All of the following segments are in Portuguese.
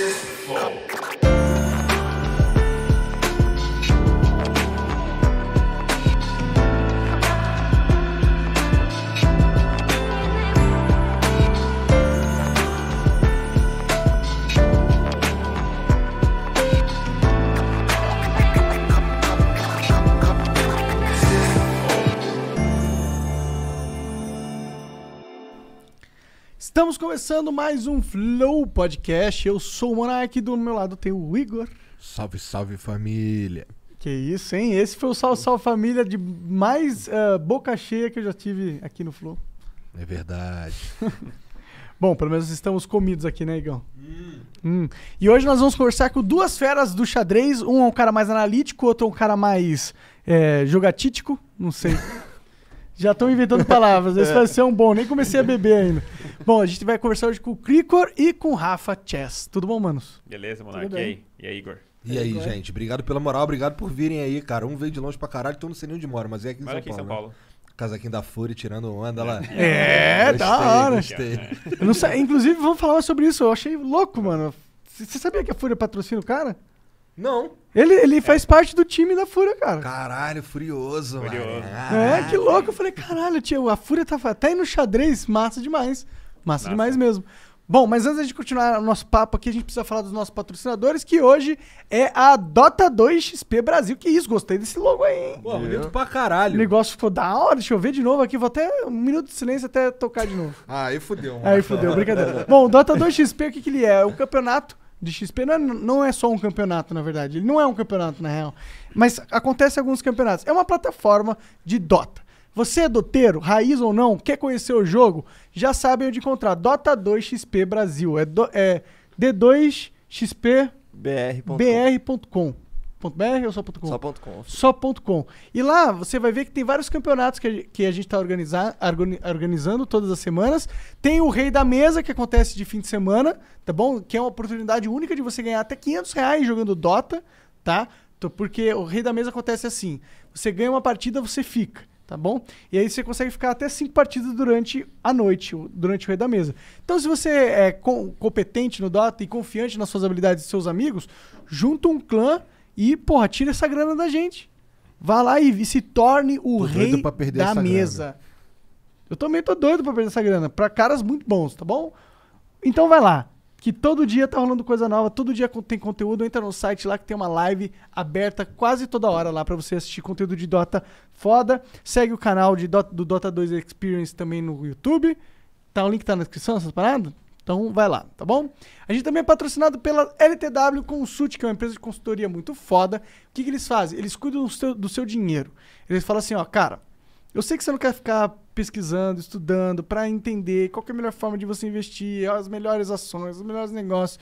です。Estamos começando mais um Flow Podcast. Eu sou o Monark, do meu lado tem o Igor. Salve, salve família. Que isso, hein? Esse foi o Salve, salve família de mais uh, boca cheia que eu já tive aqui no Flow. É verdade. Bom, pelo menos estamos comidos aqui, né, Igão? Hum. Hum. E hoje nós vamos conversar com duas feras do xadrez. Um é um cara mais analítico, outro é um cara mais é, jogatítico. Não sei Já estão inventando palavras. Esse é. vai ser um bom. Nem comecei a beber ainda. Bom, a gente vai conversar hoje com o Cricor e com o Rafa Chess. Tudo bom, manos? Beleza, monarque. E aí? E aí, Igor? E aí, Igor? gente? Obrigado pela moral, obrigado por virem aí, cara. Um veio de longe pra caralho, tô então não sei nem onde mora, mas é aqui em São, aqui Paulo, em São Paulo. Né? Casaquinho da Fúria tirando onda lá. É, é gostei, da hora. Gostei. Eu não Inclusive, vamos falar sobre isso. Eu achei louco, mano. Você sabia que a Fúria patrocina o cara? Não. Ele, ele faz parte do time da Fúria, cara. Caralho, furioso, Furioso. mano. Ah, é, né? que louco. Eu falei, caralho, tio, a Fúria tá até tá no xadrez, massa demais. Massa, Massa. demais mesmo. Bom, mas antes de continuar o nosso papo aqui, a gente precisa falar dos nossos patrocinadores, que hoje é a Dota 2 XP Brasil. Que isso, gostei desse logo aí, hein? Pô, bonito pra O negócio ficou da hora, deixa eu ver de novo aqui, vou até um minuto de silêncio até tocar de novo. Ah, Aí fudeu, mano. Aí fudeu, brincadeira. Bom, o Dota 2 XP, o que, que ele é? É um campeonato de XP. Não é, não é só um campeonato, na verdade. Ele não é um campeonato, na real. Mas acontece alguns campeonatos. É uma plataforma de Dota. Você é doteiro, raiz ou não, quer conhecer o jogo, já sabe onde encontrar. Dota 2 XP Brasil. É, do, é D2 XP br.com. Br .br ou só.com? Só.com. Só.com. E lá você vai ver que tem vários campeonatos que a, que a gente está organizar, organizando todas as semanas. Tem o Rei da Mesa, que acontece de fim de semana, tá bom? Que é uma oportunidade única de você ganhar até 500 reais jogando Dota, tá? Porque o Rei da Mesa acontece assim: você ganha uma partida, você fica tá bom? E aí você consegue ficar até cinco partidas durante a noite, durante o rei da mesa. Então, se você é competente no Dota e confiante nas suas habilidades e seus amigos, junta um clã e, porra, tira essa grana da gente. Vá lá e se torne o tô rei da mesa. Grana. Eu também tô doido pra perder essa grana. Pra caras muito bons, tá bom? Então vai lá. Que todo dia tá rolando coisa nova, todo dia tem conteúdo. Entra no site lá que tem uma live aberta quase toda hora lá para você assistir conteúdo de Dota foda. Segue o canal de Dota, do Dota 2 Experience também no YouTube. Tá, o link tá na descrição, essas paradas? Então vai lá, tá bom? A gente também é patrocinado pela LTW Consult, que é uma empresa de consultoria muito foda. O que, que eles fazem? Eles cuidam do seu, do seu dinheiro. Eles falam assim, ó, cara, eu sei que você não quer ficar pesquisando, estudando, para entender qual é a melhor forma de você investir, as melhores ações, os melhores negócios.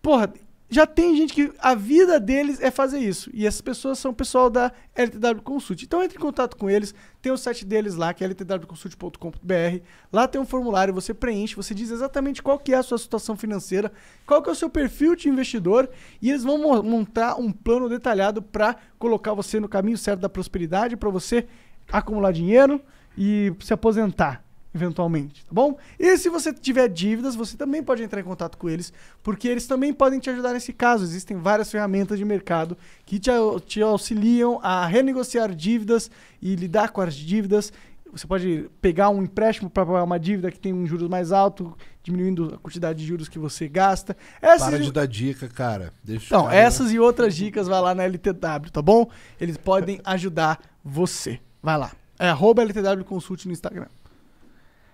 Porra, já tem gente que a vida deles é fazer isso. E essas pessoas são o pessoal da LTW Consult. Então entre em contato com eles, tem o site deles lá, que é ltwconsult.com.br. Lá tem um formulário, você preenche, você diz exatamente qual que é a sua situação financeira, qual que é o seu perfil de investidor, e eles vão montar um plano detalhado para colocar você no caminho certo da prosperidade, para você acumular dinheiro e se aposentar eventualmente, tá bom? E se você tiver dívidas, você também pode entrar em contato com eles, porque eles também podem te ajudar nesse caso. Existem várias ferramentas de mercado que te, te auxiliam a renegociar dívidas e lidar com as dívidas. Você pode pegar um empréstimo para pagar uma dívida que tem um juros mais alto, diminuindo a quantidade de juros que você gasta. Essas para de dar dica, cara. Deixa então, cara... essas e outras dicas vai lá na LTW, tá bom? Eles podem ajudar você. Vai lá. É arroba LTW Consult no Instagram.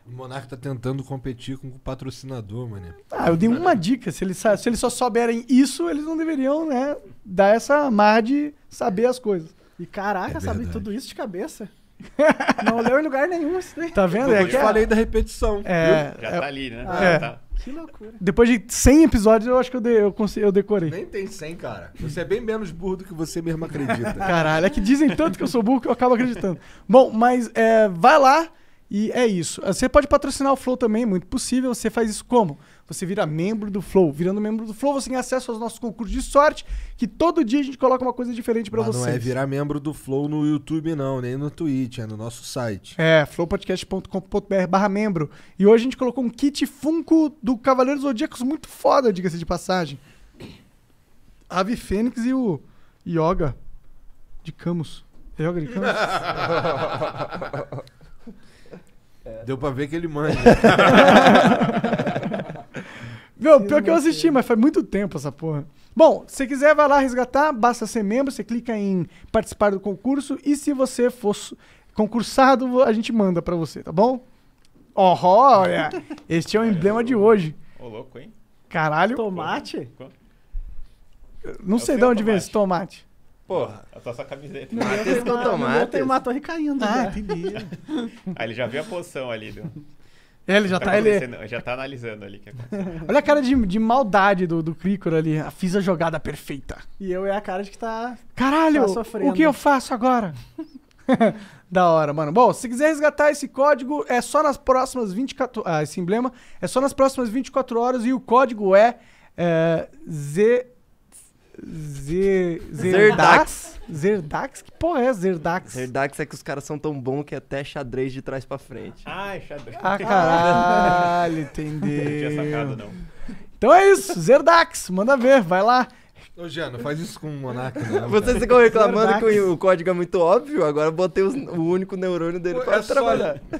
O Monarca tá tentando competir com o patrocinador, mano. Ah, eu dei uma dica. Se eles, se eles só souberem isso, eles não deveriam, né, dar essa mar de saber as coisas. E caraca, é sabe tudo isso de cabeça. Não leu em lugar nenhum isso daí. Tá vendo? Eu é te é- falei é... da repetição. É, viu? Já é... tá ali, né? Ah, é. tá. Que loucura. Depois de 100 episódios, eu acho que eu, de, eu, consegui, eu decorei. Nem tem 100, cara. Você é bem menos burro do que você mesmo acredita. Caralho, é que dizem tanto que eu sou burro que eu acabo acreditando. Bom, mas é, vai lá. E é isso. Ah, você pode patrocinar o Flow também, é muito possível. Você faz isso como? Você vira membro do Flow. Virando membro do Flow, você tem acesso aos nossos concursos de sorte, que todo dia a gente coloca uma coisa diferente para vocês. Não é virar membro do Flow no YouTube, não, nem no Twitch, é no nosso site. É, flowpodcast.com.br/barra membro. E hoje a gente colocou um kit Funko do Cavaleiros Zodíacos muito foda, diga-se de passagem. Ave Fênix e o Yoga de Camus. É Yoga de Camus? É. Deu pra ver que ele manja. Meu, pior que eu assisti, mas faz muito tempo essa porra. Bom, se quiser, vai lá resgatar, basta ser membro, você clica em participar do concurso e se você for concursado, a gente manda pra você, tá bom? Oh, olha! É. Este é o emblema de hoje. Ô, louco, hein? Caralho. Tomate? Não é sei de onde vem esse tomate. Porra. a tua sua camiseta. Não, Matheus com tomate. Tem o torre Ah, né? entendi. Aí ele já viu a poção ali viu? Ele já tá, tá ele... já tá analisando ali o que aconteceu. Olha a cara de, de maldade do, do Crícor ali. Fiz a jogada perfeita. E eu é a cara de que tá. Caralho! Tá o que eu né? faço agora? da hora, mano. Bom, se quiser resgatar esse código, é só nas próximas 24 Ah, esse emblema é só nas próximas 24 horas e o código é, é Z. Zerdax? Zerdax? Que porra é Zerdax? Zerdax é que os caras são tão bons que é até xadrez de trás pra frente. Ai, xadrez. Ah, caralho, entendi. Não tinha sacado, não. Então é isso, Zerdax, manda ver, vai lá. Ô, Giano, faz isso com o Monaco. Né, Vocês ficam reclamando Zerdax. que o código é muito óbvio, agora botei o único neurônio dele pra é trabalhar. Só...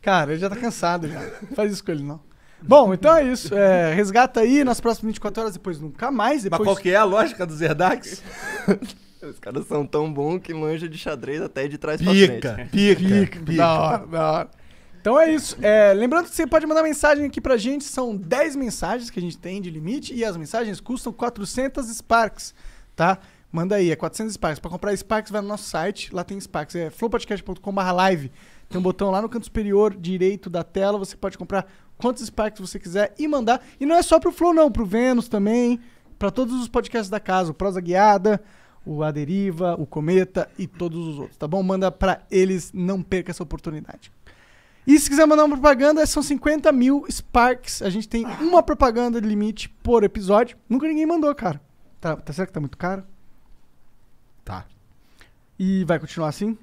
Cara, ele já tá cansado, já. Faz isso com ele, não. Bom, então é isso. É, resgata aí nas próximas 24 horas, depois nunca mais. Depois... Mas qual que é a lógica dos Zerdax? Os caras são tão bons que manjam de xadrez até de trás pica, pra frente. Pica, pica, pica. Da hora, da hora. Então é isso. É, lembrando que você pode mandar mensagem aqui pra gente. São 10 mensagens que a gente tem de limite e as mensagens custam 400 Sparks, tá? Manda aí, é 400 Sparks. Pra comprar Sparks, vai no nosso site. Lá tem Sparks. É flowpodcast.com.br live. Tem um botão lá no canto superior direito da tela. Você pode comprar quantos Sparks você quiser e mandar. E não é só pro Flow, não, pro Vênus também, para todos os podcasts da casa, o Prosa Guiada, o A Deriva, o Cometa e todos os outros, tá bom? Manda para eles, não perca essa oportunidade. E se quiser mandar uma propaganda, são 50 mil Sparks. A gente tem uma propaganda de limite por episódio. Nunca ninguém mandou, cara. Tá, tá certo que tá muito caro? Tá. E vai continuar assim?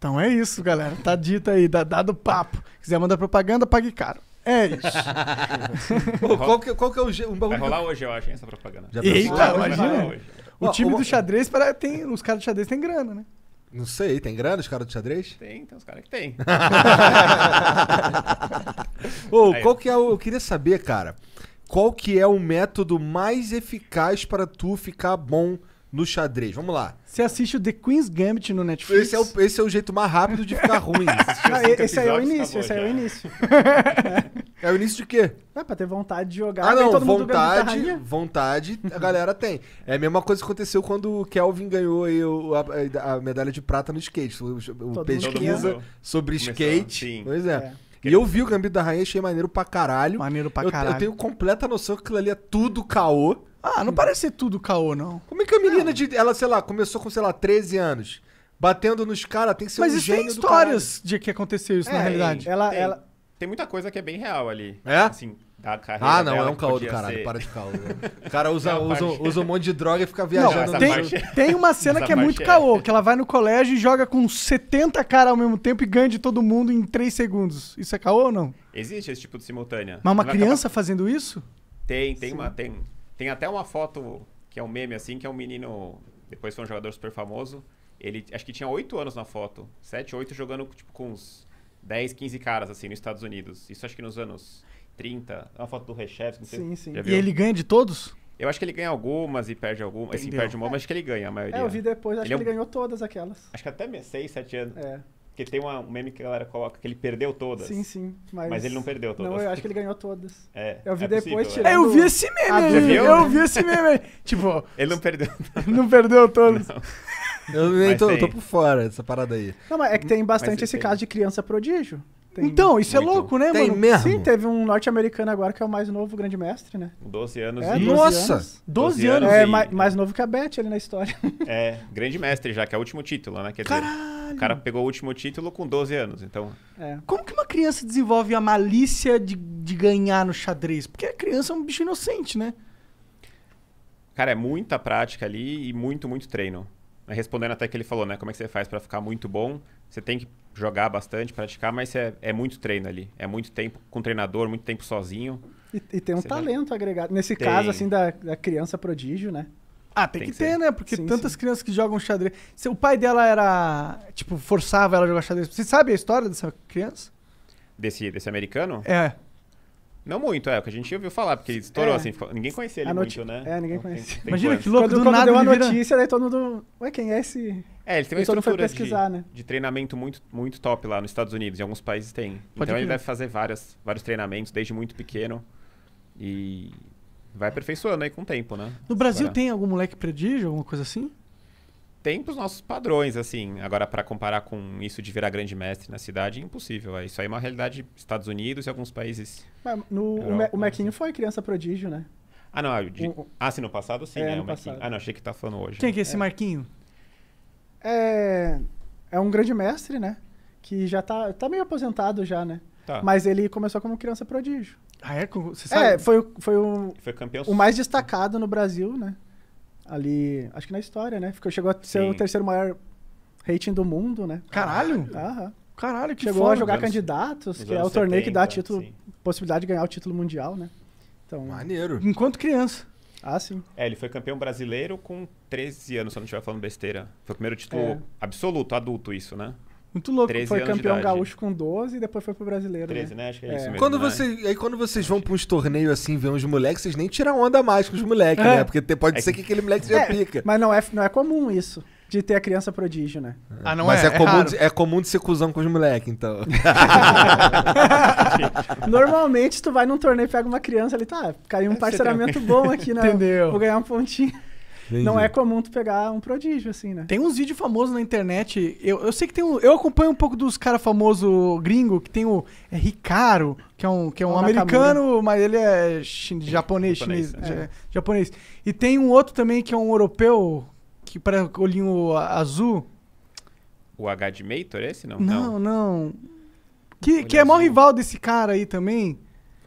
Então é isso, galera. Tá dito aí, dá, dado papo. Quiser mandar propaganda, pague caro. É isso. qual, que, qual que é o. Um... Vai rolar hoje, eu acho, essa propaganda. Já Eita, imagina. O time do xadrez, para, tem, os caras do xadrez têm grana, né? Não sei, tem grana os caras do xadrez? Tem, tem uns caras que tem. Ô, qual que é o. Eu queria saber, cara. Qual que é o método mais eficaz para tu ficar bom no xadrez. Vamos lá. Você assiste o The Queen's Gambit no Netflix? Esse é o, esse é o jeito mais rápido de ficar ruim. esse é o início, tá esse é o início. é o início de quê? É pra ter vontade de jogar. Ah, né? não, vontade, vontade a galera tem. É a mesma coisa que aconteceu quando o Kelvin ganhou aí a, a medalha de prata no skate. O, o pesquisa sobre skate. Sim. Pois é. é. E eu vi o Gambito da Rainha, achei maneiro pra caralho. Maneiro pra caralho. Eu, eu tenho completa noção que aquilo ali é tudo caô. Ah, não parece ser tudo caô, não. Como é que a menina não. de. Ela, sei lá, começou com, sei lá, 13 anos. Batendo nos caras, tem que ser Mas um gênio Mas tem histórias de que aconteceu isso, é, na realidade. Ela, tem, ela... tem muita coisa que é bem real ali. É? Assim, da carreira Ah, não, é um caô do caralho, ser. para de caô. O cara usa, não, usa, parte... usa um monte de droga e fica viajando. Não, tem, parte... É- tem uma cena que é muito é. caô, que ela vai no colégio e joga com 70 caras ao mesmo tempo e ganha de todo mundo em 3 segundos. Isso é caô ou não? Existe esse tipo de simultânea. Mas uma criança acaba... fazendo isso? Tem, tem Sim. uma... Tem... Tem até uma foto que é um meme assim, que é um menino, depois foi um jogador super famoso. Ele acho que tinha 8 anos na foto, 7, 8 jogando tipo com uns 10, 15 caras assim nos Estados Unidos. Isso acho que nos anos 30. É uma foto do não Rechevski, Sim, sim. E ele ganha de todos? Eu acho que ele ganha algumas e perde algumas. Assim, perde uma, é. mas acho que ele ganha a maioria. É, eu vi depois, acho ele que é ele é um... ganhou todas aquelas. Acho que até 6, 7 anos. É. Porque tem uma, um meme que a galera coloca que ele perdeu todas. Sim, sim. Mas, mas ele não perdeu todas. Não, eu acho que ele ganhou todas. É. Eu vi é possível, depois tirando. É, eu vi esse meme aí. Ah, viu? Eu vi esse meme aí. tipo. Ele não perdeu. não perdeu todas. Eu, nem tô, tô por fora dessa parada aí. Não, mas é que tem bastante esse tem. caso de criança prodígio. Tem então, isso é muito. é louco, né, tem mano? Mesmo? Sim, teve um norte-americano agora que é o mais novo grande mestre, né? 12 anos é, e... 12 Nossa! Anos. 12, anos. É, e... mais, mais novo que a Beth ali na história. É, grande mestre já, que é o último título, né? Quer Caralho! Caralho. O cara pegou o último título com 12 anos, então. É. Como que uma criança desenvolve a malícia de, de ganhar no xadrez? Porque a criança é um bicho inocente, né? Cara, é muita prática ali e muito, muito treino. Respondendo até que ele falou, né? Como é que você faz para ficar muito bom? Você tem que jogar bastante, praticar, mas é, é muito treino ali. É muito tempo com treinador, muito tempo sozinho. E, e tem um você talento agregado. Nesse tem. caso, assim, da, da criança prodígio, né? Ah, tem, tem que, que, ter, ser. né? Porque sim, tantas sim. crianças que jogam xadrez. O pai dela era. Tipo, forçava ela a jogar xadrez. Você sabe a história dessa criança? Desse, desse americano? É. Não muito, é, o que a gente ouviu falar, porque ele estourou é. assim, ninguém conhecia ele muito, né? É, ninguém conhecia. Tem, Imagina que louco, quando, do quando nada deu a notícia, daí todo mundo, ué, quem é esse? É, ele tem uma estrutura pesquisar, de, né? de treinamento muito, muito top lá nos Estados Unidos, em alguns países tem. Pode então ele deve fazer várias, vários treinamentos desde muito pequeno e Vai aperfeiçoando aí com o tempo, né? No Brasil Agora... tem algum moleque prodígio, alguma coisa assim? Tem os nossos padrões, assim. Agora, para comparar com isso de virar grande mestre na cidade, é impossível. É, isso aí é uma realidade dos Estados Unidos e alguns países. Mas no, Europa, o né, Mequinho assim. foi criança prodígio, né? Ah, não. De... O... Ah, sim, no passado sim. É, é, no passado. Ah, não, achei que tá falando hoje. Quem né? que é né? esse é. Marquinho? É, é um grande mestre, né? Que já tá, tá meio aposentado já, né? Tá. Mas ele começou como criança prodígio. Ah, é? Você é, sabe? É, foi, foi, o, foi campeão... o mais destacado no Brasil, né? Ali, acho que na história, né? Ficou, chegou a ser Sim. o terceiro maior rating do mundo, né? Caralho! Aham. Caralho, que Chegou foda. a jogar candidatos, que é o torneio que dá título, possibilidade de ganhar o título mundial, né? Então, Maneiro. Enquanto criança. Ah, sim. É, ele foi campeão brasileiro com 13 anos, se eu não estiver falando besteira. Foi o primeiro título é. absoluto, adulto, isso, né? Muito louco, foi campeão gaúcho com 12 e depois foi pro brasileiro. 13, né? né? Acho que é, é. isso mesmo. Quando né? você, aí quando vocês vão pra uns torneios assim, ver uns moleques, vocês nem tiram onda mais com os moleques, é. né? Porque pode é ser que... aquele moleque já é, pica. Mas não é, não é comum isso. De ter a criança prodígio, né? É. Ah, não Mas é? é, é comum de, é comum de ser cuzão com os moleques, então. Normalmente, tu vai num torneio, pega uma criança ali, tá, caiu um parceiramento bom aqui, né? Entendeu? Vou ganhar um pontinho. Entendi. Não é comum tu pegar um prodígio, assim, né? Tem uns vídeos famosos na internet. Eu, eu sei que tem um. Eu acompanho um pouco dos caras famosos gringo, que tem o. É Ricaro, que é um, que é um, americano, mas ele é japonês, chinês. É. Japonês. E tem um outro também que é um europeu, que parece olhinho azul. O H de Mator, esse não? Não, não. não. Que, que é maior rival desse cara aí também.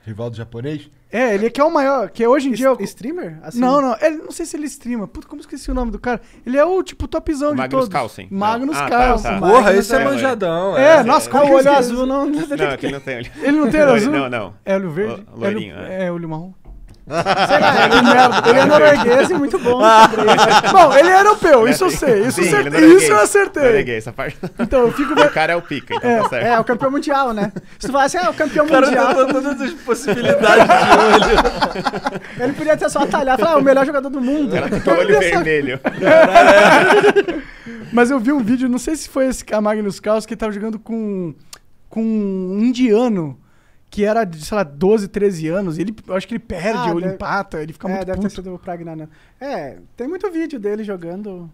Rival do japonês? É, ele é que é o maior, que é hoje em Est dia... É o Streamer? Assim? Não, não, ele, é, não sei se ele streama. Puta, como esqueci o nome do cara? Ele é o, tipo, topzão o de todos. Carlsen. Magnus ah, tá, Carlsen. Tá, tá. Porra, esse é, é manjadão. É, é nossa, com é, o olho azul não... Não, ele não tem olho. Ele não tem olho azul? Não, não. É olho verde? O, loirinho, é. É olho marrom. Será? Ele, é merda. ele é norueguês e muito bom. Né? bom, ele é europeu, isso eu sei. Isso, Sim, certe... É isso eu acertei. essa parte. Então, eu fico... O cara é o pica, então é, tá certo. É, o campeão mundial, né? Se tu falasse, assim, é o campeão cara, mundial. Tá todas as possibilidades de olho. Ele podia ter só atalhado, falar, ah, o melhor jogador do mundo. Ela tem tá o olho vermelho. Mas eu vi um vídeo, não sei se foi esse a Magnus Carlos, que tava jogando com, com um indiano que era de, sei lá, 12, 13 anos, ele, eu acho que ele perde ah, ou deve... ele empata, ele fica é, muito puto. É, deve ter sido o né? É, tem muito vídeo dele jogando.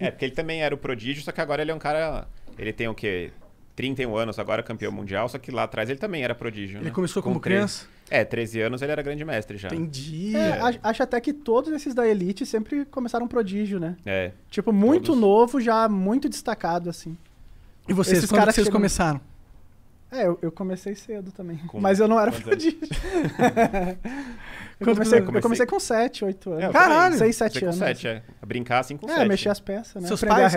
É, porque ele também era o prodígio, só que agora ele é um cara... Ele tem o quê? 31 anos, agora campeão mundial, só que lá atrás ele também era prodígio. Ele né? começou Com como criança? É, 13 anos ele era grande mestre já. Entendi. É, é. Acho até que todos esses da Elite sempre começaram prodígio, né? É. Tipo, muito todos. novo, já muito destacado, assim. E vocês, esses quando vocês chegam... começaram? É, eu, eu comecei cedo também. Com mas eu não era prodígio. eu, comecei, eu comecei com 7, 8 anos. É, Caralho! 6, 7 anos. Com 7, é. Brincar assim com 7. É, sete. mexer as peças, né? Seus Aprender pais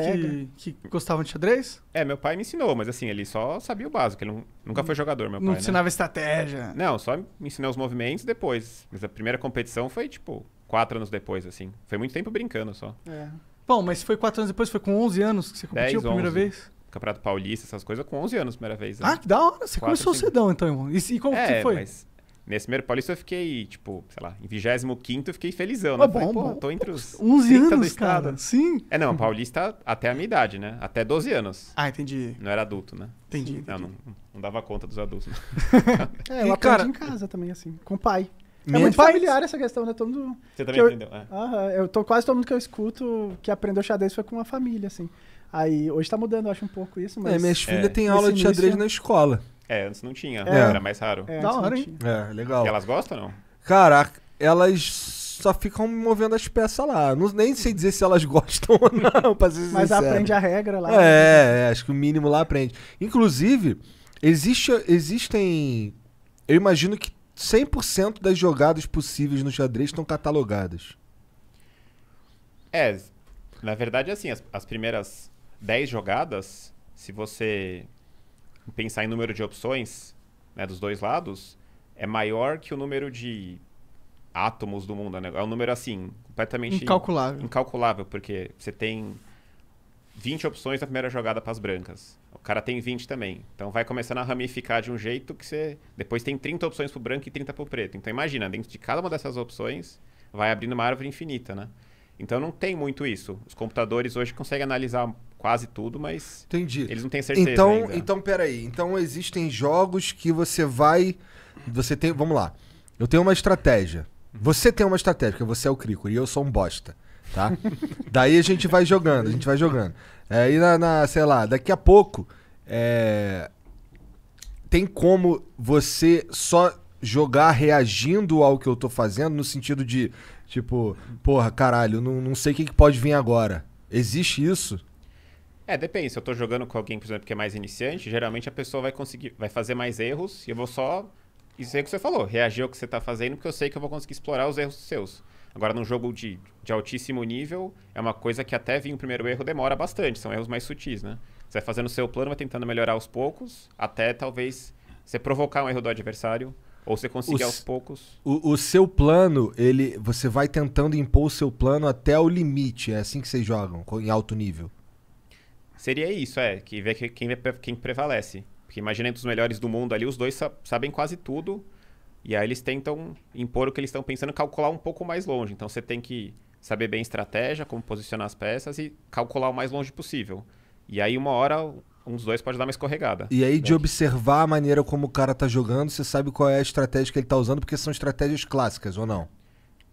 que, que, gostavam de xadrez? É, meu pai me ensinou, mas assim, ele só sabia o básico. Ele nunca foi jogador, meu não pai. Não né? ensinava né? estratégia. Não, só me ensinou os movimentos depois. Mas a primeira competição foi, tipo, 4 anos depois, assim. Foi muito tempo brincando só. É. Bom, mas foi 4 anos depois, foi com 11 anos que você competiu 10, a primeira 11. vez? Campeonato Paulista, essas coisas, com 11 anos, primeira vez. Né? Ah, que da hora. Você Quatro, começou cinco... cedão, então, irmão. E, e como é, que foi? Mas nesse primeiro Paulista eu fiquei, tipo, sei lá, em 25 eu fiquei felizão, ah, né? Ah, bom, Falei, bom, tô entre os 11 anos, cara. Sim. É, não, Paulista até a minha idade, né? Até 12 anos. Ah, entendi. Não era adulto, né? Entendi. entendi. Não, não, não, dava conta dos adultos. é, eu aprendi cara... em casa também, assim, com o pai. É, é muito familiar essa questão, né? Todo mundo. Você também eu, aprendeu, é. Ah, eu tô quase todo mundo que eu escuto que aprendeu xadrez foi com uma família, assim. Aí, hoje tá mudando, eu acho um pouco isso, é, mas. É, minhas filhas é. têm aula de xadrez início... É na escola. É, antes não tinha, é. era mais raro. É, da É, legal. E elas gostam ou não? Cara, elas só ficam movendo as peças lá. Não, nem sei dizer se elas gostam ou não, pra ser Mas aprende a regra lá. É, né? é, acho que o mínimo lá aprende. Inclusive, existe, existem. Eu imagino que 100% das jogadas possíveis no xadrez estão catalogadas. É, na verdade, assim, as, as primeiras 10 jogadas, se você pensar em número de opções né, dos dois lados, é maior que o número de átomos do mundo. Né? É um número assim, completamente. Incalculável. Incalculável, porque você tem 20 opções na primeira jogada para as brancas. O cara tem 20 também. Então vai começando a ramificar de um jeito que você. Depois tem 30 opções para o branco e 30 para o preto. Então imagina, dentro de cada uma dessas opções, vai abrindo uma árvore infinita, né? Então não tem muito isso. Os computadores hoje conseguem analisar quase tudo, mas Entendi. eles não têm certeza então, ainda. Então, peraí. Então, existem jogos que você vai... Você tem... Vamos lá. Eu tenho uma estratégia. Você tem uma estratégia, porque você é o Crico e eu sou um bosta, tá? Daí a gente vai jogando, a gente vai jogando. Aí, é, na, na, sei lá, daqui a pouco... É, tem como você só jogar reagindo ao que eu tô fazendo, no sentido de, tipo, porra, caralho, não, não sei o que, que pode vir agora. Existe isso? É, depende. Se eu tô jogando com alguém, por exemplo, que é mais iniciante, geralmente a pessoa vai conseguir, vai fazer mais erros e eu vou só. Isso aí é que você falou, reagir ao que você tá fazendo, porque eu sei que eu vou conseguir explorar os erros seus. Agora, num jogo de, de altíssimo nível, é uma coisa que até vir o primeiro erro demora bastante, são erros mais sutis, né? Você vai fazendo o seu plano, vai tentando melhorar aos poucos, até talvez você provocar um erro do adversário. Ou você conseguir o, aos poucos. O, o, seu plano, ele, você vai tentando impor o seu plano até o limite. É assim que vocês jogam, em alto nível. Seria isso, é. Que vê quem, quem prevalece. Porque imagina entre os melhores do mundo ali, os dois sabem quase tudo. E aí eles tentam impor o que eles estão pensando, calcular um pouco mais longe. Então você tem que saber bem estratégia, como posicionar as peças e calcular o mais longe possível. E aí uma hora um dos dois pode dar uma escorregada. E aí, de é. observar a maneira como o cara tá jogando, você sabe qual é a estratégia que ele tá usando, porque são estratégias clássicas ou não?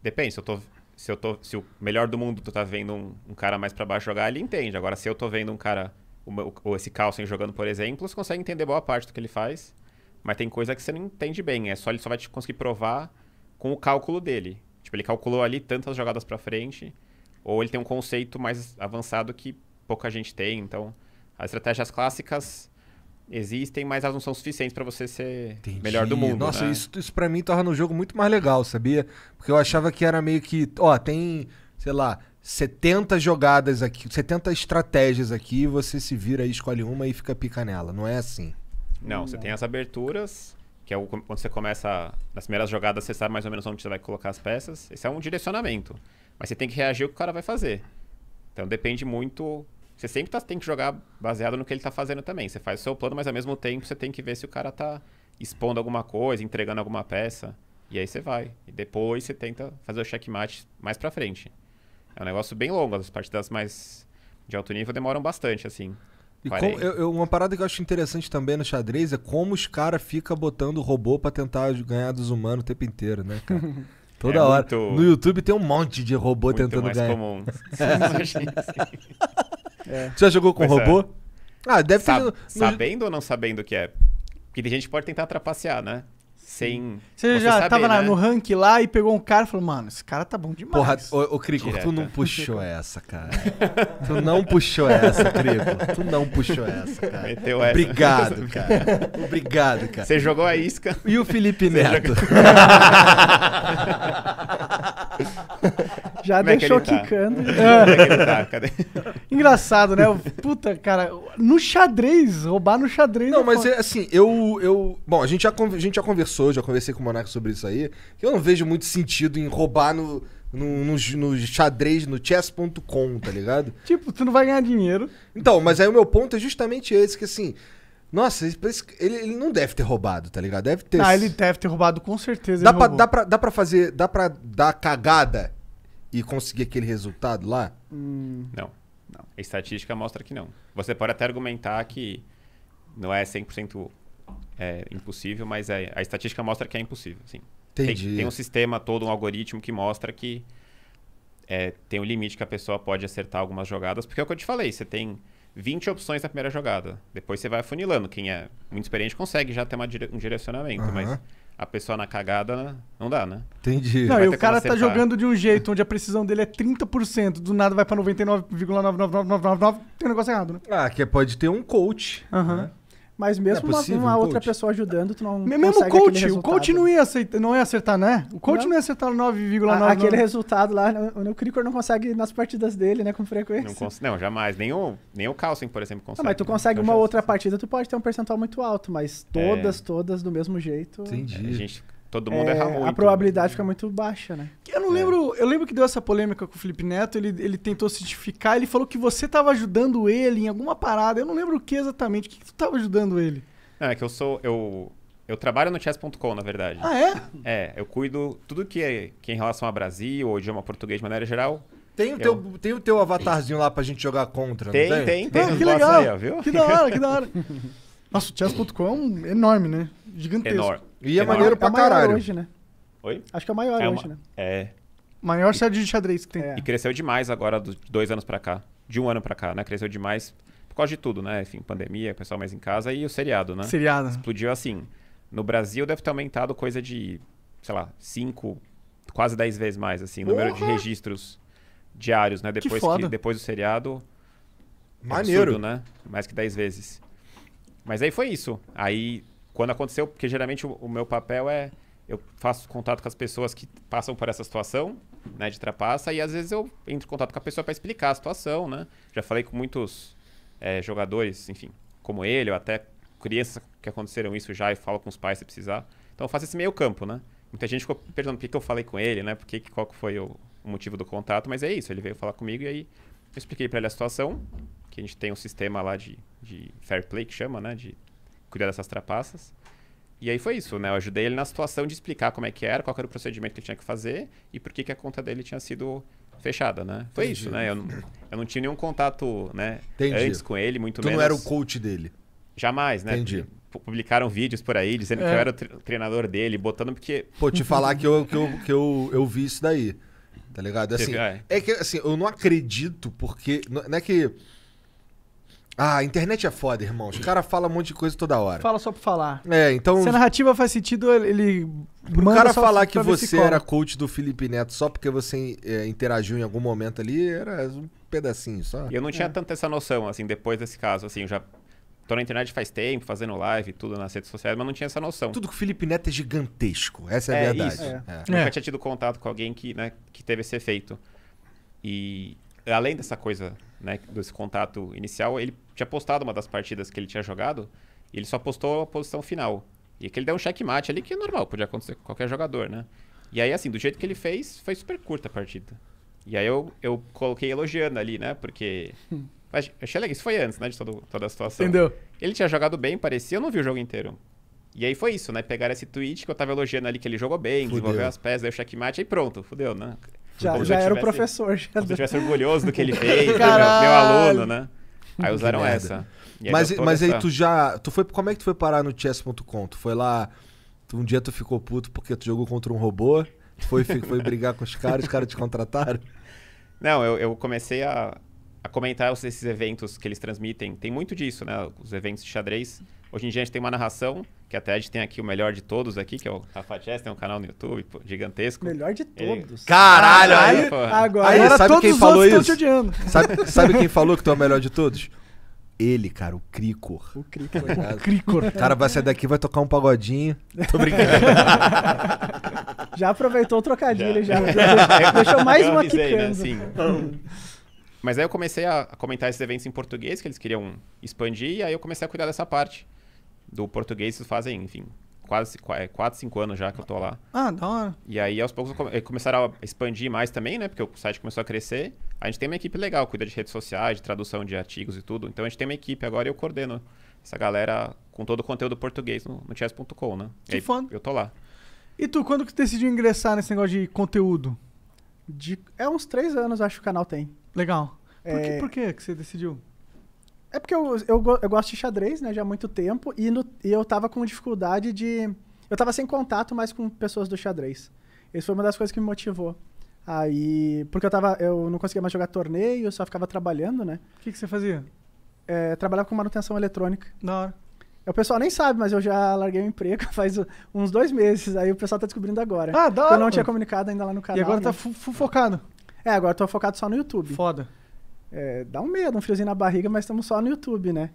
Depende, se eu tô se, eu tô, se o melhor do mundo tu tá vendo um, um cara mais para baixo jogar, ele entende. Agora, se eu tô vendo um cara, uma, ou esse Carlsen jogando, por exemplo, você consegue entender boa parte do que ele faz. Mas tem coisa que você não entende bem. É só ele só vai te conseguir provar com o cálculo dele. Tipo, ele calculou ali tantas jogadas para frente, ou ele tem um conceito mais avançado que pouca gente tem. Então, as estratégias clássicas existem, mas elas não são suficientes para você ser Entendi. melhor do mundo. Nossa, né? isso, isso para mim torna o jogo muito mais legal, sabia? Porque eu achava que era meio que, ó, tem, sei lá, 70 jogadas aqui, 70 estratégias aqui, você se vira e escolhe uma e fica pica nela. Não é assim. Não, você tem as aberturas, que é o, quando você começa nas primeiras jogadas, você sabe mais ou menos onde você vai colocar as peças. Esse é um direcionamento. Mas você tem que reagir o que o cara vai fazer. Então depende muito você sempre tá, tem que jogar baseado no que ele tá fazendo também. Você faz o seu plano, mas ao mesmo tempo você tem que ver se o cara tá expondo alguma coisa, entregando alguma peça. E aí você vai. E depois você tenta fazer o checkmate mais pra frente. É um negócio bem longo. As partidas mais de alto nível demoram bastante, assim. E com, eu, eu, uma parada que eu acho interessante também no xadrez é como os caras ficam botando robô para tentar ganhar dos humanos o tempo inteiro, né, cara? Toda é hora. Muito... No YouTube tem um monte de robô muito tentando mais ganhar. Comum. É. Você Já jogou com pois robô? É. Ah, deve Sa ter. No... Sabendo ou não sabendo o que é? Porque tem gente que pode tentar trapacear, né? Sem. Você, você já saber, tava né? no rank lá e pegou um cara e falou, mano, esse cara tá bom demais. Porra, ô, ô Crico, tu não puxou essa, cara. tu não puxou essa, Crico. Tu não puxou essa, cara. Meteu essa. Obrigado, cara. Obrigado, cara. Você jogou a isca. E o Felipe Neto? Já Como é deixou é tá? quicando. É tá? Engraçado, né? Puta, cara, no xadrez, roubar no xadrez. Não, é mas é, assim, eu, eu. Bom, a gente, já, a gente já conversou, já conversei com o Monark sobre isso aí. eu não vejo muito sentido em roubar no. No, no, no, xadrez, no chess.com, tá ligado? tipo, tu não vai ganhar dinheiro. Então, mas aí o meu ponto é justamente esse, que assim... Nossa, ele, ele não deve ter roubado, tá ligado? Deve ter... Ah, ele deve ter roubado com certeza. Dá, pra, roubou. dá, pra, dá pra fazer... Dá pra dar cagada e conseguir aquele resultado lá? Hum. Não. não. A estatística mostra que não. Você pode até argumentar que não é 100% é, impossível, mas é, a estatística mostra que é impossível, sim. Entendi. Tem, tem um sistema todo, um algoritmo que mostra que é, tem um limite que a pessoa pode acertar algumas jogadas, porque é o que eu te falei, você tem 20 opções na primeira jogada. Depois você vai afunilando. Quem é muito experiente consegue já ter dire um direcionamento, uhum. mas a pessoa na cagada né? não dá, né? Entendi. Não, e o cara tá jogando de um jeito onde a precisão dele é 30%, do nada vai pra 99,99999, tem um negócio errado, né? Ah, que pode ter um coach. Aham. Uhum. Né? Mas é mesmo é possível, uma, uma um outra pessoa ajudando, tu não Mesmo o coach, o coach não ia, acertar, não ia acertar, né? O coach não, não ia acertar 9,9. Aquele resultado lá, o, né, o Cricor não consegue nas partidas dele, né? Com frequência. Não, não jamais. Nem o, nem o Carlsen, por exemplo, consegue. Não, ah, mas tu consegue né? uma outra partida, tu pode ter um percentual muito alto, mas é. todas, é... todas do mesmo jeito. Entendi. É, a gente Todo mundo é, erra muito. A né? probabilidade fica muito baixa, né? Eu não lembro. É. Eu lembro que deu essa polêmica com o Felipe Neto, ele, ele tentou se justificar, ele falou que você estava ajudando ele em alguma parada. Eu não lembro o que exatamente. O que, que tu estava ajudando ele? Não, é que eu sou. Eu, eu trabalho no chess.com, na verdade. Ah, é? É, eu cuido tudo que é, que é em relação a Brasil ou idioma português de maneira geral. Tem o, eu... teu, tem o teu avatarzinho lá pra gente jogar contra, tem, tem? Tem, tem. Ah, que legal. Aí, viu? Que da hora, que da hora. Nossa, o chess.com é um enorme, né? Gigantesco. Enorme. E é enorme. maneiro pra é caralho. hoje, né? Oi? Acho que é o maior é hoje, uma... né? É. Maior série de xadrez que tem. É. E cresceu demais agora, dos dois anos pra cá. De um ano pra cá, né? Cresceu demais por causa de tudo, né? Enfim, pandemia, pessoal mais em casa e o seriado, né? Seriado. Explodiu assim. No Brasil deve ter aumentado coisa de, sei lá, cinco, quase dez vezes mais, assim, o número de uhum. registros diários, né? Depois, que, que depois do seriado. Maneiro. Absurdo, né? Mais que 10 vezes. Mas aí foi isso. Aí, quando aconteceu, porque geralmente o, o meu papel é. Eu faço contato com as pessoas que passam por essa situação, né, de trapaça, e às vezes eu entro em contato com a pessoa para explicar a situação, né? Já falei com muitos é, jogadores, enfim, como ele, ou até crianças que aconteceram isso já e falo com os pais se precisar. Então eu faço esse meio campo, né? Muita gente ficou perguntando por que, eu falei com ele, né? Por que, qual foi o, o motivo do contato, mas é isso, ele veio falar comigo e aí eu expliquei para ele a situação, que a gente tem um sistema lá de de fair play, que chama, né? De cuidar dessas trapaças. E aí foi isso, né? Eu ajudei ele na situação de explicar como é que era, qual era o procedimento que ele tinha que fazer e por que, que a conta dele tinha sido fechada, né? Foi Entendi. isso, né? Eu não, eu não tinha nenhum contato né, Entendi. antes com ele, muito tu menos... Tu não era o coach dele? Jamais, né? Entendi. Publicaram vídeos por aí dizendo é. que eu é. era o treinador dele, botando porque... Pô, te falar que eu, que eu, que eu, eu vi isso daí, tá ligado? Assim, é. é que, assim, eu não acredito porque... Não é que... Ah, a internet é foda, irmão. Os caras falam um monte de coisa toda hora. Fala só pra falar. É, então. Se a narrativa faz sentido, ele. Pro cara falar que você era coach do Felipe Neto só porque você é, interagiu em algum momento ali, era um pedacinho só. Eu não tinha é. tanta essa noção, assim, depois desse caso. Assim, eu já Tô na internet faz tempo, fazendo live, tudo nas redes sociais, mas não tinha essa noção. Tudo que o Felipe Neto é gigantesco, essa é, é a verdade. Isso. É. É. Nunca tinha tido contato com alguém que, né, que teve esse efeito. E além dessa coisa né, desse contato inicial, ele tinha postado uma das partidas que ele tinha jogado e ele só postou a posição final. E é que ele deu um checkmate ali, que é normal, podia acontecer com qualquer jogador, né? E aí, assim, do jeito que ele fez, foi super curta a partida. E aí eu, eu coloquei elogiando ali, né? Porque. Mas, achei legal, isso foi antes, né? De todo, toda a situação. Entendeu? Ele tinha jogado bem, parecia, eu não vi o jogo inteiro. E aí foi isso, né? Pegaram esse tweet que eu tava elogiando ali que ele jogou bem, fudeu. desenvolveu as peças, deu checkmate, aí pronto, fudeu, né? Já, já era o professor. Já... Se eu tivesse orgulhoso do que ele fez, meu, meu, aluno, né? Aí usaram essa. Aí mas mas essa... aí tu já. Tu foi, como é que tu foi parar no chess.com? Tu foi lá. Tu, um dia tu ficou puto porque tu jogou contra um robô. Tu foi, foi brigar com os caras, os caras te contrataram. Não, eu, eu comecei a, a comentar esses eventos que eles transmitem. Tem muito disso, né? Os eventos de xadrez. Hoje em dia a gente tem uma narração que até a gente tem aqui o melhor de todos aqui, que é o Rafa Chess, tem um canal no YouTube pô, gigantesco. Melhor de todos. Ele... Caralho! Aí, aí, agora, aí, agora sabe quem falou isso? Sabe, sabe quem falou que tu é o melhor de todos? Ele, cara, o Cricor. O Cricor. Tá o Cricor. O cara vai sair daqui, vai tocar um pagodinho. Tô brincando. já aproveitou o trocadilho, já. já. já deixou, mais eu uma avisei, né? quicando. Né? Sim. Mas aí eu comecei a comentar esses eventos em português, que eles queriam expandir, e aí eu comecei a cuidar dessa parte do português fazem, enfim, quase 4, 5 é, anos já que eu tô lá. Ah, da hora. E aí, aos poucos, começaram a expandir mais também, né? Porque o site começou a crescer. A gente tem uma equipe legal, cuida de redes sociais, de tradução de artigos e tudo. Então, a gente tem uma equipe agora e eu coordeno essa galera com todo o conteúdo português no, no chess.com, né? Que fã Eu tô lá. E tu, quando que tu decidiu ingressar nesse negócio de conteúdo? De... É uns três anos, acho que o canal tem. Legal. Por, é... que, por que você decidiu? É porque eu, eu, eu, gosto de xadrez, né, já há muito tempo, e, no, e eu tava com dificuldade de. Eu tava sem contato mais com pessoas do xadrez. Isso foi uma das coisas que me motivou. Aí. Porque eu tava. Eu não conseguia mais jogar torneio, eu só ficava trabalhando, né? O que, que você fazia? É, trabalhava com manutenção eletrônica. Na hora. O pessoal nem sabe, mas eu já larguei o emprego faz uns dois meses. Aí o pessoal tá descobrindo agora. Ah, da hora, eu não tinha comunicado ainda lá no canal. E agora tá né? tá focado. É, agora eu tô focado só no YouTube. Foda. É, dá um medo, um friozinho na barriga, mas estamos só no YouTube, né?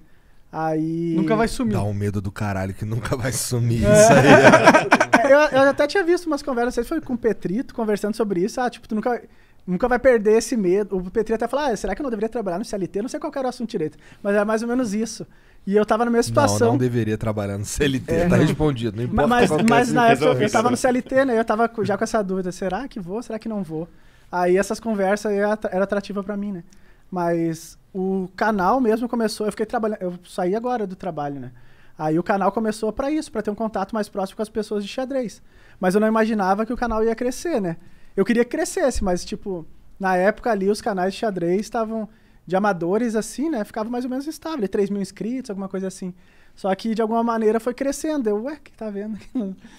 Aí. Nunca vai sumir. Dá um medo do caralho que nunca vai sumir é. isso aí. É. eu, eu até tinha visto umas conversas, não sei foi com o Petrito, conversando sobre isso. Ah, tipo, tu nunca nunca vai perder esse medo. O Petri até falou, ah, será que eu não deveria trabalhar no CLT? Não sei qual era o assunto direito, mas era é mais ou menos isso. E eu tava na mesma situação. Não, não deveria trabalhar no CLT, é, tá respondido, não importa Mas, é mas na época eu tava no CLT, né? Eu tava já com essa dúvida, será que vou, será que não vou? Aí essas conversas era atrativa para mim, né? Mas o canal mesmo começou, eu fiquei trabalhando, eu saí agora do trabalho, né? Aí o canal começou para isso, para ter um contato mais próximo com as pessoas de xadrez. Mas eu não imaginava que o canal ia crescer, né? Eu queria que crescesse, mas tipo, na época ali os canais de xadrez estavam de amadores assim, né? Ficava mais ou menos estável, 3 mil inscritos, alguma coisa assim. Só que de alguma maneira foi crescendo. Eu, ué, que tá vendo?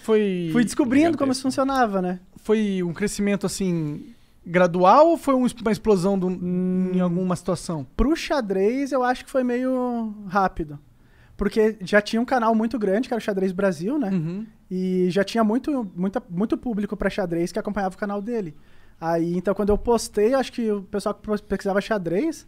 Foi. Fui descobrindo como isso funcionava, né? Foi um crescimento assim gradual ou foi uma explosão do, hum. em alguma situação? Pro xadrez, eu acho que foi meio rápido. Porque já tinha um canal muito grande, que era o Xadrez Brasil, né? Uhum. E já tinha muito, muito, muito público para xadrez que acompanhava o canal dele. Aí, então, quando eu postei, acho que o pessoal que pesquisava xadrez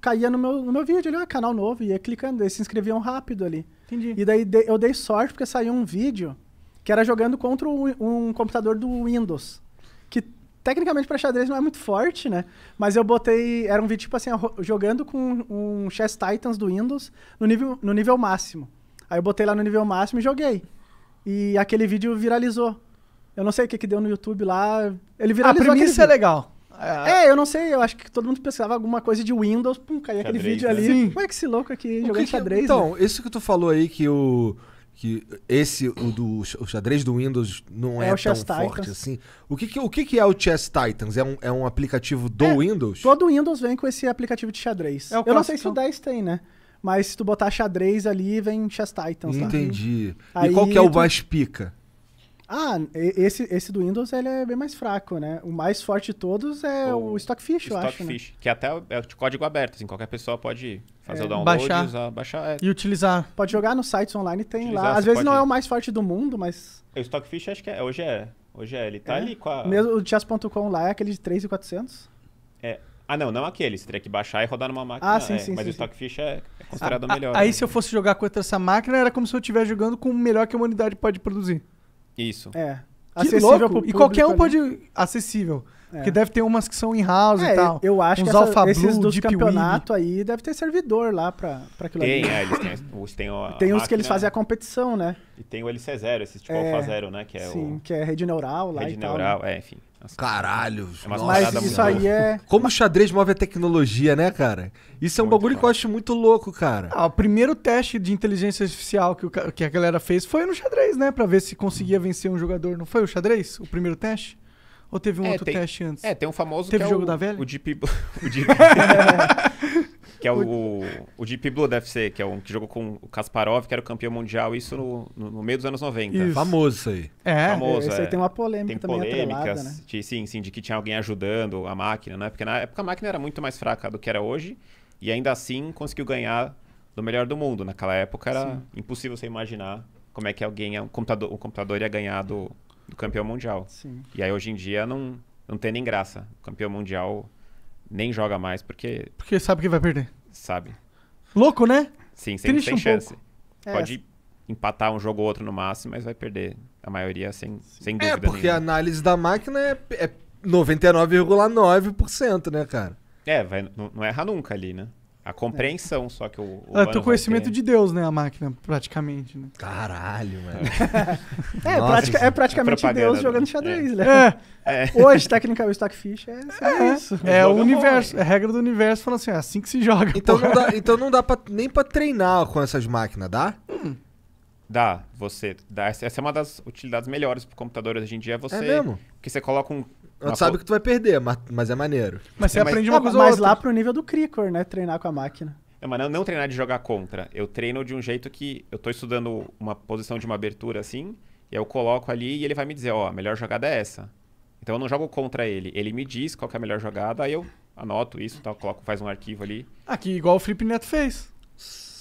caía no meu, no meu vídeo ali, ó, canal novo, ia clicando, eles se inscreviam rápido ali. Entendi. E daí de, eu dei sorte porque saiu um vídeo que era jogando contra um, um computador do Windows tecnicamente para xadrez não é muito forte, né? Mas eu botei. Era um vídeo tipo assim, jogando com um Chess Titans do Windows no nível, no nível máximo. Aí eu botei lá no nível máximo e joguei. E aquele vídeo viralizou. Eu não sei o que, que deu no YouTube lá. Ele ah, viralizou. A premissa é legal. É, eu não sei, eu acho que todo mundo pesquisava alguma coisa de Windows, pum, caiu aquele vídeo né? ali. Sim. é que esse louco aqui jogando xadrez. Então, né? isso que tu falou aí que o que esse o do o xadrez do Windows não é, é tão forte assim. O que, que o que, que é o Chess Titans? É um, é um aplicativo do é, Windows? Todo Windows vem com esse aplicativo de xadrez. É Eu não sei se o 10 tem, né? Mas se tu botar xadrez ali, vem Chess Titans. Entendi. E aí, qual que é o tu... mais pica? Ah, esse, esse do Windows ele é bem mais fraco, né? O mais forte de todos é o, o Stockfish, eu né? Stockfish, acho. Stockfish, né? que até é, é de código aberto, assim, qualquer pessoa pode fazer é, o download, baixar, usar, baixar é. e utilizar. Pode jogar nos sites online, tem utilizar, lá. Às vezes pode... não é o mais forte do mundo, mas. O Stockfish acho que é, hoje é. Hoje é, ele tá é. ali com a. Mesmo o chess.com lá é aquele de 3,400? É, ah, não, não aquele. Você teria que baixar e rodar numa máquina. Ah, sim, é, sim. Mas sim, o Stockfish sim. é ah, considerado a, ah, melhor. Aí, né? se eu fosse jogar contra essa máquina, era como se eu estivesse jogando com o melhor que a humanidade pode produzir. Isso. É. Que acessível louco. Público, e qualquer um pode. Acessível. É. Porque deve ter umas que são in-house é, e tal. Eu acho Uns que essa, esses Blue, dos campeonato aí deve ter servidor lá pra, pra aquilo tem, ali. É, eles têm, os, tem, tem uns que eles fazem a competição, né? E tem o LC0, esses tipo é, Alfa Zero, né? Que é sim, o, que é rede neural lá rede e neural, tal. né? é, enfim. Caralho. É mas isso aí é. Como o xadrez move a tecnologia, né, cara? Isso é um muito bagulho bom. que eu acho muito louco, cara. Ah, o primeiro teste de inteligência artificial que, o, que a galera fez foi no xadrez, né? Pra ver se conseguia hum. vencer um jogador. Não foi o xadrez? O primeiro teste? Ou teve um é, outro tem, teste antes? É, tem um famoso. Teve é o jogo da velha? O Deep. O Deep... Que é o, o Deep Blue deve ser, que é um que jogou com o Kasparov, que era o campeão mundial, isso no, no meio dos anos 90. Isso. Famoso isso aí. É, Famoso, isso aí é. tem uma polêmica tem também polêmicas, né? de, sim, sim, de que tinha alguém ajudando a máquina, né? Porque na época a máquina era muito mais fraca do que era hoje, e ainda assim conseguiu ganhar do melhor do mundo. Naquela época era sim. impossível você imaginar como é que alguém, um computador, um computador ia ganhar do, do campeão mundial. Sim. E aí hoje em dia não, não tem nem graça. O campeão mundial nem joga mais porque. Porque sabe que vai perder. Sabe. Louco, né? Sim, sem, Triste um chance. É. Pode empatar um jogo ou outro no máximo, mas vai perder a maioria sem, sem é, dúvida. É, porque nenhuma. a análise da máquina é, é 99,9%, né, cara? É, vai, não, não erra nunca ali, né? A compreensão, só que o. o é teu conhecimento de Deus, né? A máquina, praticamente. Né? Caralho, mano. é, Nossa, é, é praticamente Deus jogando né? xadrez, é. né? É. é. Hoje, técnica do Stockfish é, assim, é, é, isso. É o, o universo, é a regra do universo falando assim: é assim que se joga. Então porra. não dá, então não dá pra, nem pra treinar com essas máquinas, dá? Hum. Dá, você. Dá. Essa é uma das utilidades melhores pro computador hoje em dia. Você, é mesmo? Porque você coloca um Tu sabe que tu vai perder, mas, mas é maneiro. Mas você é, mas, aprende é, uma coisa mais lá pro nível do Cricor, né? Treinar com a máquina. É, mas não, não treinar de jogar contra. Eu treino de um jeito que eu tô estudando uma posição de uma abertura assim, e eu coloco ali e ele vai me dizer, ó, oh, a melhor jogada é essa. Então eu não jogo contra ele. Ele me diz qual é a melhor jogada, aí eu anoto isso, tal, coloco, faz um arquivo ali. Aqui, ah, igual o Felipe Neto fez.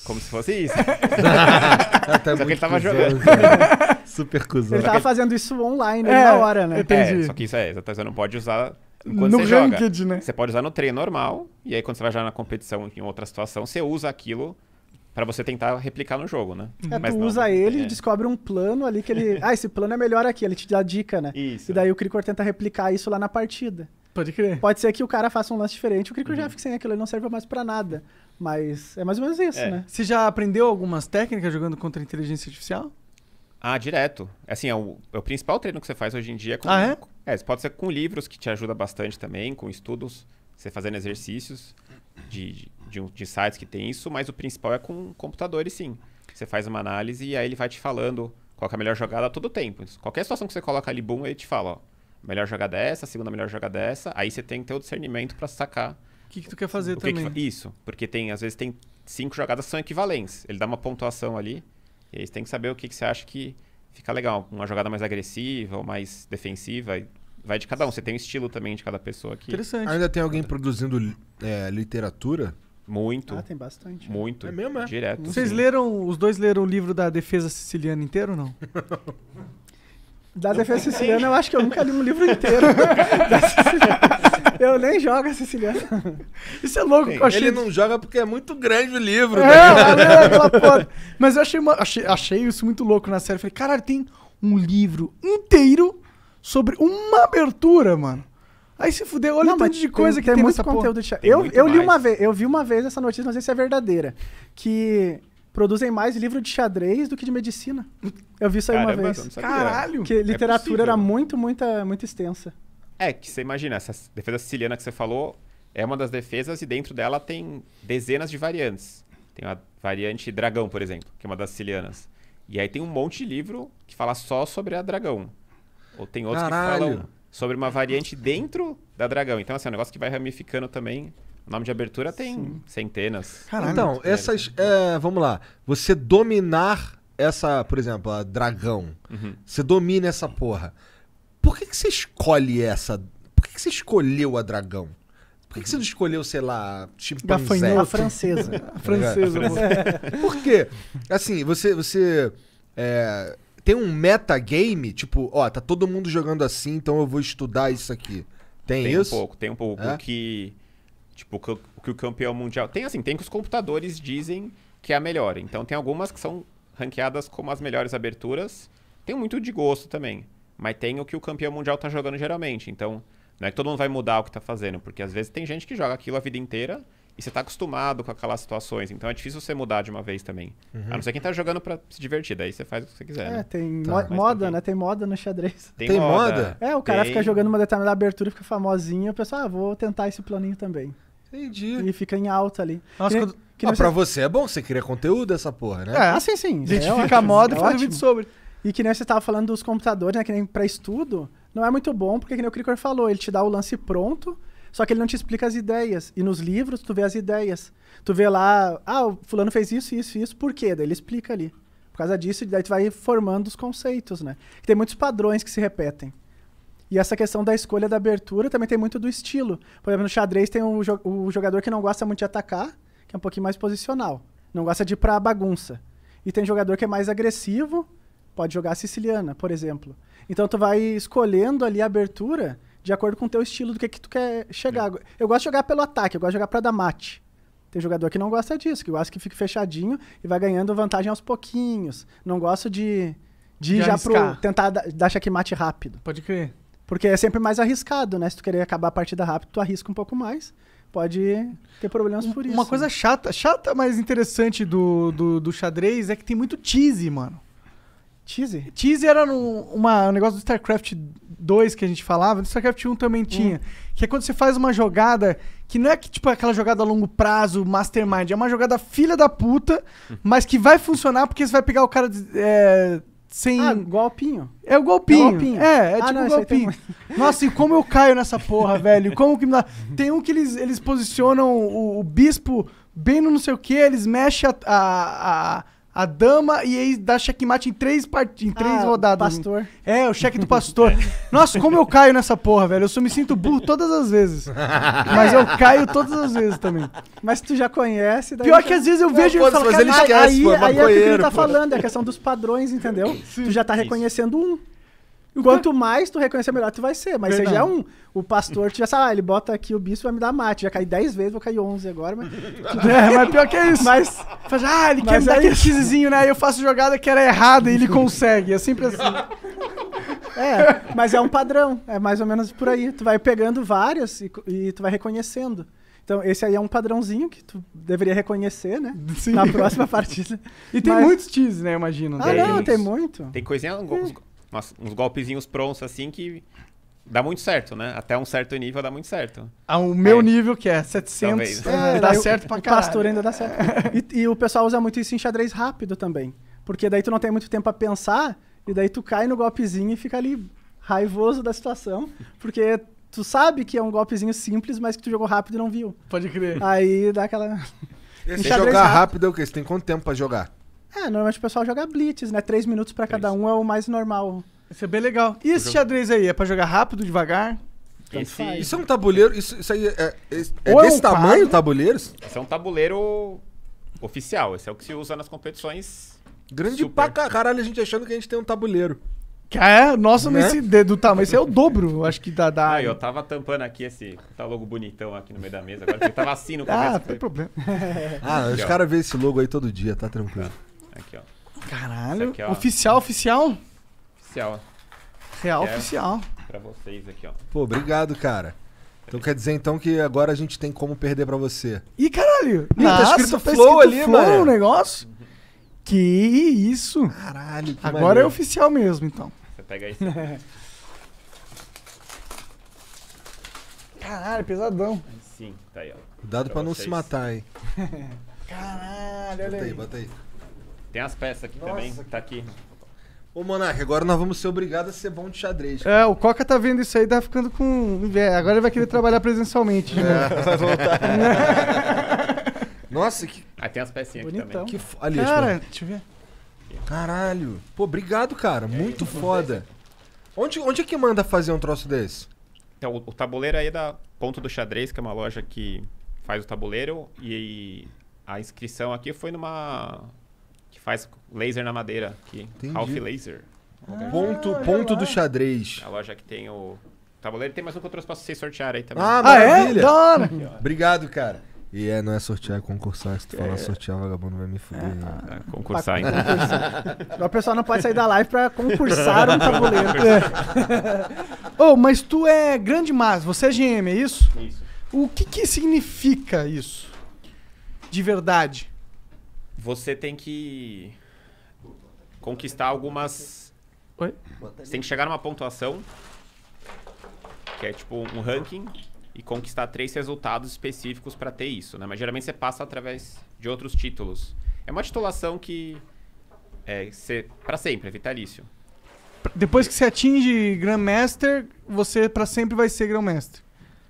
Como se fosse isso. até tá, tá só que ele tava jogando. Super cuzão. Ele tava fazendo isso online, é, na hora, né? Entendi. É, só que isso é, você não pode usar quando no você ranked, joga. né? Você pode usar no treino normal, e aí quando você vai jogar na competição em outra situação, você usa aquilo para você tentar replicar no jogo, né? É, Mas tu não, usa não, ele é. descobre um plano ali que ele... ah, esse plano é melhor aqui, ele te dá dica, né? Isso. E daí o Cricor tenta replicar isso lá na partida. Pode crer. Pode ser que o cara faça um lance diferente, o Crico uhum. já fique sem aquilo, ele não serve mais para nada. Mas é mais ou menos isso, é. né? Você já aprendeu algumas técnicas jogando contra a inteligência artificial? Ah, direto. Assim, é o, é o principal treino que você faz hoje em dia. Com, ah, é? É, pode ser com livros que te ajuda bastante também, com estudos, você fazendo exercícios de, de, de, de sites que tem isso, mas o principal é com computadores, sim. Você faz uma análise e aí ele vai te falando qual é a melhor jogada a todo tempo. Qualquer situação que você coloca ali, boom, ele te fala, ó, melhor jogar dessa, segunda melhor jogar dessa. Aí você tem que ter o discernimento para sacar. O que, que tu quer fazer também. Que, isso, porque tem, às vezes tem cinco jogadas são equivalentes. Ele dá uma pontuação ali. E aí você tem que saber o que, que você acha que fica legal. Uma jogada mais agressiva ou mais defensiva. Vai de cada um. Você tem o um estilo também de cada pessoa aqui. Interessante. Ainda tem alguém produzindo é, literatura? Muito. Ah, tem bastante. Muito. É mesmo, é? Direto. Vocês sim. leram, os dois leram o livro da defesa siciliana inteiro ou não? Da defesa siciliana, eu acho que eu nunca li um livro inteiro. eu nem jogo a siciliana. Isso é louco. achei... Ele não joga porque é muito grande o livro. É, é aquela porra. Mas eu achei, uma... achei, achei isso muito louco na série. Falei, caralho, tem um livro inteiro sobre uma abertura, mano. Aí se fudeu, olha um monte de coisa tem, que tem, tem muito conteúdo. Tem eu, eu li uma vez, eu vi uma vez essa notícia, não sei se é verdadeira, que produzem mais livro de xadrez do que de medicina. Eu vi isso aí Caramba, uma vez. Caralho! Que é literatura é era muito, muita, muito extensa. É, que você imagina, essa defesa siciliana que você falou é uma das defesas e dentro dela tem dezenas de variantes. Tem a variante dragão, por exemplo, que é uma das sicilianas. E aí tem um monte de livro que fala só sobre a dragão. Ou tem outros Caralho. que falam sobre uma variante dentro da dragão. Então, assim, é um negócio que vai ramificando também. Nome de abertura tem Sim. centenas. Caralho, então, essas. É, vamos lá. Você dominar essa, por exemplo, a dragão. Uhum. Você domina essa porra. Por que, que você escolhe essa? Por que, que você escolheu a dragão? Por que, que você não escolheu, sei lá, tipo A francesa. a francesa. é. Por quê? Assim, você. você é, tem um metagame, tipo, ó, tá todo mundo jogando assim, então eu vou estudar isso aqui. Tem, tem isso? Tem um pouco, tem um pouco. É? Que. Tipo, o que o campeão mundial. Tem assim, tem que os computadores dizem que é a melhor. Então tem algumas que são ranqueadas como as melhores aberturas. Tem muito de gosto também. Mas tem o que o campeão mundial tá jogando geralmente. Então, não é que todo mundo vai mudar o que tá fazendo, porque às vezes tem gente que joga aquilo a vida inteira e você tá acostumado com aquelas situações. Então é difícil você mudar de uma vez também. Uhum. A não ser quem tá jogando pra se divertir, daí você faz o que você quiser. É, né? tem tá. mo moda, né? Tem moda no xadrez. Tem, tem moda? É, o cara tem... fica jogando uma determinada abertura, e fica famosinho, o pessoal, ah, vou tentar esse planinho também. Entendi. E fica em alta ali. Nossa, quando... ah, pra você é bom, você cria conteúdo dessa porra, né? É, assim sim. A gente é a moda é e faz um vídeo sobre. E que nem você tava falando dos computadores, né? Que nem pra estudo, não é muito bom, porque que nem o Cricor falou, ele te dá o lance pronto, só que ele não te explica as ideias. E nos livros tu vê as ideias. Tu vê lá, ah, o fulano fez isso, isso, isso, por quê? Daí ele explica ali. Por causa disso, daí tu vai formando os conceitos, né? E tem muitos padrões que se repetem. E essa questão da escolha da abertura também tem muito do estilo. Por exemplo, no xadrez tem o, jo o jogador que não gosta muito de atacar, que é um pouquinho mais posicional. Não gosta de ir pra bagunça. E tem jogador que é mais agressivo, pode jogar siciliana, por exemplo. Então tu vai escolhendo ali a abertura de acordo com o teu estilo, do que, que tu quer chegar. É. Eu gosto de jogar pelo ataque, eu gosto de jogar pra dar mate. Tem jogador que não gosta disso, que gosta que fique fechadinho e vai ganhando vantagem aos pouquinhos. Não gosto de, de, de ir já pro, tentar dar checkmate rápido. Pode crer. Porque é sempre mais arriscado, né? Se tu querer acabar a partida rápido, tu arrisca um pouco mais. Pode ter problemas por isso. Uma coisa né? chata, chata, mas interessante do, do, do, xadrez é que tem muito tease, mano. Tease? Tease era no, uma, um negócio do StarCraft 2 que a gente falava, do StarCraft 1 também tinha. Hum. Que é quando você faz uma jogada que não é que, tipo aquela jogada a longo prazo, mastermind, é uma jogada filha da puta, hum. mas que vai funcionar porque você vai pegar o cara. É, sem. Ah, golpinho. É o golpinho. É, o golpinho. é, é ah, tipo não, um golpinho. Tem... Nossa, e como eu caio nessa porra, velho? Como que me dá. Tem um que eles, eles posicionam o, o bispo bem no não sei o que, eles mexem a, a, a a dama e aí dá checkmate em três, part... em três ah, rodadas. pastor. É, o cheque do pastor. É. Nossa, como eu caio nessa porra, velho. Eu só me sinto burro todas as vezes. Mas eu caio todas as vezes também. Mas tu já conhece. Daí Pior já... que às vezes eu vejo não, e falo, mas ele esquece, aí, pô, é, é aí é o que ele tá pô. falando, é a questão dos padrões, entendeu? Sim, tu já tá reconhecendo um. Quanto mais tu reconhecer, melhor tu vai ser. Mas é Verdade. seja um. O pastor, tu já sabe, ah, ele bota aqui o bispo vai me dar mate. Já caí 10 vezes, vou cair 11 agora. Mas, é, mas pior que é isso. Mas, ah, ele mas quer me dar é aquele xizinho, né? Eu faço jogada que era errada e ele consegue. É sempre assim. é, mas é um padrão. É mais ou menos por aí. Tu vai pegando várias e, e tu vai reconhecendo. Então, esse aí é um padrãozinho que tu deveria reconhecer, né? Sim. Na próxima partida. e tem Mas... muitos teas, né? Imagino. Ah, tem não, isso. tem muito. Tem coisinha, é umas, uns golpezinhos prontos assim que dá muito certo, né? Até um certo nível dá muito certo. Ao ah, meu é. nível, que é 700, é, dá eu, certo pra caralho. pastor ainda dá certo. E, e, o pessoal usa muito isso em xadrez rápido também. Porque daí tu não tem muito tempo pra pensar, e daí tu cai no golpezinho e fica ali raivoso da situação, porque tu sabe que é um golpezinho simples, mas que tu jogou rápido e não viu. Pode crer. Aí dá aquela... Esse jogar rápido, rápido é o quê? Você tem quanto tempo pra jogar? É, normalmente o pessoal joga blitz, né? Três minutos pra cada um é o mais normal. Isso é bem legal. E esse uhum. xadrez aí? É pra jogar rápido, devagar? Esse... Isso é um tabuleiro? Isso, isso aí é, é, é, é desse um tamanho o tabuleiro? Isso é um tabuleiro oficial. Esse é o que se usa nas competições. Grande super. pra caralho a gente achando que a gente tem um tabuleiro. Que é, nossa, né? nesse dedo tá, mas esse é o dobro, acho que dá. dá... Ah, eu tava tampando aqui esse tá logo bonitão aqui no meio da mesa, agora eu tava assim no ah, começo. Ah, não tem problema. ah, os caras veem esse logo aí todo dia, tá tranquilo. Tá. Aqui, ó. Caralho. Aqui, ó. Oficial, oficial? Oficial. Real é oficial. Pra vocês aqui, ó. Pô, obrigado, cara. Então quer dizer então que agora a gente tem como perder pra você. Ih, caralho! Tá Nossa, tá escrito tá flow escrito ali, flow mano. o negócio. Que isso! Caralho, que Agora é maneiro. é oficial mesmo, então. Você pega aí. Caralho, pesadão. Sim, tá aí, ó. Cuidado pra, pra não se matar, hein. Caralho, olha bota aí. aí. Bota aí, bota aí. Tem as peças aqui Nossa, também, que... tá aqui. Ô, Monark, agora nós vamos ser obrigados a ser bom de xadrez. É, cara. É, o Coca tá vendo isso aí, tá ficando com. Agora ele vai querer trabalhar presencialmente. Né? É, vai voltar. Nossa, que. Aí ah, tem as pecinhas aqui também. Que Ali, cara, deixa eu ver. Caralho. Pô, obrigado, cara. Muito foda. Onde, onde é que manda fazer um troço desse? Então, o, o tabuleiro aí é da Ponto do Xadrez, que é uma loja que faz o tabuleiro, e a inscrição aqui foi numa faz laser na madeira aqui. Half Laser. Ah, ponto ponto do xadrez. A loja que tem o tabuleiro. Tem mais um que eu trouxe pra vocês sortear aí também. Ah, maravilha. Ah, é? Obrigado, cara. E é, não é sortear, é concursar. Se tu falar é. sortear, o vagabundo vai me fuder. É, né? concursar, então. Concursar. o pessoal não pode sair da live pra concursar um tabuleiro. é. oh, mas tu é grande mas, você é GM, é isso? Isso. O que que significa isso? De verdade você tem que conquistar algumas. Oi? Você tem que chegar numa pontuação, que é tipo um ranking, e conquistar três resultados específicos para ter isso, né? Mas geralmente você passa através de outros títulos. É uma titulação que é para sempre, é vitalício. Depois que você atinge Grandmaster, você para sempre vai ser Grandmaster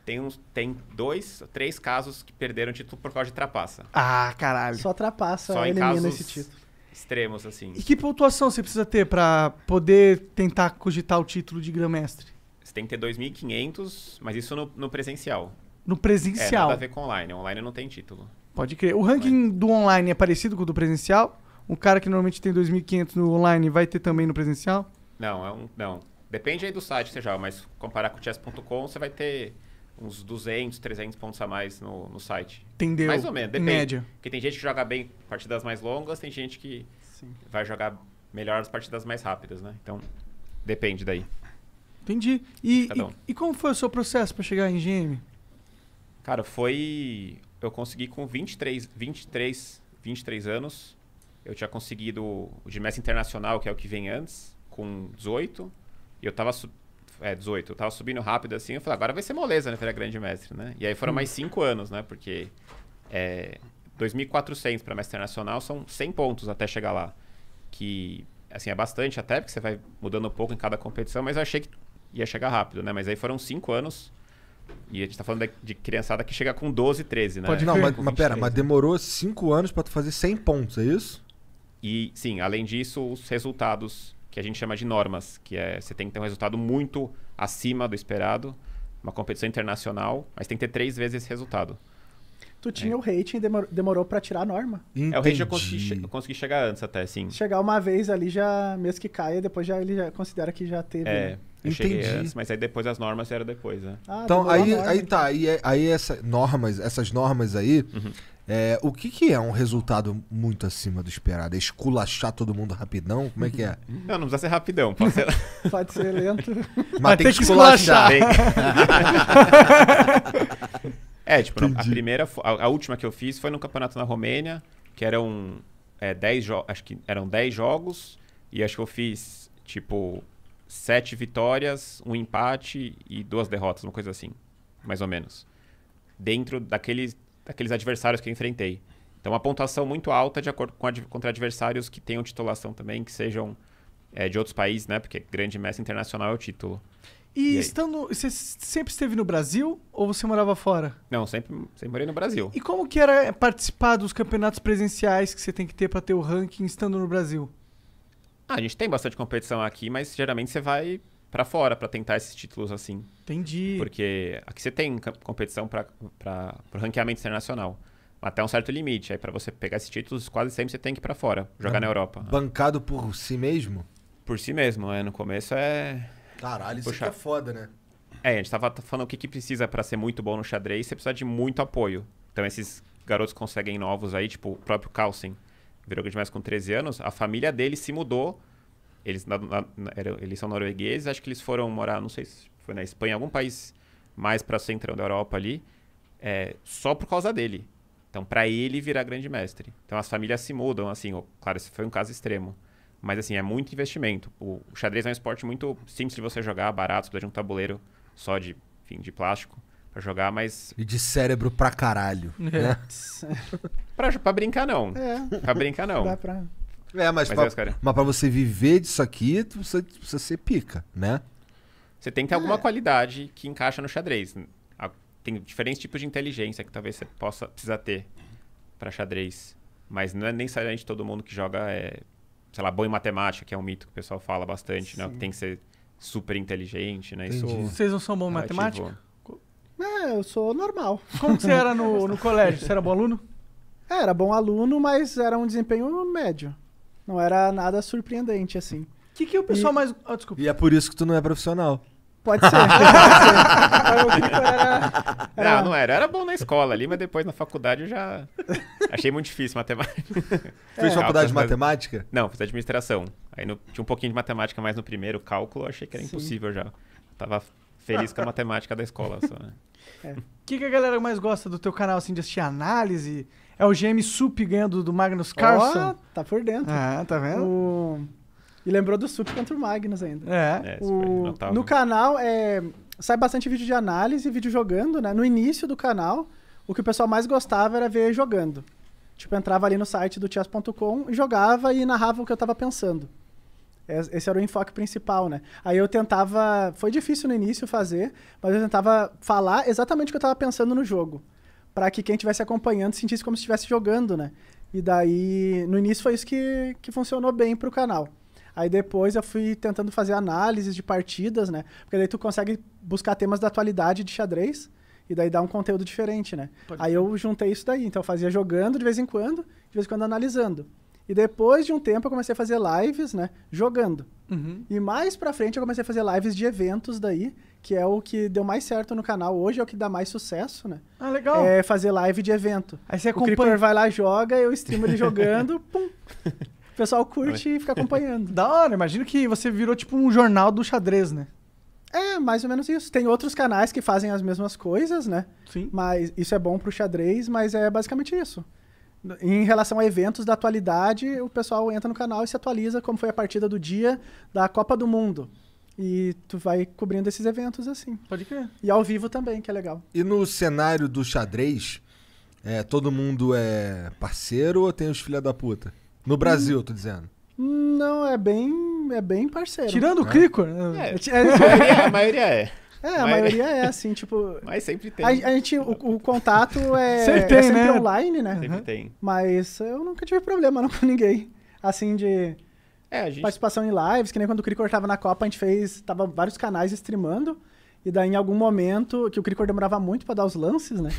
tem, uns, tem dois, três casos que perderam título por causa de trapaça. Ah, caralho. Só trapaça Só elimina casos... esse título extremos, assim. E que pontuação você precisa ter para poder tentar cogitar o título de grã-mestre? Você tem que ter 2.500, mas isso no, no, presencial. No presencial? É, nada a ver com online. Online não tem título. Pode crer. O ranking online. do online é parecido com o do presencial? Um cara que normalmente tem 2.500 no online vai ter também no presencial? Não, é um, não. Depende aí do site seja mas comparar com o chess.com, você vai ter uns 200, 300 pontos a mais no, no site. Entendeu? Mais ou menos, depende. Média. Porque tem gente que joga bem partidas mais longas, tem gente que Sim. vai jogar melhor as partidas mais rápidas, né? Então, depende daí. Entendi. E, tá e, e, como foi o seu processo para chegar em GM? Cara, foi... Eu consegui com 23, 23, 23 anos. Eu tinha conseguido o de mestre internacional, que é o que vem antes, com 18. E eu tava é, 18. Eu tava subindo rápido assim, eu falei, agora vai ser moleza, né? Feira Grande Mestre, né? E aí foram mais 5 hum. anos, né? Porque é, 2.400 para Mestre Nacional são 100 pontos até chegar lá. Que, assim, é bastante até, porque você vai mudando um pouco em cada competição, mas eu achei que ia chegar rápido, né? Mas aí foram 5 anos e a gente tá falando de, de, criançada que chega com 12, 13, né? Pode não, mas, mas, pera, mas demorou 5 anos para tu fazer 100 pontos, é isso? E sim, além disso, os resultados que a gente chama de normas, que é você tem que ter um resultado muito acima do esperado, uma competição internacional, mas tem que ter três vezes esse resultado. Tu tinha é. o rating e demor demorou para tirar a norma. Entendi. É, o rating eu consegui, eu consegui, chegar antes até, sim. Chegar uma vez ali já, mesmo que caia, depois já ele já considera que já teve. É, eu Entendi. cheguei antes, mas aí depois as normas eram depois, né? Ah, então aí, aí tá, aí, é, aí essa normas, essas normas aí, uhum. É, o que, que é um resultado muito acima do esperado? É esculachar todo mundo rapidão? Como é que é? Uhum. Não, não precisa ser rapidão. Pode ser, pode ser lento. Mas, Mas tem, tem que esculachar. é, tipo, Entendi. a primeira, a, a, última que eu fiz foi no campeonato na Romênia, que eram é, dez acho que eram 10 jogos, e acho que eu fiz, tipo, sete vitórias, um empate e duas derrotas, uma coisa assim, mais ou menos. Dentro daquele daqueles adversários que eu enfrentei. Então, uma pontuação muito alta de acordo com ad contra adversários que tenham titulação também, que sejam é, de outros países, né? Porque grande mestre internacional é o título. E, e estando. Você sempre esteve no Brasil ou você morava fora? Não, sempre, sempre morei no Brasil. E como que era eh, participar dos campeonatos presenciais que você tem que ter para ter o ranking estando no Brasil? Ah, a gente tem bastante competição aqui, mas geralmente você vai para fora para tentar esses títulos assim. Entendi. Porque aqui você tem competição para ranqueamento internacional. Até um certo limite. Aí para você pegar esses títulos, quase sempre você tem que ir para fora, jogar é na Europa. Bancado por si mesmo? Por si mesmo, é. No começo é. Caralho, Puxa. isso aqui é foda, né? É, a gente tava falando o que, que precisa para ser muito bom no xadrez, você precisa de muito apoio. Então esses garotos conseguem novos aí, tipo o próprio Carlsen, virou mais com 13 anos, a família dele se mudou eles, na, na, eram, eles são noruegueses, acho que eles foram morar, não sei se foi na Espanha, algum país mais para centro da Europa ali, é, só por causa dele. Então, para ele virar grande mestre. Então, as famílias se mudam, assim, ó, claro, esse foi um caso extremo. Mas, assim, é muito investimento. O, o xadrez é um esporte muito simples de você jogar, barato, você precisa de um tabuleiro só de, enfim, de plástico para jogar, mas... E de cérebro pra caralho, é. né? pra, pra, brincar, não. É. Pra brincar, não. Dá pra... É, mas, mas, pra, é, cara... mas pra você viver disso aqui, tu precisa, precisa ser pica, né? Você tem que ter é. alguma qualidade que encaixa no xadrez. Tem diferentes tipos de inteligência que talvez você possa precisar ter para xadrez. Mas não é necessariamente todo mundo que joga é, sei lá, bom em matemática, que é um mito que o pessoal fala bastante, né? Sim. né? tem que ser super inteligente, né? Isso, Vocês não são bons em matemática? É, eu sou normal. Como você era no, no colégio? Você era bom aluno? É, era bom aluno, mas era um desempenho médio. Não era nada surpreendente, assim. O que, que é o pessoal e... mais. Oh, desculpa. E é por isso que tu não é profissional. Pode ser. Pode ser. Era, era... Não, não era. Era bom na escola ali, mas depois na faculdade eu já achei muito difícil matemática. É. Fez faculdade de matemática? Não, fiz administração. Aí no... tinha um pouquinho de matemática mais no primeiro cálculo, achei que era Sim. impossível já. Tava feliz com a matemática da escola só. O né? é. que, que a galera mais gosta do teu canal, assim, de assistir análise? É o GM Sup ganhando do Magnus Carlson. Oh, tá por dentro. Ah, tá vendo? O... E lembrou do Sup contra o Magnus ainda. É. é o... No canal é... sai bastante vídeo de análise, vídeo jogando, né? No início do canal, o que o pessoal mais gostava era ver jogando. Tipo, entrava ali no site do chess.com, jogava e narrava o que eu tava pensando. Esse era o enfoque principal, né? Aí eu tentava. Foi difícil no início fazer, mas eu tentava falar exatamente o que eu tava pensando no jogo para que quem estivesse acompanhando sentisse como se estivesse jogando, né? E daí, no início foi isso que, que funcionou bem pro canal. Aí depois eu fui tentando fazer análises de partidas, né? Porque daí tu consegue buscar temas da atualidade de xadrez e daí dá um conteúdo diferente, né? Pode aí ser. eu juntei isso daí, então eu fazia jogando de vez em quando, de vez em quando analisando. E depois de um tempo eu comecei a fazer lives, né? Jogando. Uhum. E mais pra frente eu comecei a fazer lives de eventos daí, que é o que deu mais certo no canal hoje, é o que dá mais sucesso, né? Ah, legal. É fazer live de evento. Aí você acompanha. O Creeper vai lá, joga, eu streamo ele jogando, pum. O pessoal curte e fica acompanhando. Da hora, imagino que você virou tipo um jornal do xadrez, né? É, mais ou menos isso. Tem outros canais que fazem as mesmas coisas, né? Sim. Mas isso é bom pro xadrez, mas é basicamente isso. Em relação a eventos da atualidade, o pessoal entra no canal e se atualiza como foi a partida do dia da Copa do Mundo. E tu vai cobrindo esses eventos assim. Pode crer. E ao vivo também, que é legal. E no cenário do xadrez, é, todo mundo é parceiro ou tem os filha da puta? No Brasil, hum. tô dizendo. Não, é bem, é bem parceiro. Tirando o é. Né? É. É, é, é. a maioria é. É, a maioria é assim, tipo. Mas sempre tem. A, a gente, o, o, contato é, é sempre, tem, é sempre né? online, né? Sempre uhum. tem. Mas eu nunca tive problema não com ninguém. Assim de. É, gente... Participação em lives, que nem quando o Cricor tava na Copa, a gente fez. Tava vários canais streamando. E daí, em algum momento, que o Cricor demorava muito para dar os lances, né?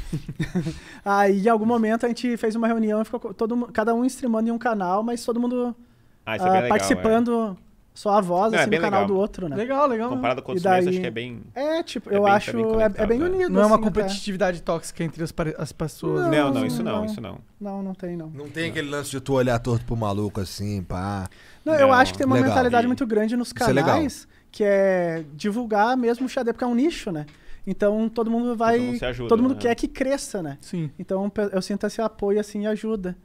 aí, em algum momento, a gente fez uma reunião e ficou todo, cada um streamando em um canal, mas todo mundo ah, é ah, é. participando. É só a voz, não, é assim, é no canal legal. do outro, né? Legal, legal. Comparado com outros daí... acho que é bem... É, tipo, é eu bem, acho... É, é, bem tá unido, Não é uma assim, competitividade até. tóxica entre as, as pessoas. Não, não, não isso não, isso não. Não, não tem, não. Não tem aquele lance de tu olhar torto pro maluco, assim, pá... Não, eu acho que tem uma legal. mentalidade e... muito grande nos é canais, que é divulgar mesmo o xadê, porque é um nicho, né? Então todo mundo vai... Todo mundo, ajuda, todo mundo né? quer que cresça, né? Sim. Então eu sinto esse apoio, assim, ajuda.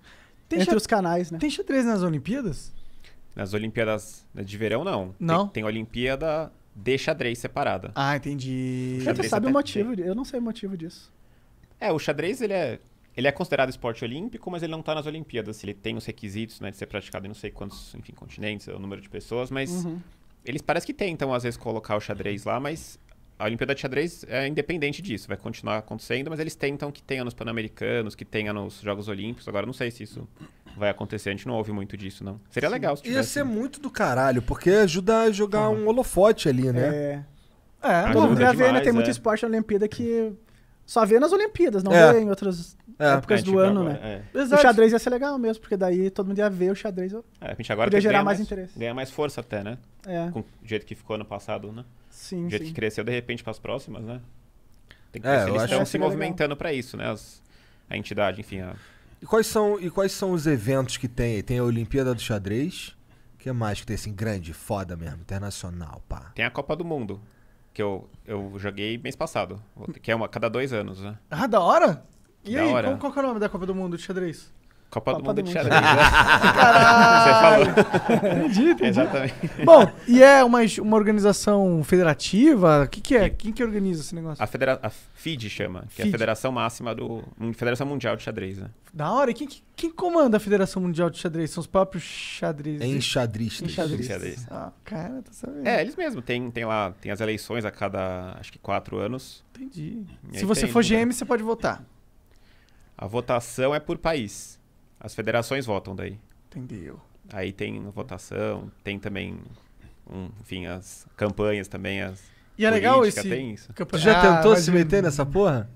Tem entre os canais, né? Tem xadrez nas Olimpíadas? Nas Olimpíadas de verão, não. Não? Tem, tem Olimpíada de xadrez separada. Ah, entendi. Você sabe o motivo, tem. eu não sei o motivo disso. É, o xadrez, ele é... Ele é considerado esporte olímpico, mas ele não está nas Olimpíadas. Ele tem os requisitos né, de ser praticado em não sei quantos enfim, continentes, o número de pessoas, mas uhum. eles parece que tentam, às vezes, colocar o xadrez lá, mas a Olimpíada de Xadrez é independente disso, vai continuar acontecendo, mas eles tentam que tenha nos Pan-Americanos, que tenha nos Jogos Olímpicos. Agora, não sei se isso vai acontecer. A gente não ouve muito disso, não. Seria Sim. legal se tivesse. Ia ser muito do caralho, porque ajuda a jogar uhum. um holofote ali, né? É. É, bom, ver, Tem é. muito esporte na Olimpíada que só vê nas Olimpíadas, não é. vê em outras é. épocas é, do ano, agora, né? É. O xadrez ia ser legal mesmo, porque daí todo mundo ia ver o xadrez. É, a gente agora podia gerar mais, mais, interesse. Ganhar mais força até, né? É. Com o jeito que ficou no passado, né? Sim. O jeito sim. que cresceu de repente para as próximas, né? Tem que é, eles estão se movimentando para isso, né? As, a entidade, enfim, a e quais são, e quais são os eventos que tem? Tem a Olimpíada do Xadrez. que que mais que tem assim, grande, foda mesmo, internacional, pá? Tem a Copa do Mundo, que eu, eu joguei mês passado. Que é uma cada dois anos, né? Ah, da hora? E Da aí, hora. qual, qual que é o nome da Copa do Mundo de xadrez? Copa, Copa do Mundo, do mundo de xadrez. Caralho! Né? Você falou. Exatamente. Bom, e é uma, uma organização federativa? O que, que é? Quem que organiza esse negócio? A, federa a FID chama, que FID. é a Federação Máxima do... Hum, Federação Mundial de Xadrez, né? Da hora. E quem, quem comanda a Federação Mundial de Xadrez? São os próprios xadrezes. É enxadristas. Enxadristas. Enxadristas. Ah, cara, tá sabendo. É, eles mesmos. Tem, tem lá, tem as eleições a cada, acho que quatro anos. Entendi. Se você tem, for GM, né? você pode votar. A votação é por país. As federações votam daí. Entendeu. Aí tem votação, tem também, um, enfim, as campanhas também, as E é legal esse... Tem isso. Tu já ah, tentou se meter nessa porra?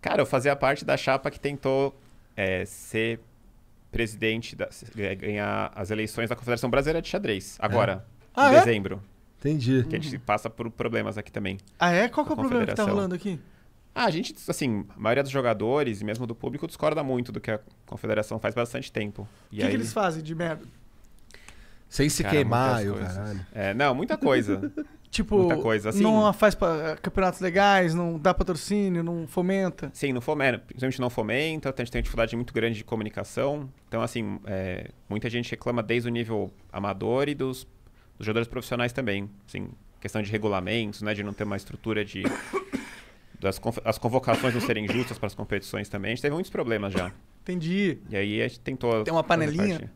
Cara, eu fazia parte da chapa que tentou é, ser presidente, da, é, ganhar as eleições da Confederação Brasileira de Xadrez, é. agora, é. ah, em é? dezembro. Entendi. Que a gente passa por problemas aqui também. Ah, é? Qual que é o problema que tá rolando aqui? Ah, a gente, assim, a maioria dos jogadores e mesmo do público discorda muito do que a confederação faz bastante tempo. O que, aí... que, eles fazem de merda? Sem se cara, queimar, eu caralho. É, não, muita coisa. tipo, muita coisa. Assim, não faz eh, campeonatos legais, não dá patrocínio, não fomenta. Sim, não fomenta. Principalmente não fomenta, a gente tem uma dificuldade muito grande de comunicação. Então, assim, é, muita gente reclama desde o nível amador e dos, dos jogadores profissionais também. Assim, questão de regulamentos, né? De não ter uma estrutura de das as convocações não serem justas para as competições também. A gente teve muitos problemas já. Entendi. E aí a gente tentou. Tem uma panelinha?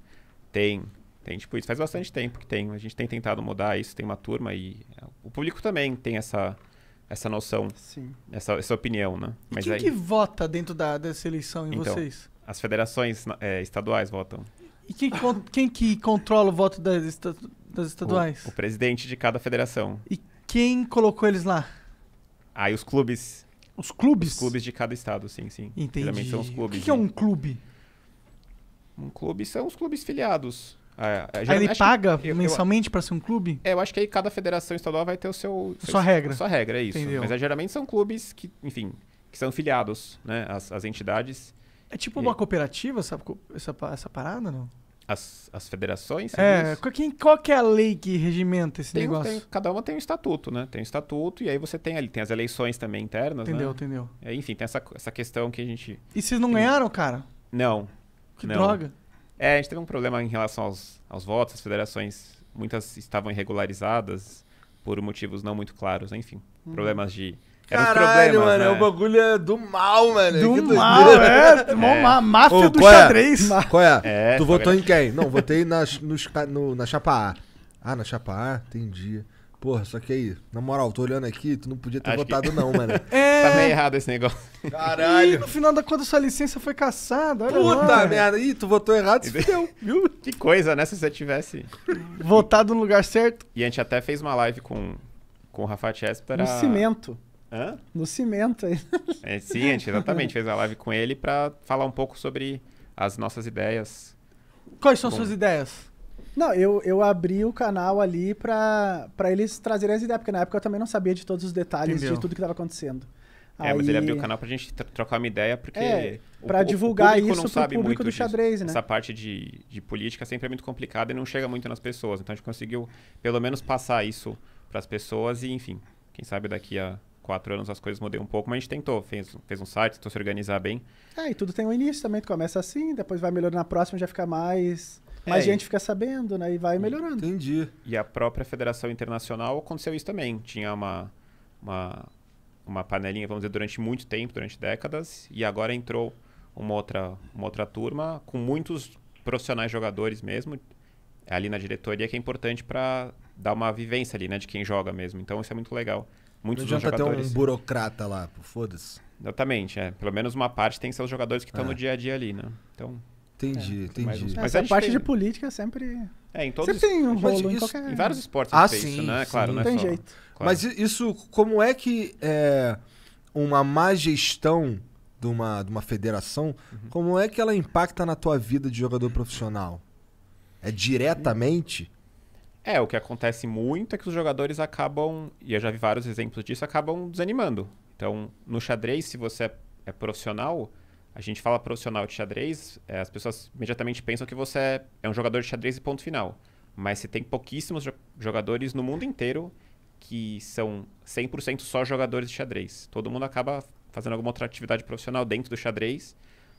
Tem. Tem, tipo, isso faz bastante tempo que tem. A gente tem tentado mudar isso, tem uma turma e o público também tem essa, essa noção, Sim. Essa, essa opinião, né? E Mas quem aí... que vota dentro da, dessa eleição em então, vocês? As federações é, estaduais votam. E quem, quem que controla o voto das, das estaduais? O, o presidente de cada federação. E quem colocou eles lá? Aí os clubes. Os clubes? Os clubes de cada estado, sim, sim. Entendi. Geralmente são os clubes. O que, que é um clube? Um clube são os clubes filiados. É, é, aí ele paga eu, mensalmente para ser um clube? É, eu acho que aí cada federação estadual vai ter o seu... seu sua regra. Sua regra, é isso. Entendeu. Mas é, geralmente são clubes que, enfim, que são filiados, né? As, as entidades. É tipo e uma cooperativa essa, essa, essa parada, não? As, as federações? É, qual, quem, qual que é a lei que regimenta esse tem, negócio? Tem, cada uma tem um estatuto, né? Tem um estatuto e aí você tem ali, tem as eleições também internas, entendeu, né? Entendeu, é, enfim, tem essa, essa questão que a gente... E vocês não tem... ganharam, cara? Não. Que não. droga. É, a gente teve um problema em relação aos, aos votos, as federações, muitas estavam irregularizadas por motivos não muito claros, enfim. Hum. Problemas de era Caralho, mano, né? é o bagulho é do mal, mano. Do que mal, doido. é. Uma é. máfia Ô, do qual xadrez. É? Qual é? é tu votou em quem? Não, votei na, nos, no, na Chapa A. Ah, na Chapa A? Entendi. Porra, só que aí, na moral, tô olhando aqui, tu não podia ter Acho votado que... não, mano. É... Tá meio errado esse negócio. Caralho. E no final da conta sua licença foi caçada, olha Puta lá. merda. Ih, tu votou errado, se fudeu, viu? Que coisa, né? Se você tivesse... Votado no lugar certo. E a gente até fez uma live com, com o Rafa Chesper. No a... cimento. Hã? No cimento aí. É, sim, a gente exatamente fez a live com ele para falar um pouco sobre as nossas ideias. Quais são suas ideias? Não, eu, eu abri o canal ali pra, eles trazerem as ideias, porque na época eu também não sabia de todos os detalhes Entendeu. de tudo que tava acontecendo. É, Aí... mas ele abriu o canal pra gente trocar uma ideia, porque. É, pra divulgar o isso não sabe público muito do xadrez, disso. né? Essa parte de, de política é sempre é muito complicada e não chega muito nas pessoas. Então a gente conseguiu, pelo menos, passar isso pras pessoas e, enfim, quem sabe daqui a quatro anos as coisas mudei um pouco, mas a gente tentou, fez, fez um site, tentou se organizar bem. É, e tudo tem um início também, tu começa assim, depois vai melhorando na próxima, já fica mais. É, mais é, gente e... fica sabendo, né? E vai melhorando. Entendi. E a própria Federação Internacional aconteceu isso também. Tinha uma, uma, uma panelinha, vamos dizer, durante muito tempo, durante décadas, e agora entrou uma outra, uma outra turma com muitos profissionais jogadores mesmo, ali na diretoria, que é importante para dar uma vivência ali, né, de quem joga mesmo. Então isso é muito legal. Muitos não adianta ter um burocrata lá, foda-se. Exatamente, é. Pelo menos uma parte tem seus jogadores que estão é. no dia a dia ali, né? Então. Entendi, é, entendi. Mais Mas a parte tem... de política é sempre. É, em todos. os tem um em, qualquer... em vários esportes ah, é sim, isso, né? Sim, claro, não é tem só... jeito. Claro. Mas isso, como é que é, uma má gestão de uma, de uma federação, uhum. como é que ela impacta na tua vida de jogador profissional? É diretamente? É, o que acontece muito é que os jogadores acabam, e eu já vi vários exemplos disso, acabam desanimando. Então, no xadrez, se você é, é profissional, a gente fala profissional de xadrez, é, as pessoas imediatamente pensam que você é, é um jogador de xadrez e ponto final. Mas você tem pouquíssimos jogadores no mundo inteiro que são 100% só jogadores de xadrez. Todo mundo acaba fazendo alguma outra atividade profissional dentro do xadrez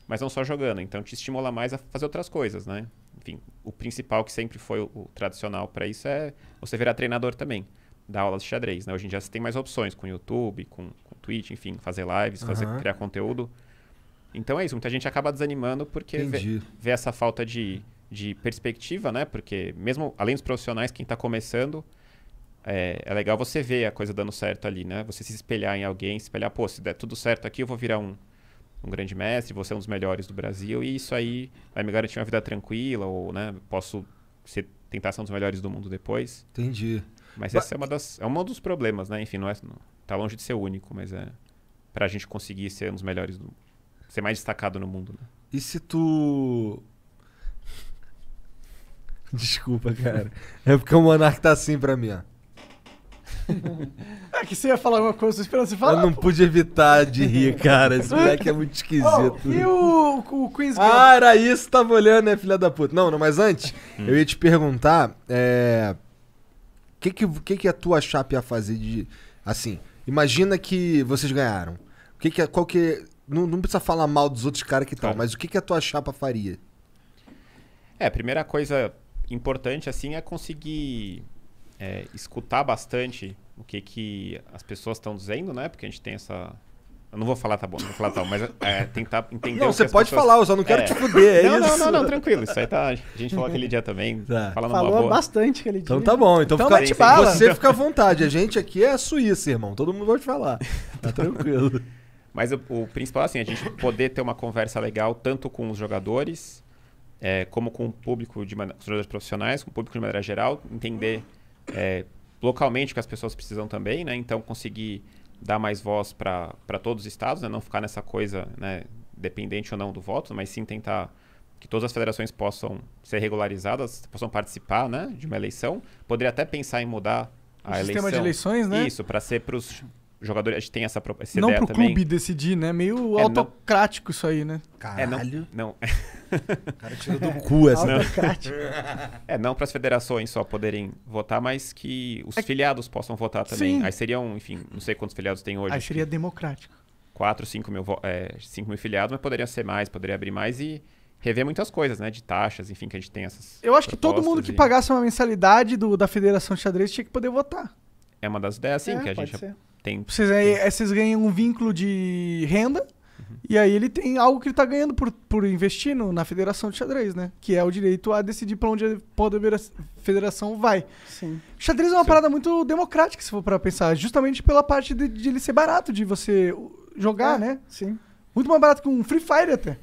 mas não só jogando. Então te estimula mais a fazer outras coisas, né? Enfim, o principal que sempre foi o, o tradicional para isso é você virar treinador também, dar aulas de xadrez, né? Hoje em dia você tem mais opções com YouTube, com, com Twitch, enfim, fazer lives, uhum. fazer criar conteúdo. Então é isso, muita gente acaba desanimando porque vê, vê, essa falta de, de perspectiva, né? Porque mesmo além dos profissionais, quem está começando, é, é, legal você ver a coisa dando certo ali, né? Você se espelhar em alguém, se espelhar, pô, se der tudo certo aqui, eu vou virar um, um grande mestre, você é um dos melhores do Brasil e isso aí vai me garantir uma vida tranquila ou, né, posso ser, tentar ser um dos melhores do mundo depois. Entendi. Mas ba esse é uma das é um dos problemas, né? Enfim, não é não, tá longe de ser único, mas é para a gente conseguir ser um dos melhores do ser mais destacado no mundo, né? E se tu Desculpa, cara. É porque o Monark tá assim pra mim, ó. que você ia falar alguma coisa, você falar Eu não pude evitar de rir, cara. Esse moleque é muito esquisito. Oh, e o, o Queen's ah, Gambit? Ah, era isso, tava olhando, né, filha da puta. Não, não, mas antes, hum. eu ia te perguntar, é... O que que, que que a tua chapa ia fazer de... Assim, imagina que vocês ganharam. O que que... Qual que... Não, não precisa falar mal dos outros caras que tal, é. Tá. mas o que que a tua chapa faria? É, a primeira coisa importante, assim, é conseguir é, escutar bastante o que, que as pessoas estão dizendo, né? Porque a gente tem essa. Eu não vou falar, tá bom, não vou falar mas é, tentar entender. Não, você pode pessoas... falar, eu só não quero é. te fuder, é não, isso. Não, não, não, tranquilo. Isso aí tá. A gente falou aquele dia também. Tá. Falou bastante aquele então dia. Então tá bom, então, então fica, falar. você fica à vontade. A gente aqui é a Suíça, irmão. Todo mundo vai te falar. Tá tranquilo. Mas o, o principal, é assim, a gente poder ter uma conversa legal tanto com os jogadores, é, como com o público de os jogadores profissionais, com o público de maneira geral, entender é, localmente que as pessoas precisam também, né? Então conseguir dar mais voz para todos os estados, né? não ficar nessa coisa né, dependente ou não do voto, mas sim tentar que todas as federações possam ser regularizadas, possam participar né, de uma eleição. Poderia até pensar em mudar o a sistema eleição. sistema de eleições, né? Isso, para ser para os jogadores, a gente tem essa, essa não ideia pro também. clube decidir, né? Meio é, autocrático não... isso aí, né? Caralho. É, não. não. o cara tirou do cu essa. Não. é, não para as federações só poderem votar, mas que os é... filiados possam votar também. Sim. Aí seriam, enfim, não sei quantos filiados tem hoje. Aí seria democrático. 4, 5 mil, é, 5 mil filiados, mas poderia ser mais, poderia abrir mais e rever muitas coisas, né? De taxas, enfim, que a gente tem essas. Eu acho que todo mundo e... que pagasse uma mensalidade do, da Federação de Xadrez tinha que poder votar. É uma das ideias, sim, é, que a gente. Ser. Tem... Vocês, é, vocês ganham um vínculo de renda. Uhum. E aí ele tem algo que ele está ganhando por, por investir na federação de xadrez, né? Que é o direito a decidir para onde a federação vai. Sim. Xadrez é uma Sim. parada muito democrática, se for para pensar. Justamente pela parte de, de, ele ser barato, de você jogar, é, né? Sim. Muito mais barato que um Free Fire até.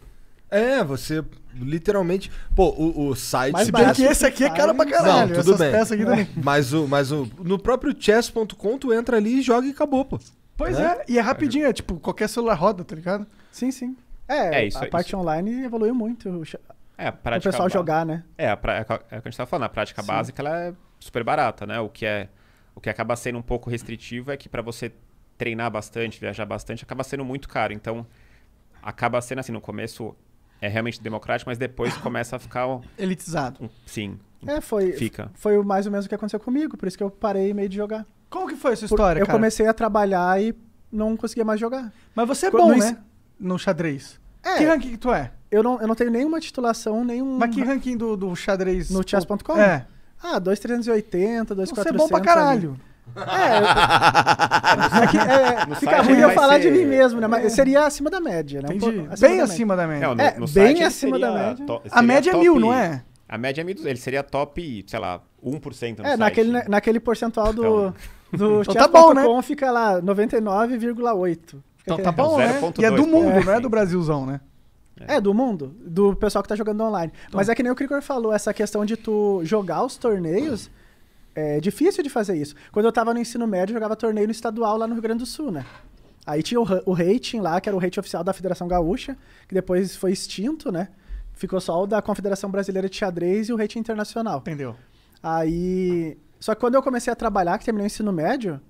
É, você literalmente. Pô, o, o site. Mas bem que esse aqui é caro pra caralho. Não, tudo bem. É. Mas, o, mas o, no próprio chess.com tu entra ali e joga e acabou, pô. Pois né? é, e é rapidinho, é tipo, qualquer celular roda, tá ligado? Sim, sim. É, é isso, a parte isso. online evoluiu muito. É, a prática. O pessoal ba... jogar, né? É, a pra... É, é o que a gente tava falando, a prática sim. básica ela é super barata, né? O que, é... o que acaba sendo um pouco restritivo é que para você treinar bastante, viajar bastante, acaba sendo muito caro. Então, acaba sendo assim, no começo é realmente democrático, mas depois começa a ficar. Elitizado. sim. É, foi. Fica. Foi mais ou menos o que aconteceu comigo, por isso que eu parei meio de jogar. Como que foi essa história? Por, eu comecei a trabalhar e não conseguia mais jogar. Mas você é bom, né? No xadrez. É. Que ranking que tu é? Eu não, eu não tenho nenhuma titulação, nenhum. Mas que ranking do, do xadrez? No chess.com? É. Ah, 2380, 2,400. Você é bom pra caralho. Ali. É, é, é, é fica ruim eu falar ser... de mim mesmo, né? Mas seria acima da média, né? Um pouco, acima bem da acima da média. Não, no, é, no bem acima da média. To, a média é mil, não é? A média é mil, ele seria top, sei lá, 1% no É, site. naquele, na, né, naquele percentual do, então... do então, tá bom, né? Com, fica lá 99,8. Então tá bom, então, né? E é do mundo, é, né? não é do Brasilzão, né? É. é, do mundo, do pessoal que tá jogando online. Então. Mas é que nem o Cricor falou, essa questão de tu jogar os torneios é difícil de fazer isso. Quando eu tava no ensino médio, eu jogava torneio no estadual lá no Rio Grande do Sul, né? Aí tinha o, o rating lá, que era o rating oficial da Federação Gaúcha, que depois foi extinto, né? Ficou só o da Confederação Brasileira de Xadrez e o rating internacional. Entendeu. Aí. Só que quando eu comecei a trabalhar, que terminei o ensino médio,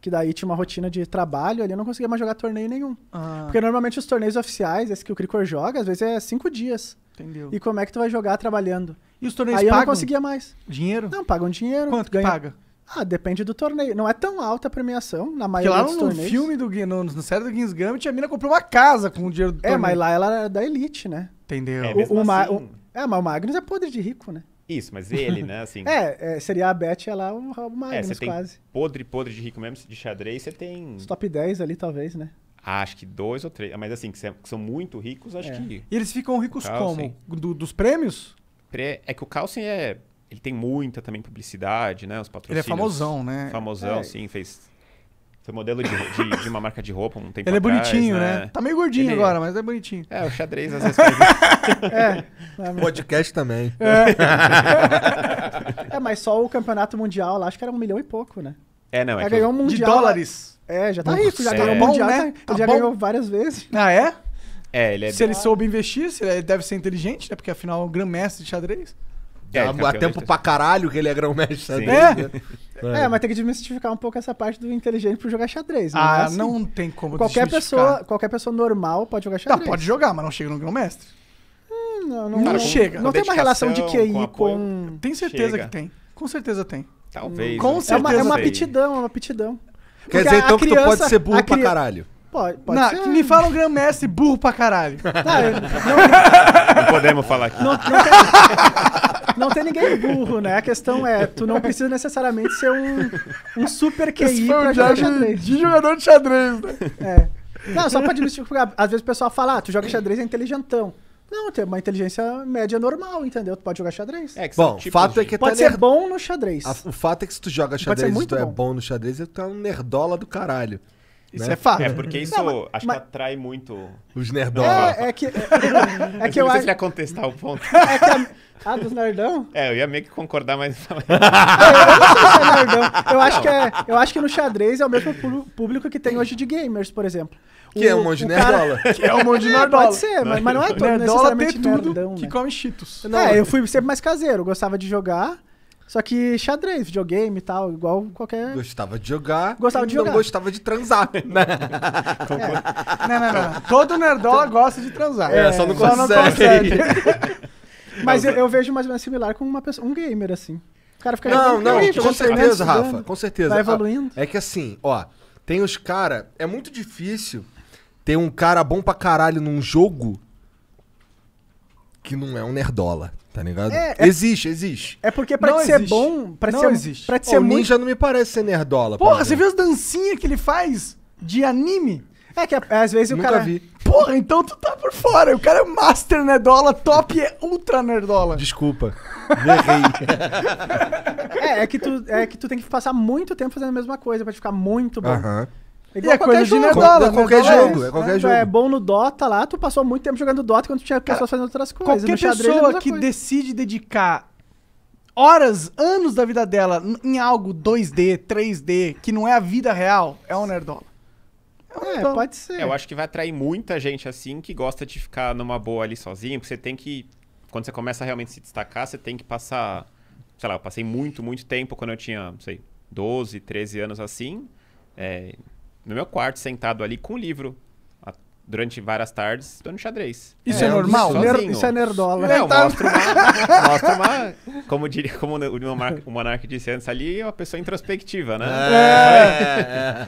que daí tinha uma rotina de trabalho ali, eu não conseguia mais jogar torneio nenhum. Ah. Porque normalmente os torneios oficiais, esse que o Cricor joga, às vezes é cinco dias. Entendeu. E como é que tu vai jogar trabalhando? E os torneios Aí pagam? eu não conseguia mais. Dinheiro? Não, pagam dinheiro. Quanto ganha... paga? Ah, depende do torneio. Não é tão alta a premiação, na maioria dos Porque lá no filme do no, no série do Guinness Gambit, a mina comprou uma casa com o dinheiro do torneio. É, mas lá ela era é da elite, né? Entendeu? É, o, o, assim... o, é mas o Magnus é podre de rico, né? Isso, mas ele, né, assim... é, é, seria a Beth, ela é o, o é, Magnus, é, tem podre, podre de rico mesmo, de xadrez, você tem... Os top 10 ali, talvez, né? Ah, acho que dois ou três. Mas assim, é, que são muito ricos, acho é. que. E eles ficam ricos como? Do, dos prêmios? É que o Carlsen é. Ele tem muita também publicidade, né? Os patrocínios. Ele é famosão, né? Famosão, é. sim, fez. Foi modelo de, de, de, uma marca de roupa um tempo Ele é atrás, é bonitinho, né? né? Tá meio gordinho ele... agora, mas é bonitinho. É, o xadrez às vezes. é. Podcast também. É. é, mas só o campeonato mundial lá, acho que era um milhão e pouco, né? É, não, é. Já ganhou um mundial. De dólares. É, já tá rico, já tá é. ganhou um mundial. Tá tá, bom, né? Tá já bom. ganhou várias vezes. Ah, é? É, ele é Se ele soube investir, se ele é, deve ser inteligente, né? Porque afinal é um grão-mestre de xadrez. É, há, há tempo pra caralho que ele é grão-mestre de xadrez. Né? É. é. é. mas tem que desmistificar um pouco essa parte do inteligente pra jogar xadrez. Não né? ah, é assim. não tem como qualquer pessoa Qualquer pessoa normal pode jogar xadrez. Não, pode jogar, mas não chega no grão-mestre. Hum, não, não, não, chega. Não tem uma relação de QI com... com... Tem certeza chega. que tem. Com certeza tem. Talvez. Com certeza. Né? É uma, é uma aptidão, é uma aptidão. Quer Porque dizer, então, criança, que tu pode ser burro cri... pra caralho. Pode, pode não, ser. Me fala um grande mestre burro pra caralho. Tá, não, não, podemos falar aqui. Não, não, tem, não, tem, ninguém burro, né? A questão é, tu não precisa necessariamente ser um, um super QI Esse pra jogar xadrez. De jogador de xadrez, né? É. Não, só pra desmistificar. Às vezes o pessoal fala, ah, tu joga xadrez é inteligentão. Não, tem uma inteligência média normal, entendeu? Tu pode jogar xadrez. É, que bom, o fato é de... é que pode ser bom no xadrez. A, o fato é que se tu joga xadrez e tu é bom. é bom no xadrez, tu é um nerdola do caralho. Isso né? é fato. É, porque isso não, mas, acho mas... que atrai muito. Os nerdão. É, é que. É, é, é que eu acho. Você ia contestar o ponto. É que a... Ah, dos nerdão? É, eu ia meio que concordar, mas. é, eu não sei se é nerdão. Eu acho, que é, eu acho que no xadrez é o mesmo público que tem hoje de gamers, por exemplo. Que é o, é um monte de nerdola. Cara... Que é um monte de nerdola. Pode ser, mas, mas não é todo nerdola necessariamente tem tudo nerdão, que né? come cheetos. É, eu fui sempre mais caseiro. Gostava de jogar. Só que xadrez, videogame e tal, igual qualquer. Gostava de jogar. Gostava de jogar. Não gostava de transar. Né? é. Não, não, não. Todo nerdola então- gosta de transar. É, só não é, só consegue. Não consegue. Mas eu, eu, vejo mais ou menos similar com uma pessoa, um gamer, assim. O cara fica Não, não, com certeza, Rafa. Com certeza. Vai ah, evoluindo. É que assim, ó, tem os cara. É muito difícil ter um cara bom pra caralho num jogo que não é um nerdola. Tá ligado? É, é, existe, existe. É porque pra não ser existe. bom, pra não ser, existe. Pra ser o muito... ninja não me parece ser nerdola. Porra, você viu as dancinhas que ele faz de anime? É que é, às vezes Nunca o cara. Vi. Porra, então tu tá por fora. O cara é master nerdola, top é ultra nerdola. Desculpa. Errei. é, é que, tu, é que tu tem que passar muito tempo fazendo a mesma coisa pra te ficar muito bom. Aham. Uh -huh. Igual é coisa jogo, de nerdola, né? é? é qualquer jogo, é, é qualquer jogo. É bom no Dota lá, tu passou muito tempo jogando Dota quando tu tinha pessoas fazendo outras coisas. Qualquer pessoa é que coisa. decide dedicar horas, anos da vida dela em algo 2D, 3D, que não é a vida real, é um nerdola. É, é pode ser. Eu acho que vai atrair muita gente assim que gosta de ficar numa boa ali sozinho, porque você tem que quando você começa a realmente se destacar, você tem que passar, sei lá, eu passei muito, muito tempo quando eu tinha, não sei, 12, 13 anos assim, é, no meu quarto, sentado ali com o um livro. durante várias tardes, dando xadrez. Isso é, é normal? Isso é nerdola. Não, tá... mostra uma, mostra uma... Como, diria, como o, Monarca, o Monarca disse antes ali, é uma pessoa introspectiva, né? É,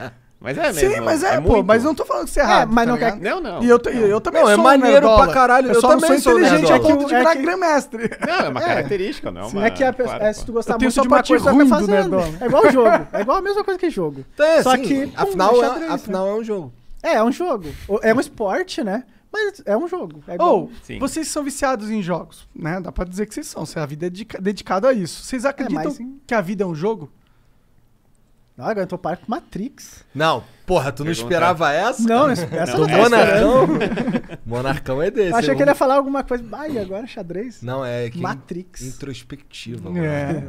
é. Mas é mesmo. Sim, mas é, é pô. Muito. Mas não tô falando que você é errado. É, mas tá não quer. Não, não. E eu, eu, eu também não, sou. é maneiro pra caralho. Eu, eu também sou inteligente aqui a ponto de é virar que... Não, é uma é. característica, não. Uma... É que a, claro, é, se tu gostar muito de uma coisa, vai fazendo. É igual jogo. É igual a mesma coisa que jogo. Tá, só que. Afinal, é, né? é um jogo. É, é um jogo. É um esporte, né? Mas é um jogo. É Ou, vocês são viciados em jogos, né? Dá pra dizer que vocês são. A vida é dedicada a isso. Vocês acreditam que a vida é um jogo? Não, ganhou o parque Matrix. Não, porra, tu não Pergunta. esperava essa? Não, essa não. Do não Monarcão? Monarcão é desse. Eu achei que ele ia falar alguma coisa. Ai, agora xadrez? Não, é que. Matrix. Introspectiva. É.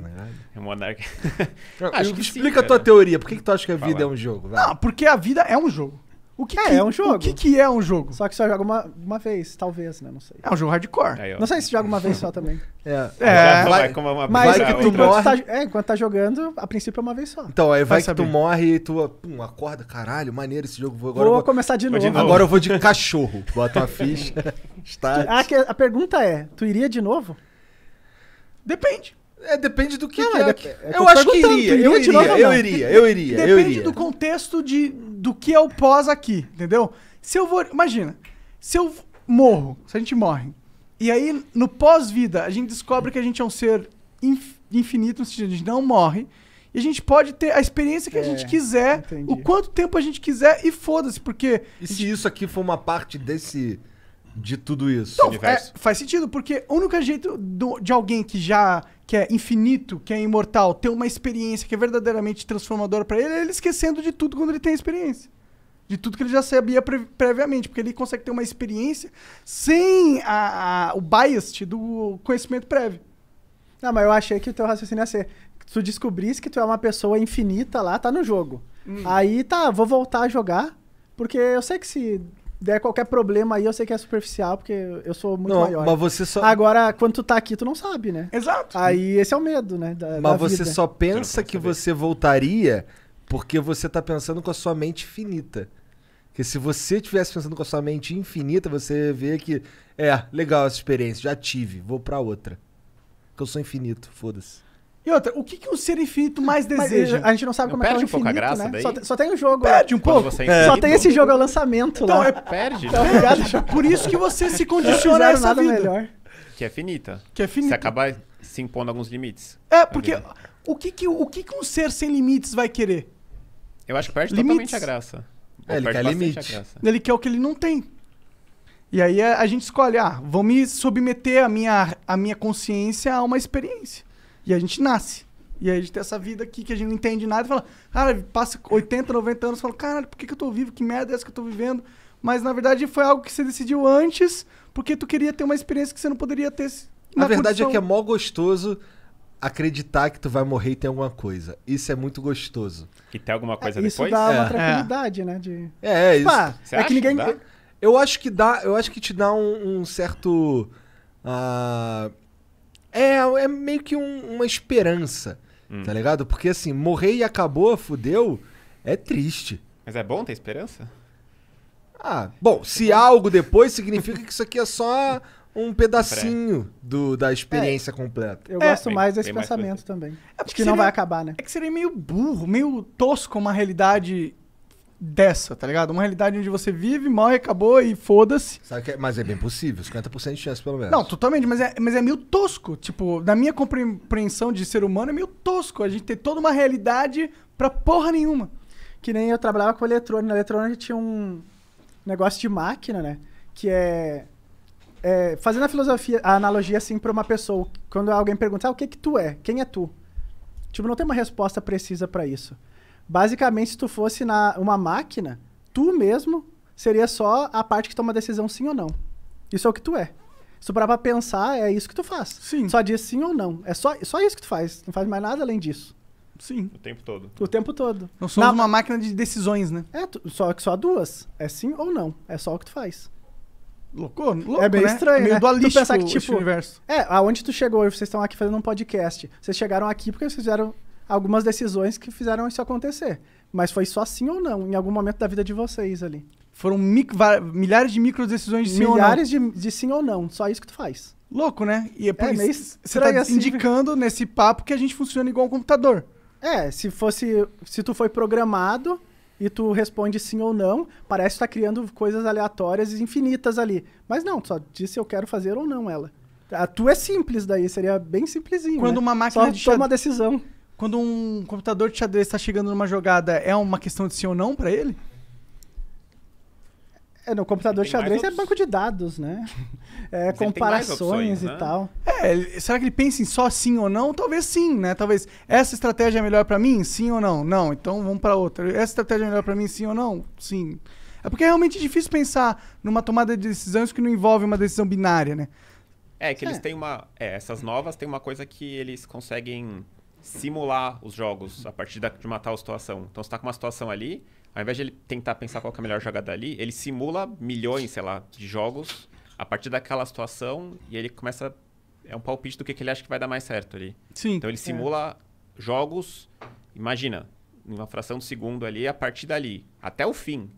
é Monarca. Acho que explica sim, a tua teoria. Por que, que tu acha que a vida Fala. é um jogo? Não, porque a vida é um jogo. O que é, que, é um jogo. O que, que é um jogo? Só que só joga uma, uma vez, talvez, né? Não sei. É um jogo hardcore. não sei se joga uma vez só também. É. é. Vai, vai, uma, mas vai que tu morre. Tá, é, enquanto tá jogando, a princípio é uma vez só. Então, aí vai, vai que saber. tu morre e tu pum, acorda, caralho, maneiro esse jogo. Vou, agora vou, vou começar de novo. de novo. Agora eu vou de cachorro. Bota uma ficha. a, ah, a pergunta é: tu iria de novo? Depende. É, depende do que. Não, que é, que... É que eu, acho que iria, iria, eu iria, eu iria, eu iria, Depende eu iria. do contexto de, do que é o pós aqui, entendeu? Se eu vou. Imagina, se eu morro, se a gente morre, e aí no pós-vida a gente descobre que a gente é um ser infinito, no sentido, a gente não morre. E a gente pode ter a experiência que é, a gente é, quiser, entendi. o quanto tempo a gente quiser, e foda-se, porque. E se isso aqui for uma parte desse de tudo isso? Então, É, faz sentido, porque o único jeito do, de alguém que já que é infinito, que é imortal, ter uma experiência que é verdadeiramente transformadora para ele, é ele esquecendo de tudo quando ele tem a experiência. De tudo que ele já sabia pre previamente, porque ele consegue ter uma experiência sem a, a, o bias do conhecimento prévio. Não, ah, mas eu achei que o teu raciocínio ia ser tu descobrisse que tu é uma pessoa infinita lá, tá no jogo. Hum. Aí tá, vou voltar a jogar, porque eu sei que se der qualquer problema aí, eu sei que é superficial, porque eu sou muito não, maior. Mas você só... Agora, quando tu tá aqui, tu não sabe, né? Exato. Aí esse é o medo, né? Da, mas da você vida. só pensa que saber. você voltaria porque você tá pensando com a sua mente finita. Porque se você estivesse pensando com a sua mente infinita, você vê que é legal essa experiência, já tive, vou para outra. Porque eu sou infinito, foda-se. E outra, o que, que um ser infinito mais eh, deseja? Mas a gente não sabe não como é que é o um infinito, graça, né? Só, só, tem o um jogo. Perde um pouco. É. Só tem esse jogo ao é lançamento então, lá. É... Perde. Né? Tá Por isso que você se condiciona a essa nada vida. Melhor. Que é finita. Que é finita. Você acaba se impondo alguns limites. É, porque o que que, o que que um ser sem limites vai querer? Eu acho que perde limites. totalmente a graça. É, ele quer limite. Ele quer o que ele não tem. E aí a, a gente escolhe, ah, vou me submeter a minha, a minha consciência a uma experiência. E a gente nasce. E aí a gente tem essa vida aqui que a gente não entende nada e fala, cara, passa 80, 90 anos e fala, caralho, por que, que eu tô vivo? Que merda é essa que eu tô vivendo? Mas na verdade foi algo que você decidiu antes, porque tu queria ter uma experiência que você não poderia ter. Na verdade condição. é que é mó gostoso acreditar que tu vai morrer e tem alguma coisa. Isso é muito gostoso. Que tem alguma é, coisa é, isso depois? Isso dá é. uma tranquilidade, é. né? De... É, é isso. Pá, você é acha que ninguém. Que eu acho que dá, eu acho que te dá um, um certo. Uh, é, é meio que um, uma esperança, hum. tá ligado? Porque assim, morrer e acabou, fudeu, é triste. Mas é bom ter esperança? Ah, bom, se tipo- algo depois, significa que isso aqui é só um pedacinho do, da experiência é. completa. Eu é, gosto bem, mais desse pensamento mais também. É Acho que seria, não vai acabar, né? É que seria meio burro, meio tosco uma realidade dessa, tá ligado? Uma realidade onde você vive, morre, acabou e foda-se. É, mas é bem possível, 50% de chance pelo menos. Não, totalmente, mas é, mas é meio tosco. Tipo, na minha compreensão de ser humano, é meio tosco a gente ter toda uma realidade pra porra nenhuma. Que nem eu trabalhava com eletrônica. Na eletrônica tinha um negócio de máquina, né? Que é. é fazendo a filosofia, a analogia assim pra uma pessoa. Quando alguém pergunta, ah, o que que tu é? Quem é tu? Tipo, não tem uma resposta precisa para isso. Basicamente, se tu fosse na, uma máquina, tu mesmo seria só a parte que toma a decisão sim ou não. Isso é o que tu é. Se tu parar pra pensar, é isso que tu faz. Sim. Só diz sim ou não. É só, só isso que tu faz. Não faz mais nada além disso. Sim. O tempo todo. O tempo todo. não somos Na... uma máquina de decisões, né? É, tu, só que só duas. É sim ou não. É só o que tu faz. Louco, louco É bem né? estranho, é meio né? dualístico tu pensar que, tipo, universo. É, aonde tu chegou, vocês estão aqui fazendo um podcast. Vocês chegaram aqui porque vocês fizeram algumas decisões que fizeram isso acontecer. Mas foi só sim ou não, em algum momento da vida de vocês ali. Foram micro, milhares de micro decisões de sim milhares ou não. Milhares de, de sim ou não, só isso que tu faz. Louco, né? E é por é, isso você tá assim, indicando nesse papo que a gente funciona igual um computador. É, se fosse. Se tu foi programado e tu responde sim ou não, parece que tá criando coisas aleatórias e infinitas ali. Mas não, só disse eu quero fazer ou não ela. A tua é simples daí, seria bem simplesinho. Quando né? uma máquina só de xadrez. toma decisão. Quando um computador de xadrez está chegando numa jogada, é uma questão de sim ou não para ele? É, no computador de xadrez é banco de dados, né? É, comparações opções, e né? tal. É, será que ele pensa em só sim ou não? Talvez sim, né? Talvez essa estratégia é melhor para mim? Sim ou não? Não, então vamos para outra. Essa estratégia é melhor para mim? Sim ou não? Sim. É porque é realmente difícil pensar numa tomada de decisões que não envolve uma decisão binária, né? É, que é. eles têm uma. É, essas novas têm uma coisa que eles conseguem simular os jogos a partir da, de uma tal situação. Então, você está com uma situação ali, ao invés de ele tentar pensar qual é a melhor jogada ali, ele simula milhões, sei lá, de jogos a partir daquela situação e ele começa... É um palpite do que, que ele acha que vai dar mais certo ali. Sim. Então, ele é. simula é. jogos, imagina, em uma fração de segundo ali, a partir dali, até o fim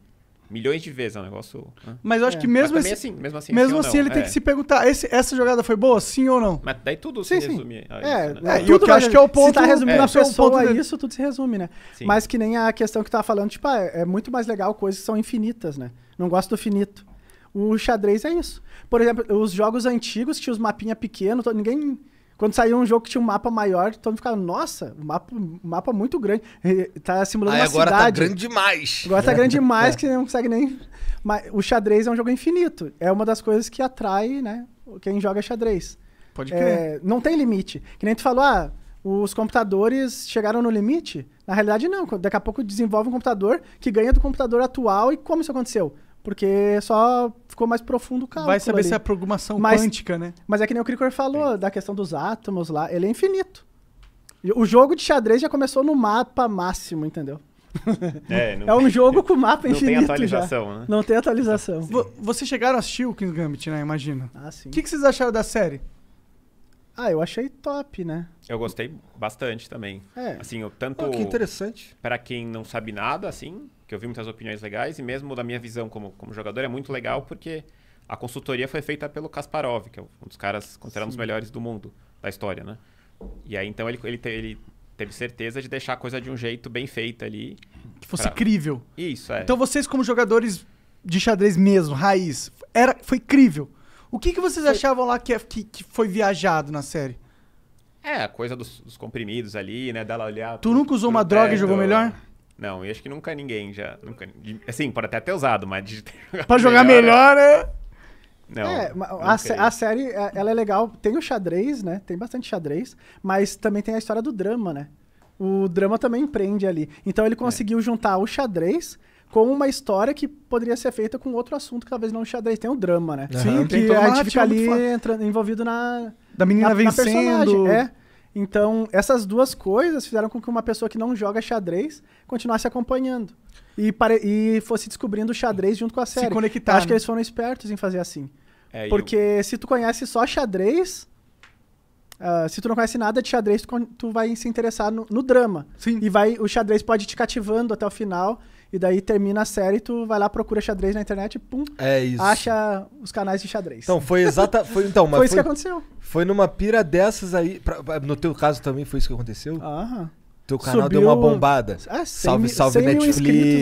milhões de vezes. É um negócio. Né? Mas eu acho é. que mesmo esse, assim, mesmo assim, mesmo assim ele é. tem que se perguntar: esse, essa jogada foi boa? Sim ou não? Mas daí tudo sim, se resume. é, né? é, tudo eu acho que é o ponto. Se tá resumindo é, a pessoa, ponto dele. É é- isso tudo se resume, né? Sim. Mas que nem a questão que tu tava falando, tipo, ah, é, é muito mais legal coisas que são infinitas, né? Não gosto do finito. O xadrez é isso. Por exemplo, os jogos antigos tinham os mapinha pequenos, ninguém quando saiu um jogo que tinha um mapa maior, todo mundo ficava, nossa, um mapa, mapa muito grande. Tá simulando Aí uma agora tá cidade. agora tá grande demais. Agora tá grande demais é. que você não consegue nem... Mas o xadrez é um jogo infinito. É uma das coisas que atrai, né, quem joga xadrez. Pode é, crer. É, não tem limite. Que nem tu falou, ah, os computadores chegaram no limite. Na realidade, não. Daqui a pouco desenvolve um computador que ganha do computador atual. E como isso aconteceu? Porque só ficou mais profundo o cálculo. Vai saber ali. se é a programação mas, quântica, né? Mas é que nem o Krikor falou da questão dos átomos lá. Ele é infinito. O jogo de xadrez já começou no mapa máximo, entendeu? É, não, é um jogo com mapa infinito. Não tem atualização, já. né? Não tem atualização. Sim. Vocês chegaram a assistir o King's Gambit, né? Imagina. Ah, sim. O que, que vocês acharam da série? Ah, eu achei top, né? Eu gostei bastante também. É. Assim, eu tanto. Oh, que interessante. Para quem não sabe nada, assim, que eu vi muitas opiniões legais e mesmo da minha visão como, como jogador é muito legal porque a consultoria foi feita pelo Kasparov, que é um dos caras consideramos os melhores do mundo, da história, né? E aí então ele, ele, te, ele teve certeza de deixar a coisa de um jeito bem feita ali. Que fosse pra... crível. Isso, é. Então vocês como jogadores de xadrez mesmo, raiz, era, foi crível. O que, que vocês foi... achavam lá que, é, que, que foi viajado na série? É, a coisa dos, dos, comprimidos ali, né? Dela olhar. Tu pro, nunca usou uma droga e jogou melhor? Não, e acho que nunca ninguém já. Nunca, assim, pode até ter usado, mas de jogar Pra jogar melhor, né? melhor é. Não, é, a, a, série, é, ela é legal. Tem o xadrez, né? Tem bastante xadrez, mas também tem a história do drama, né? O drama também prende ali. Então ele é. conseguiu é. juntar o xadrez com uma história que poderia ser feita com outro assunto que talvez não o xadrez. Tem o drama, né? Sim, uhum. que a gente fica ali entra, envolvido na... Da menina na, vencendo. Na personagem. É. Então, essas duas coisas fizeram com que uma pessoa que não joga xadrez continuasse acompanhando. E, pare... e fosse descobrindo o xadrez junto com a série. Se conectar. acho né? que eles foram espertos em fazer assim. É, Porque eu... se tu conhece só xadrez, Uh, se tu não conhece nada de xadrez, tu, tu vai se interessar no, no drama. Sim. E vai, o xadrez pode ir te cativando até o final. E daí termina a série, tu vai lá, procura xadrez na internet, pum. É isso. Acha os canais de xadrez. Então, foi exata. Foi, então, mas foi isso foi, que aconteceu. Foi numa pira dessas aí. Pra, no teu caso também foi isso que aconteceu? Aham. Teu canal Subiu... deu uma bombada. Ah, salve, salve 100 Netflix.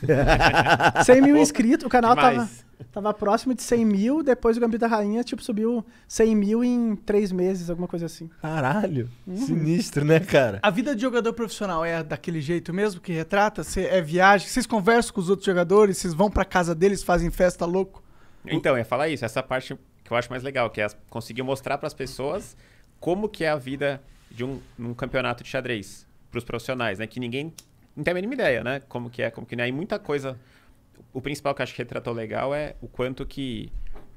Mil assim. 100 mil inscritos. O canal tava, tava próximo de 100 mil. Depois o Gambito da Rainha, tipo, subiu 100 mil em 3 meses, alguma coisa assim. Caralho. Uhum. Sinistro, né, cara? A vida de jogador profissional é daquele jeito mesmo que retrata? Cê, é viagem? Vocês conversam com os outros jogadores? Vocês vão pra casa deles, fazem festa louco? Então, é falar isso. Essa parte que eu acho mais legal, que é conseguir mostrar para as pessoas como que é a vida de um, um campeonato de xadrez para os profissionais, né? Que ninguém não tem a mínima ideia, né? Como que é, como que não é. E muita coisa... O principal que eu acho que retratou legal é o quanto que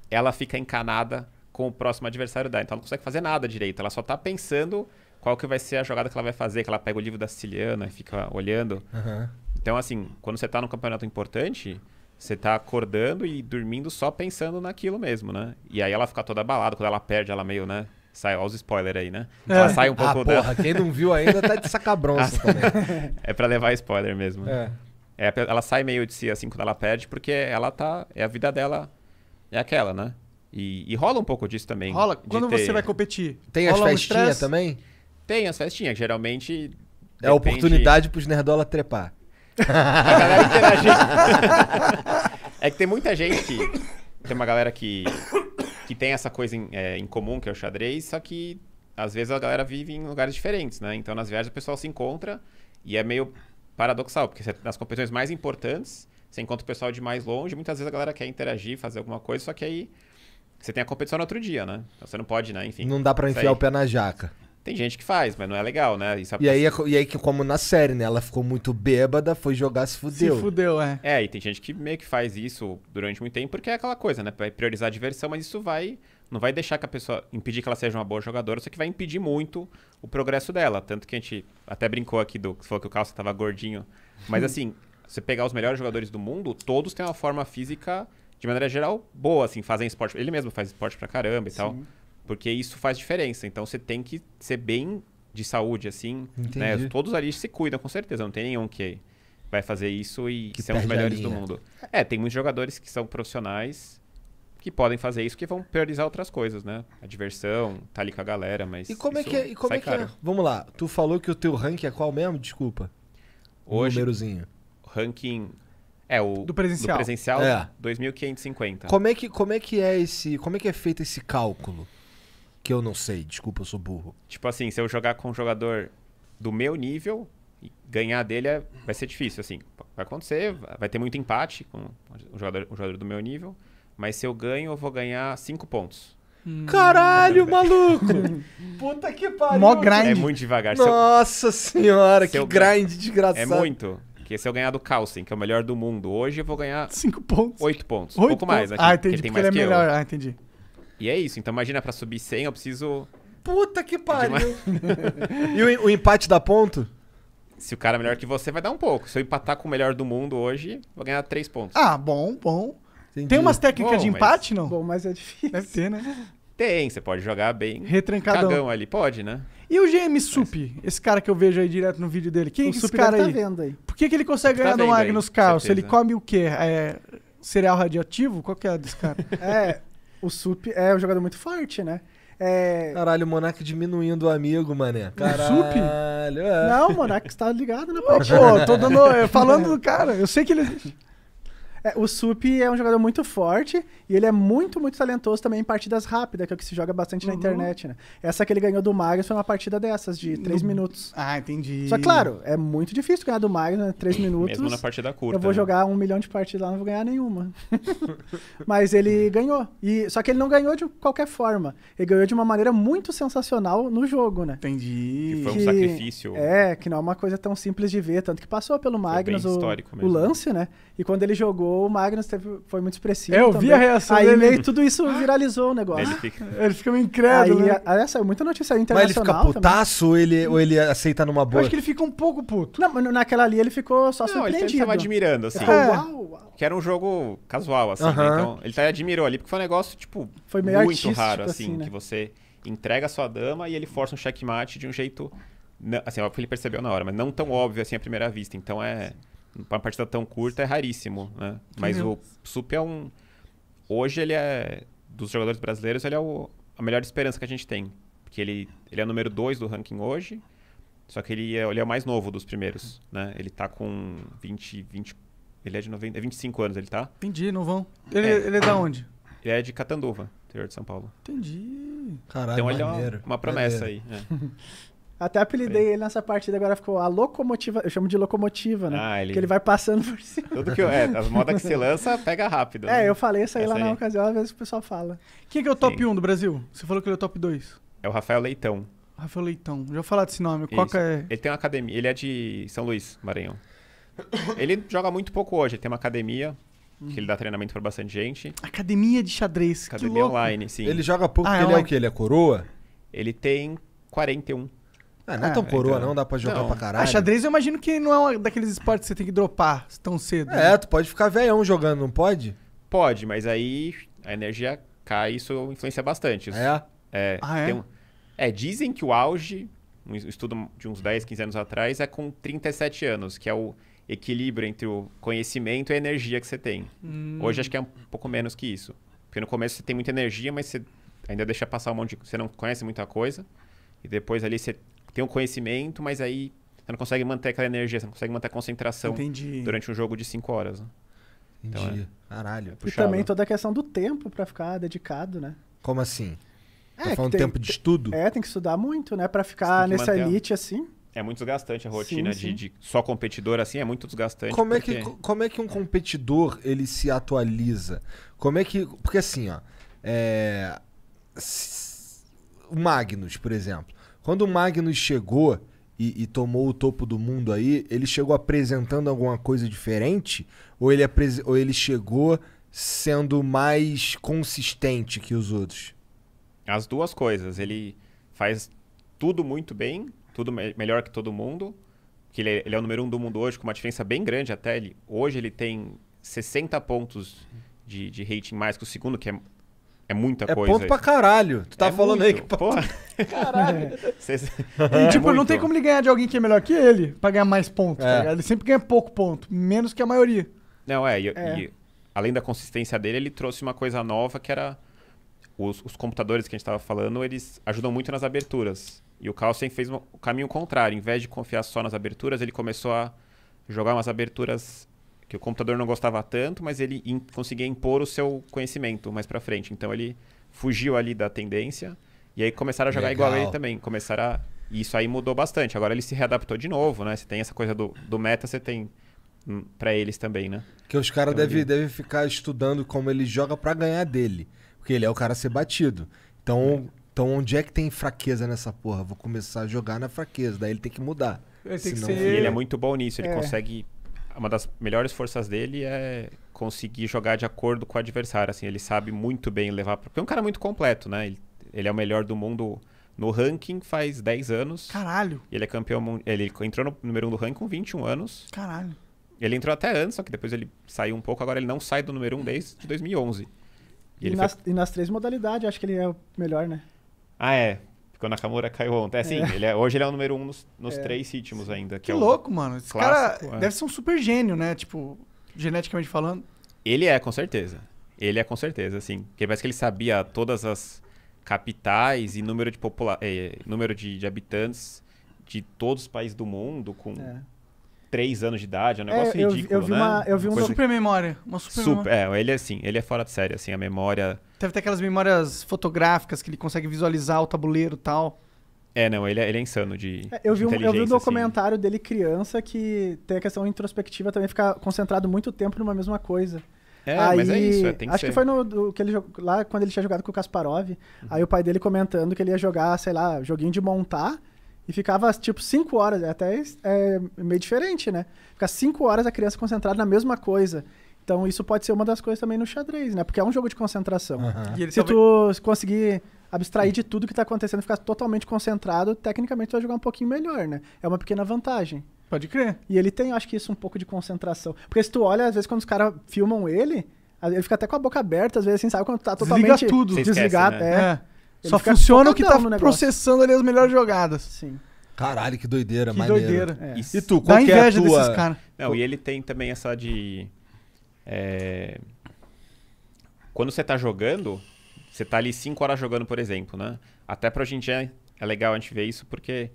ela fica encanada com o próximo adversário dela. Então ela não consegue fazer nada direito. Ela só está pensando qual que vai ser a jogada que ela vai fazer, que ela pega o livro da Siciliana e fica olhando. Uhum. Então, assim, quando você está num campeonato importante, você está acordando e dormindo só pensando naquilo mesmo, né? E aí ela fica toda abalada, quando ela perde, ela meio, né? Sai, olha os spoilers aí, né? É. Ela sai um ah, pouco ah, porra, dela. Quem não viu ainda tá de sacabronça também. É pra levar spoiler mesmo. É. é. Ela sai meio de si assim quando ela perde, porque ela tá. É a vida dela, é aquela, né? E, e rola um pouco disso também. Rola. Quando ter... você vai competir? Tem rola as festinhas um também? Tem as festinhas, geralmente. É depende... oportunidade pros nerdola trepar. a galera interagir. é que tem muita gente que. Tem uma galera que que tem essa coisa em, é, em comum, que é o xadrez, só que às vezes a galera vive em lugares diferentes, né? Então nas viagens o pessoal se encontra e é meio paradoxal, porque nas competições mais importantes você encontra o pessoal de mais longe, muitas vezes a galera quer interagir, fazer alguma coisa, só que aí você tem a competição no outro dia, né? Então você não pode, né? Enfim. Não dá para enfiar o pé na jaca. Tem gente que faz, mas não é legal, né? Isso é e, aí, é assim. e aí, como na série, né? Ela ficou muito bêbada, foi jogar, se fudeu. Se fudeu, é. É, e tem gente que meio que faz isso durante muito tempo, porque é aquela coisa, né? Vai priorizar a diversão, mas isso vai. Não vai deixar que a pessoa. impedir que ela seja uma boa jogadora, só que vai impedir muito o progresso dela. Tanto que a gente até brincou aqui do. Você falou que o Calça tava gordinho. Mas assim, você pegar os melhores jogadores do mundo, todos têm uma forma física, de maneira geral, boa, assim, fazem esporte. Ele mesmo faz esporte pra caramba e Sim. tal. Porque isso faz diferença. Então você tem que ser bem de saúde, assim. Né? Todos ali se cuidam, com certeza. Não tem nenhum que vai fazer isso e que ser um dos melhores do mundo. É, tem muitos jogadores que são profissionais que podem fazer isso, que vão priorizar outras coisas, né? A diversão, tá ali com a galera, mas. E como é que é? E como é, que é? Vamos lá, tu falou que o teu ranking é qual mesmo? Desculpa. Hoje. O Ranking. É, o. Do presencial. Do presencial, é. 2.550. Como é, que, como é que é esse. Como é que é feito esse cálculo? que eu não sei. Desculpa, eu sou burro. Tipo assim, se eu jogar com um jogador do meu nível, ganhar dele é, vai ser difícil, assim. Vai acontecer, vai ter muito empate com um jogador, um jogador do meu nível. Mas se eu ganho, eu vou ganhar 5 pontos. Hum. Caralho, maluco! Puta que pariu! Mó grind. É muito devagar. Nossa eu... senhora, se que grind ganho... desgraçado. É muito. Porque se eu ganhar do Carlsen, que é o melhor do mundo, hoje eu vou ganhar... 5 pontos. 8 pontos. Oito um pouco pontos. mais, né? Ah, entendi, porque, porque ele é melhor. Eu. Ah, entendi. E é isso. Então imagina, para subir 100 eu preciso... Puta que pariu! e o, o empate dá ponto? Se o cara é melhor que você, vai dar um pouco. Se eu empatar com o melhor do mundo hoje, vou ganhar 3 pontos. Ah, bom, bom. Entendi. Tem umas técnicas Bom, de empate, mas- não? Bom, mas é difícil. Deve ter, né? Tem, você pode jogar bem. Retrancadão. Cagão ali, pode, né? E o GM Sup, esse cara que eu vejo aí direto no vídeo dele, quem é O esse Sup cara deve tá vendo aí. Por que, que ele consegue tá ganhar do Magnus Carlos? Ele come o quê? É, cereal radioativo? Qual que é a desse cara? É, o Sup é um jogador muito forte, né? É... Caralho, o Monark diminuindo o amigo, mané. Caralho. É. Não, o Monark está ligado na partida. Pô, tô dando, falando do cara. Eu sei que ele é, o Sup é um jogador muito forte e ele é muito, muito talentoso também em partidas rápidas, que é o que se joga bastante uhum. na internet, né? Essa que ele ganhou do Magnus foi uma partida dessas, de 3 no... minutos. Ah, entendi. Só claro, é muito difícil ganhar do Magnus em 3 minutos. Mesmo na partida curta. Eu vou né? jogar um milhão de partidas lá, não vou ganhar nenhuma. Mas ele ganhou. E, só que ele não ganhou de qualquer forma. Ele ganhou de uma maneira muito sensacional no jogo, né? Entendi. Que foi um que... sacrifício. É, que não é uma coisa tão simples de ver. Tanto que passou pelo Magnus o, o lance, né? E quando ele jogou o Magnus teve, foi muito expressivo. É, eu também. vi a reação aí, dele. Aí tudo isso ah! viralizou o negócio. Ele fica, ele fica meio incrédulo. Aí, né? a, ah, essa é muita notícia internacional. Mas ele fica putaço ou ele, ou ele aceita numa boa? Eu acho que ele fica um pouco puto. Não, naquela ali ele ficou só não, surpreendido. Ele estava admirando, assim. é. uau, uau. Que era um jogo casual, assim. Uh -huh. né? Então ele tá, admirou ali, porque foi um negócio, tipo, foi meio muito raro, assim, assim né? que você entrega a sua dama e ele força um checkmate de um jeito. Assim, óbvio é que ele percebeu na hora, mas não tão óbvio assim à primeira vista. Então é. Sim para Uma partida tão curta é raríssimo, né? Mas o Sup é um. Hoje ele é. Dos jogadores brasileiros, ele é o, a melhor esperança que a gente tem. Porque ele, ele é o número 2 do ranking hoje. Só que ele é, ele é o mais novo dos primeiros, né? Ele tá com 20, 20. Ele é de 90, é 25 anos, ele tá? Entendi, não vão. É. Ele é, ele é da onde? Ele é de Catanduva, interior de São Paulo. Entendi. Caralho, então ele maneiro, é uma, uma promessa maneiro. aí. É. Até apelidei ele nessa partida, agora ficou a locomotiva. Eu chamo de locomotiva, né? Ah, ele... Que ele vai passando por cima. Tudo que eu, é, as modas que você lança, pega rápido. É, né? eu falei isso aí Essa lá aí. na ocasião, às vezes o pessoal fala. Quem que é o top Sim. 1 do Brasil? Você falou que ele é o top 2. É o Rafael Leitão. Rafael Leitão. Já vou falar desse nome. Isso. é? Ele tem uma academia. Ele é de São Luís, Maranhão. ele joga muito pouco hoje. Ele tem uma academia que ele dá treinamento para bastante gente. Academia de xadrez. Academia online, sim. Ele joga pouco. Ah, ele é, é o quê? Ele é coroa? Ele tem 41. Ah, não é, ah, tão coroa, então... não, dá pra jogar então, pra caralho. A ah, xadrez eu imagino que não é um daqueles esportes que você tem que dropar tão cedo. É, né? tu pode ficar velhão jogando, não pode? Pode, mas aí a energia cai e isso influencia bastante. é? É, ah, é? Um... é, dizem que o auge, um estudo de uns 10, 15 anos atrás, é com 37 anos, que é o equilíbrio entre o conhecimento e a energia que você tem. Hum. Hoje acho que é um pouco menos que isso. Porque no começo você tem muita energia, mas você ainda deixa passar um monte de... Você não conhece muita coisa. E depois ali você tem um conhecimento, mas aí você não consegue manter aquela energia, você não consegue manter a concentração Entendi. durante um jogo de 5 horas. Né? Então, Entendi. Então, é, Caralho. É e também toda a questão do tempo para ficar dedicado, né? Como assim? Tá é, tá falando tem, tempo de estudo? É, tem que estudar muito, né? Para ficar nessa elite assim. É muito desgastante a rotina sim, sim. De, de, só competidor assim, é muito desgastante. Como, porque... é que, como é que um competidor ele se atualiza? Como é que. Porque assim, ó. É, o Magnus, por exemplo. Quando o Magnus chegou e, e, tomou o topo do mundo aí, ele chegou apresentando alguma coisa diferente? Ou ele, ou ele chegou sendo mais consistente que os outros? As duas coisas. Ele faz tudo muito bem, tudo me melhor que todo mundo. Que ele, é, ele é o número um do mundo hoje, com uma diferença bem grande até. Ele, hoje ele tem 60 pontos de, de rating mais que o segundo, que é é muita é coisa. É ponto aí. pra caralho. Tu tá é falando muito. aí que. Porra. Caralho. e, é tipo, é não tem como ele ganhar de alguém que é melhor que ele pra ganhar mais pontos. Tá é. ele sempre ganha pouco ponto, menos que a maioria. Não, é. E, é. e, além da consistência dele, ele trouxe uma coisa nova que era. Os, os computadores que a gente tava falando, eles ajudam muito nas aberturas. E o Carlsen fez o caminho contrário. Em vez de confiar só nas aberturas, ele começou a jogar umas aberturas que o computador não gostava tanto, mas ele in, conseguia impor o seu conhecimento mais para frente. Então ele fugiu ali da tendência e aí começaram a jogar Legal. igual a ele também, começaram a e isso aí mudou bastante. Agora ele se readaptou de novo, né? Você tem essa coisa do, do meta, você tem hum, para eles também, né? Que os é caras devem deve ficar estudando como ele joga para ganhar dele. Porque ele é o cara a ser batido. Então, é. então onde é que tem fraqueza nessa porra? Vou começar a jogar na fraqueza, daí ele tem que mudar. Ele, tem Senão... que ser... ele é muito bom nisso, ele é. consegue uma das melhores forças dele é conseguir jogar de acordo com o adversário. Assim, ele sabe muito bem levar. Porque é um cara muito completo, né? Ele, ele é o melhor do mundo no ranking faz 10 anos. Caralho! Ele é campeão. Ele entrou no número 1 um do ranking com 21 anos. Caralho! Ele entrou até antes, só que depois ele saiu um pouco. Agora ele não sai do número 1 um desde 2011. E, e, nas, foi... e nas três modalidades, acho que ele é o melhor, né? Ah, é. Porque o Nakamura caiu ontem. É assim, é. Ele é, hoje ele é o número um nos, nos é. três ritmos ainda. Que, que é louco, mano. Esse clássico, cara é. deve ser um super gênio, né? Tipo, geneticamente falando. Ele é, com certeza. Ele é, com certeza, assim. Porque parece que ele sabia todas as capitais e número de, popula eh, número de, de habitantes de todos os países do mundo com é. 3 anos de idade, é um é, negócio é, eu, ridículo, eu vi né? Uma, eu vi uma, uma super memória. Uma super, super memória. É, ele é assim, ele é fora de série, assim, a memória... Deve ter aquelas memórias fotográficas que ele consegue visualizar o tabuleiro e tal. É, não, ele é, ele é insano de. É, eu, vi um, eu vi um assim, né? documentário assim. dele criança que tem a questão introspectiva também ficar concentrado muito tempo numa mesma coisa. É, aí, mas é isso, é, tem que Acho ser. que foi no, do, que ele, lá quando ele tinha jogado com o Kasparov. Uhum. Aí o pai dele comentando que ele ia jogar, sei lá, joguinho de montar. E ficava, tipo, cinco horas, até é meio diferente, né? Ficar cinco horas a criança concentrada na mesma coisa. Então, isso pode ser uma das coisas também no xadrez, né? Porque é um jogo de concentração. Uhum. Se tu conseguir abstrair de tudo que está acontecendo e ficar totalmente concentrado, tecnicamente tu vai jogar um pouquinho melhor, né? É uma pequena vantagem. Pode crer. E ele tem, acho que isso, um pouco de concentração. Porque se tu olha, às vezes, quando os caras filmam ele, ele fica até com a boca aberta, às vezes, assim, sabe? Quando tá totalmente... Desliga tudo. desligado, né? é. é. Ele Só funciona o que tá processando ali as melhores jogadas. Sim. Caralho, que doideira, que maneiro. doideira. É. E tu, qual Dá que é a tua... desses caras. Não, e ele tem também essa de... É... Quando você tá jogando, você tá ali 5 horas jogando, por exemplo, né? Até pra gente é, é legal a gente ver isso, porque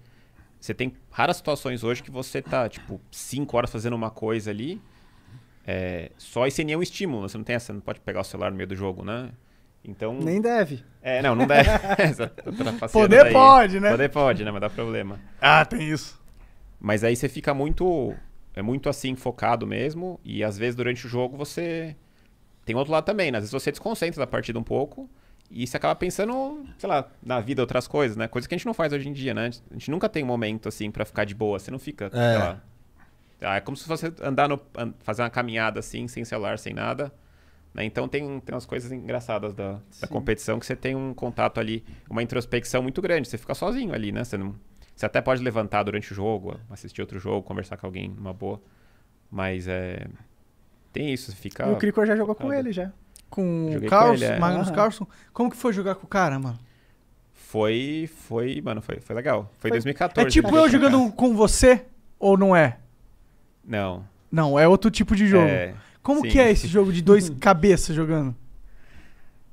você tem raras situações hoje que você tá, tipo, 5 horas fazendo uma coisa ali, é, só e sem nenhum estímulo. Você não tem essa, não pode pegar o celular no meio do jogo, né? Então, Nem deve. É, não, não deve. Poder daí. pode, né? Poder pode, né? Mas dá problema. Ah, tem isso. Mas aí você fica muito. É muito assim, focado mesmo. E às vezes durante o jogo você. Tem outro lado também, né? Às vezes você desconcentra da partida um pouco. E você acaba pensando, sei lá, na vida, outras coisas, né? Coisas que a gente não faz hoje em dia, né? A gente nunca tem um momento assim para ficar de boa. Você não fica, é. sei lá. Ah, é como se você andar no. fazer uma caminhada assim, sem celular, sem nada. Né? Então tem, tem umas coisas engraçadas da, da, competição que você tem um contato ali, uma introspecção muito grande. Você fica sozinho ali, né? Você, não, você até pode levantar durante o jogo, assistir outro jogo, conversar com alguém, uma boa. Mas é. Tem isso, você fica. O Cricor já jogou com ele já. Com Joguei o Carlson, é. Magnus Carlson. Como que foi jogar com o cara, mano? Foi. Foi, mano, foi, foi legal. Foi, foi 2014. É tipo né, eu jogando com você ou não é? Não. Não, é outro tipo de jogo. É. Como Sim. que é esse jogo de dois cabeças jogando?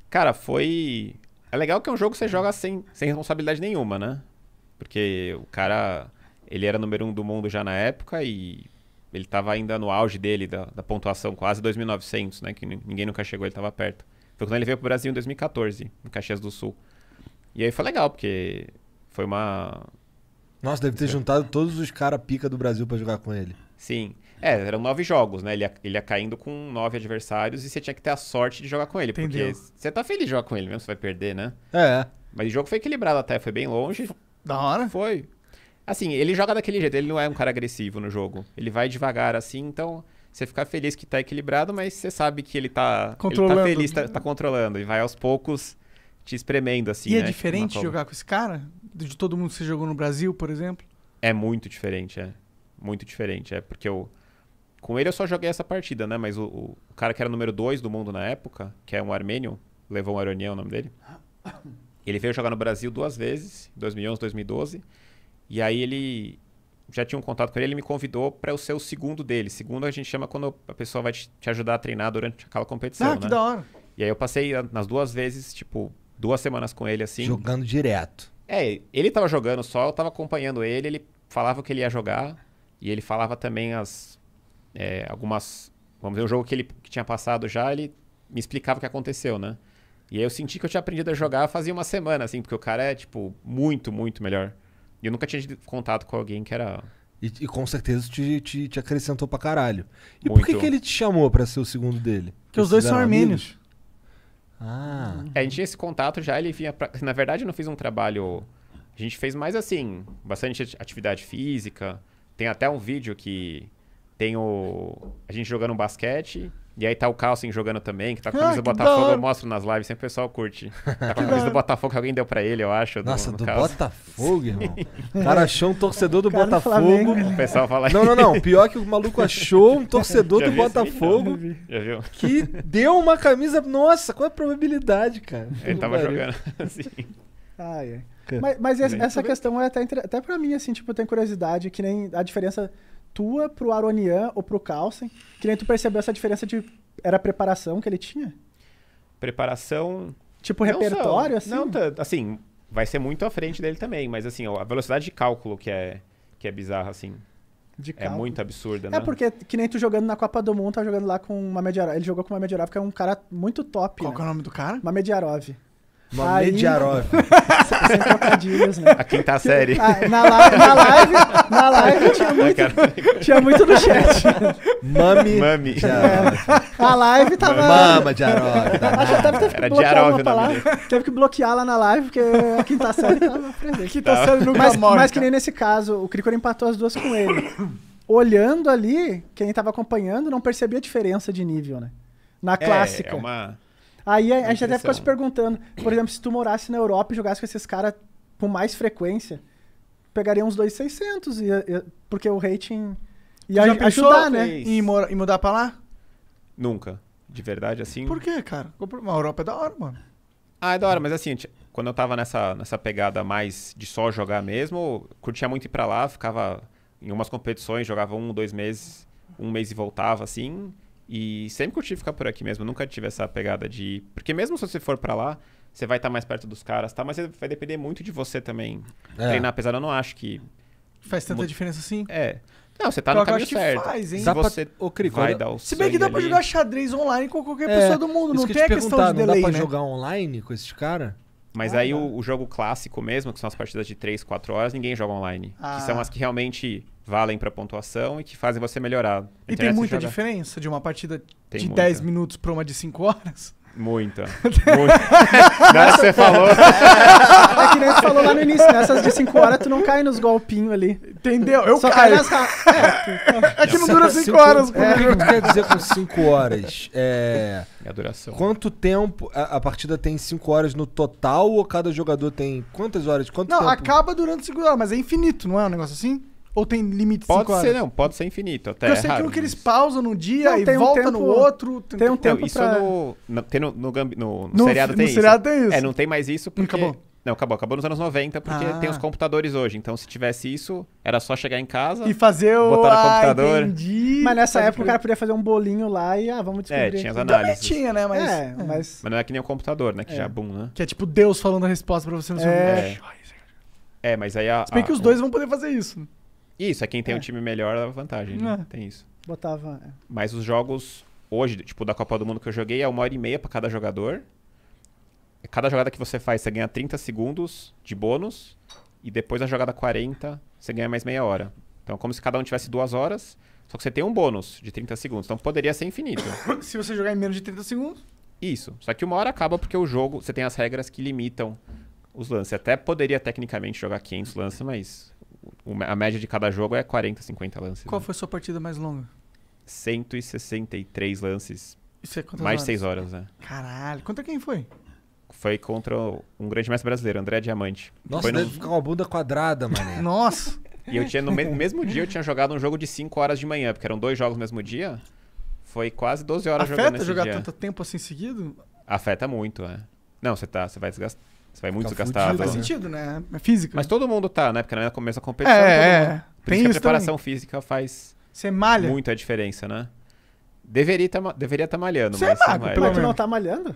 Cara, foi. É legal que é um jogo que você joga sem, sem responsabilidade nenhuma, né? Porque o cara, ele era número um do mundo já na época e ele estava ainda no auge dele, da, da pontuação, quase 2.900, né? Que ninguém nunca chegou, ele estava perto. Foi quando ele veio para o Brasil em 2014, em Caxias do Sul. E aí foi legal, porque foi uma. Nossa, deve ter juntado todos os cara pica do Brasil para jogar com ele. Sim. É, eram nove jogos, né? Ele ia, ele ia caindo com nove adversários e você tinha que ter a sorte de jogar com ele. Entendeu. Porque você tá feliz de jogar com ele mesmo, você vai perder, né? É. Mas o jogo foi equilibrado até, foi bem longe. Da hora? Foi. Assim, ele joga daquele jeito, ele não é um cara agressivo no jogo. Ele vai devagar assim, então você fica feliz que tá equilibrado, mas você sabe que ele tá, controlando. Ele tá feliz, tá, tá controlando. E vai aos poucos te espremendo, assim. E é né? é diferente jogar com esse cara? De todo mundo que você jogou no Brasil, por exemplo? É muito diferente, é. Muito diferente, é. Porque eu. O com ele eu só joguei essa partida, né? Mas o, o cara que era número 2 do mundo na época, que é um armênio, um Aronian é o nome dele, ele veio jogar no Brasil duas vezes, 2011, 2012. E aí ele já tinha um contato com ele, ele me convidou para eu ser o segundo dele. Segundo a gente chama quando a pessoa vai te, te ajudar a treinar durante aquela competição. Ah, né? que da hora. E aí eu passei ah, nas duas vezes, tipo, duas semanas com ele assim. Jogando direto. É, ele tava jogando só, eu tava acompanhando ele, ele falava o que ele ia jogar. E ele falava também as é, algumas. Vamos ver, um jogo que ele que tinha passado já, ele me explicava o que aconteceu, né? E aí eu senti que eu tinha aprendido a jogar fazia uma semana, assim, porque o cara é, tipo, muito, muito melhor. E eu nunca tinha tido contato com alguém que era. E, e com certeza te, te, te, acrescentou pra caralho. E muito. por que, que ele te chamou pra ser o segundo dele? Porque os dois são armênios. Ah. É, a gente tinha esse contato já, ele vinha pra... Na verdade, eu não fiz um trabalho. A gente fez mais assim, bastante atividade física. Tem até um vídeo que tem o. A gente jogando um basquete. E aí tá o Carlsen jogando também, que tá com a camisa ah, do Botafogo. Eu mostro nas lives, sempre o pessoal curte. Tá com a camisa do Botafogo que alguém deu pra ele, eu acho. Nossa, do Botafogo, irmão. O cara achou um torcedor do Botafogo. o pessoal fala Não, não, não. Pior que o maluco achou um torcedor do Botafogo. Já viu? Que deu uma camisa. Nossa, qual é a probabilidade, cara? Ele tava jogando assim. Ai, Mas, mas essa, essa questão é até, até pra mim, assim, tipo, tem curiosidade, que nem a diferença tua pro Aronian ou pro Carlsen? Que nem tu percebeu essa diferença de. Era preparação que ele tinha? Preparação. Tipo repertório, não assim? Não, assim, vai ser muito à frente dele também, mas assim, a velocidade de cálculo que é, que é bizarra, assim. É muito absurda, é né? É porque, que nem tu jogando na Copa do Mundo, tá jogando lá com uma Mediarov. Ele jogou com uma Mediarov, que é um cara muito top. Qual né? é o nome do cara? Uma Mediarov. Nome aí... Sem trocadilhos, né? A quinta série. Ah, na, live, na live, na live tinha muito, é. tinha muito no chat. Mami. Mami. É, a live tava. Mama Diarov. Tá Era Acho até que teve que bloquear uma palavra. Teve que lá na live, porque a quinta série tava presente. Quinta tá. série nunca mas, morre. Mas que nem nesse caso, o Cricor empatou as duas com ele. Olhando ali, quem tava acompanhando não percebia a diferença de nível, né? Na clássica. É, é uma... Aí a, a gente até ficou se perguntando, por exemplo, se tu morasse na Europa e jogasse com esses caras com mais frequência, pegaria uns 2,600, e, e, porque o rating ia já ajudar, né? E, mora, e mudar pra lá? Nunca. De verdade, assim. Por quê, cara? A Europa é da hora, mano. Ah, é da hora, mas assim, quando eu tava nessa, nessa pegada mais de só jogar mesmo, curtia muito ir pra lá, ficava em umas competições, jogava um, dois meses, um mês e voltava, assim. E sempre curti ficar por aqui mesmo. Nunca tive essa pegada de. Porque mesmo se você for para lá, você vai estar tá mais perto dos caras, tá? Mas vai depender muito de você também é. treinar, apesar de eu não acho que. Faz tanta diferença assim? É. Não, você tá eu no caminho certo. Faz, hein? Se você pra... Ô, Crico, vai dar o Se bem que dá ali... pra jogar xadrez online com qualquer é, pessoa do mundo, não tem a questão de delay, dá pra né? jogar online com esses caras? Mas ah, aí o, o, jogo clássico mesmo, que são as partidas de 3, 4 horas, ninguém joga online. Ah. Que são as que realmente valem para pontuação e que fazem você melhorar. E tem muita jogar. diferença de uma partida tem de muita. 10 minutos para uma de 5 horas? Muita. Muita. Nessa você falou. É, que nem você falou lá no início, nessas de 5 horas tu não cai nos golpinhos ali. Entendeu? Eu Só caio. Cai nas... é, é que não dura 5 horas. O é, que né? quer dizer com 5 horas? É, é a duração. Quanto tempo a, a partida tem 5 horas no total ou cada jogador tem quantas horas? Quanto não, tempo? acaba durante 5 horas, mas é infinito, não é um negócio assim? Ou tem limite pode de horas? Ser, não, pode ser infinito. Até Porque eu sei raro, que, mas... eles pausam num dia não, e volta um tempo, no outro. Tem, tem um tempo não, isso pra... no, no, tem no, no, no, no seriado tem isso. seriado tem isso. É, não tem mais isso porque... Acabou. Não, acabou. Acabou nos anos 90, porque ah. tem os computadores hoje. Então, se tivesse isso, era só chegar em casa... E fazer o... Botar no ah, computador. entendi. Mas nessa Sabe época, que... o cara podia fazer um bolinho lá e, ah, vamos é, descobrir. É, tinha as análises. Também tinha, né? Mas, é, é, mas... mas... não é que nem o computador, né? Que é. já, é boom né? Que é tipo Deus falando a resposta pra você no seu é. É, mas aí a... Se bem a, que os dois vão poder fazer isso, isso, é quem tem é. um time melhor dava vantagem, né? É. Tem isso. Botava. É. Mas os jogos hoje, tipo, da Copa do Mundo que eu joguei, é uma hora e meia para cada jogador. É cada jogada que você faz, você ganha 30 segundos de bônus. E depois da jogada 40, você ganha mais meia hora. Então é como se cada um tivesse duas horas, só que você tem um bônus de 30 segundos. Então poderia ser infinito. se você jogar em menos de 30 segundos. Isso. Só que uma hora acaba porque o jogo, você tem as regras que limitam os lances. Até poderia tecnicamente jogar 500 lances, mas a média de cada jogo é 40, 50 lances. Qual né? foi a sua partida mais longa? 163 lances. Isso é quantas Mais de 6 horas, né? Caralho. Contra quem foi? Foi contra um grande mestre brasileiro, André Diamante. Nossa, foi deve num... ficar uma bunda quadrada, mano. Nossa! E eu tinha, no mesmo, mesmo dia, eu tinha jogado um jogo de 5 horas de manhã, porque eram dois jogos no mesmo dia. Foi quase 12 horas Afeta jogando nesse jogar dia. jogar tanto tempo assim seguido? Afeta muito, né? Não, você tá, você vai desgastar. Você vai muito Fica desgastado. Né? Faz sentido, né? É física. Mas né? todo mundo tá, né? Porque na começa a competição. É, é. Por Tem isso a preparação também. física faz você malha. muito a diferença, né? Deveria tá, deveria tá malhando, você é mas é magro, pelo pelo não tá malhando.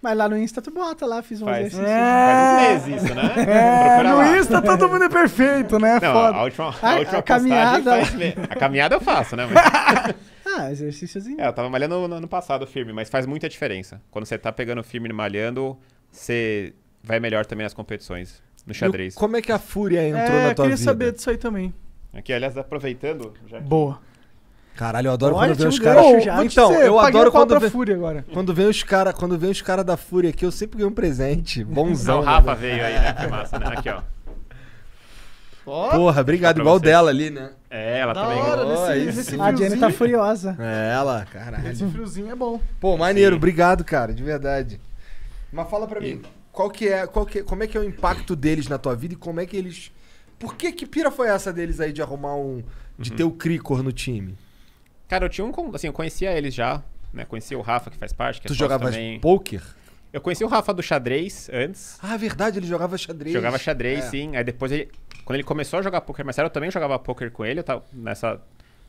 Mas lá no Insta tu bota lá, fiz um faz, exercício. É... Faz um mês isso, né? É, no Insta todo mundo é perfeito, né? Não, Foda. A última, a, a a caminhada... Faz... A caminhada eu faço, né? Mas... ah, exercíciozinho. É, eu tava malhando no ano passado firme, mas faz muita diferença. Quando você tá pegando firme e malhando, você vai melhor também nas competições no xadrez. E como é que a Fúria é, entrou é, na tua vida? Eu queria saber disso aí também. Aqui, aliás, aproveitando. Já que... Boa. Caralho, eu adoro Olha, quando vem os caras. então, dizer, eu, eu adoro quando vem, Fúria agora. quando vem os caras, quando vem os caras da Fúria aqui, eu sempre ganho um presente. Bonzão. o né? Rafa veio aí, né? Que massa, né? Aqui, ó. Oh, Porra, obrigado. Tá igual vocês. dela ali, né? É, ela da também. Hora, oh, nesse, nesse a Jenny tá furiosa. É, ela, caralho. Esse friozinho é bom. Pô, maneiro, sim. obrigado, cara, de verdade. Mas fala pra e... mim. Qual que é, qual que, é, como é que é o impacto deles na tua vida e como é que eles... Por que que pira foi essa deles aí de arrumar um... De uhum. ter o Cricor no time? Cara, eu tinha um... Assim, eu conhecia eles já, né? Conhecia o Rafa, que faz parte. Que é tu é jogava poker? Eu conheci o Rafa do xadrez antes. Ah, verdade, ele jogava xadrez. Jogava xadrez, é. sim. Aí depois, ele, quando ele começou a jogar poker mais sério, eu também jogava poker com ele. Eu tava nessa,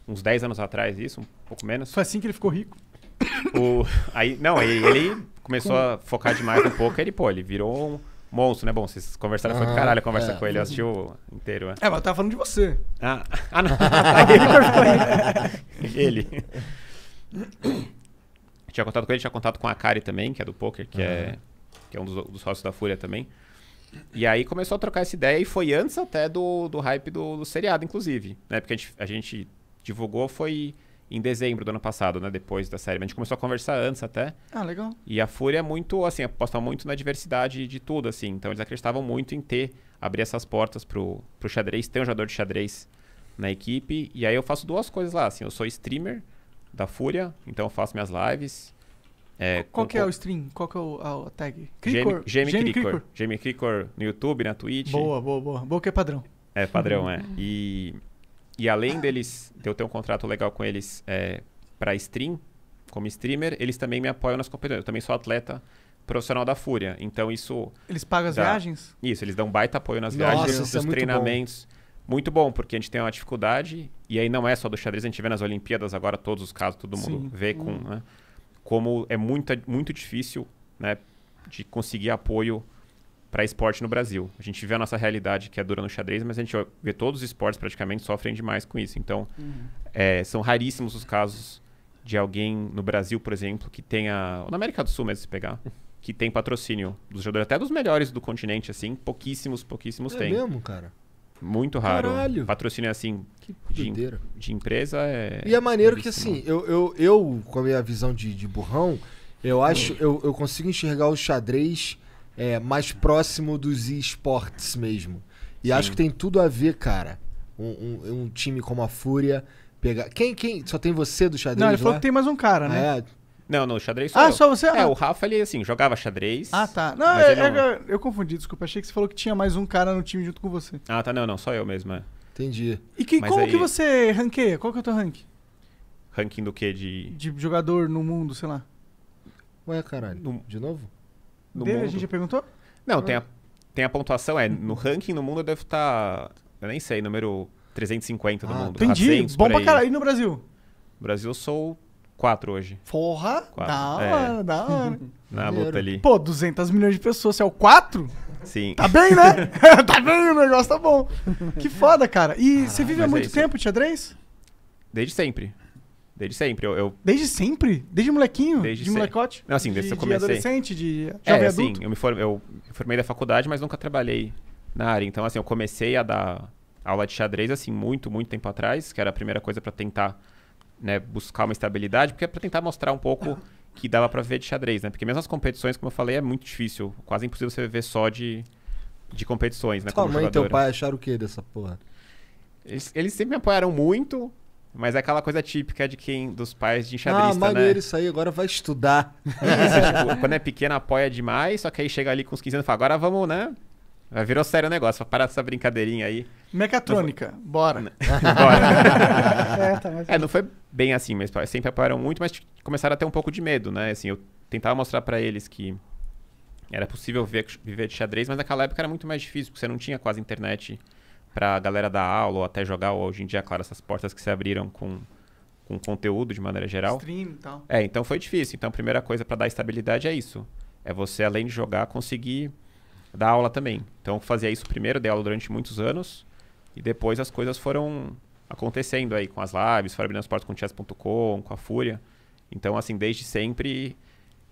uns 10 anos atrás, isso, um pouco menos. Foi assim que ele ficou rico. O, aí, não, ele, ele começou a focar demais no poker e, pô, ele virou um monstro, né? Bom, vocês conversaram, foi do ah, caralho a conversa é. com ele, eu assisti o inteiro, né? É, mas eu tava falando de você. Ah, ah não. ele. tinha contato com ele, tinha contato com a Kari também, que é do poker, que, uhum. é, que é um dos, dos sócios da Fúria também. E aí começou a trocar essa ideia e foi antes até do, do hype do, do seriado, inclusive. Né? Porque a gente, a gente divulgou foi em dezembro do ano passado, né? Depois da série. a gente começou a conversar antes até. Ah, legal. E a Fúria é muito, assim, aposta muito na diversidade de tudo, assim. Então eles acreditavam muito em ter, abrir essas portas pro, pro xadrez, ter um jogador de xadrez na equipe. E aí eu faço duas coisas lá, assim. Eu sou streamer da Fúria, então eu faço minhas lives. É, Qual com, que é o stream? Qual que é o, a, tag? Cricor. Jamie Cricor. Jamie no YouTube, na Twitch. Boa, boa, boa. Boa que é padrão. É, padrão, uhum. é. E... E além deles, de eu ter um contrato legal com eles é, para stream, como streamer, eles também me apoiam nas competições. Eu também sou atleta profissional da Fúria. Então isso. Eles pagam as dá... viagens? Isso, eles dão baita apoio nas Nossa, viagens, é nos é treinamentos. Bom. Muito bom, porque a gente tem uma dificuldade, e aí não é só do xadrez, a gente vê nas Olimpíadas agora todos os casos, todo mundo Sim. vê com. Né, como é muito, muito difícil né, de conseguir apoio para esporte no Brasil. A gente vê a nossa realidade que é dura no xadrez, mas a gente vê todos os esportes praticamente sofrem demais com isso. Então, uhum. é, são raríssimos os casos de alguém no Brasil, por exemplo, que tenha. Na América do Sul mesmo, se pegar. Que tem patrocínio dos jogadores, até dos melhores do continente, assim. Pouquíssimos, pouquíssimos é tem. É mesmo, cara? Muito raro. Caralho. Patrocínio assim de, de, empresa é. E é maneiro que assim, eu, eu, eu, com a minha visão de, de burrão, eu acho, eu, eu consigo enxergar o xadrez é, mais próximo dos esportes mesmo. E Sim. acho que tem tudo a ver, cara. Um, um, um, time como a Fúria pegar. Quem, quem? Só tem você do xadrez? Não, ele lá? falou que tem mais um cara, né? é? Não, não, xadrez só Ah, eu. só você? É, ah. o Rafa, ele assim, jogava xadrez. Ah, tá. Não, é, não... Eu, é, eu confundi, desculpa. Achei que você falou que tinha mais um cara no time junto com você. Ah, tá, não, não, só eu mesmo, é. Entendi. E que, como aí... que você ranqueia? Qual que é o teu ranking? Ranking do quê? De... De jogador no mundo, sei lá. Ué, caralho. No... De novo? no Dele mundo. a gente já perguntou? Não, tem ah. a, tem a pontuação, é, no ranking no mundo deve estar, tá, eu nem sei, número 350 do ah, mundo. Entendi, 400, bom pra caralho. E no Brasil? No Brasil eu sou 4 hoje. Porra, quatro. é. Na luta ali. Pô, 200 milhões de pessoas, você é o 4? Sim. Tá bem, né? tá bem, o negócio tá bom. Que foda, cara. E ah, você vive há é muito é tempo, Tia Drens? Desde sempre. Desde sempre. Eu, eu... Desde sempre? Desde molequinho? Desde de molecote? Não, assim, desde de, eu comecei. De adolescente, de é, jovem é, Assim, eu me, eu me formei da faculdade, mas nunca trabalhei na área. Então, assim, eu comecei a dar aula de xadrez, assim, muito, muito tempo atrás, que era a primeira coisa para tentar né, buscar uma estabilidade, porque é para tentar mostrar um pouco que dava para viver de xadrez, né? Porque mesmo as competições, como eu falei, é muito difícil. Quase impossível você viver só de, de competições, né? Tua mãe jogadora. e teu pai acharam o que dessa porra? Eles, eles sempre me apoiaram muito, mas é aquela coisa típica de quem dos pais de ah, enxadrista, ah, maneiro né? isso aí, agora vai estudar. Isso, tipo, quando é pequeno apoia demais, só que aí chega ali com os 15 anos e fala, agora vamos, né? Virou sério o negócio, para parar essa brincadeirinha aí. Mecatrônica, não, bora. Né? bora. é, tá, é, é, não foi bem assim, mas sempre apoiaram muito, mas começaram a ter um pouco de medo, né? Assim, eu tentava mostrar para eles que era possível viver de xadrez, mas naquela época era muito mais difícil, porque você não tinha quase internet para a galera dar aula ou até jogar. Ou hoje em dia, claro, essas portas que se abriram com, com conteúdo de maneira geral. Stream e tal. É, então foi difícil. Então a primeira coisa para dar estabilidade é isso. É você, além de jogar, conseguir dar aula também. Então fazia isso primeiro, dei aula durante muitos anos. E depois as coisas foram acontecendo aí com as lives, fora abrindo as portas com chess.com, com a Fúria. Então, assim, desde sempre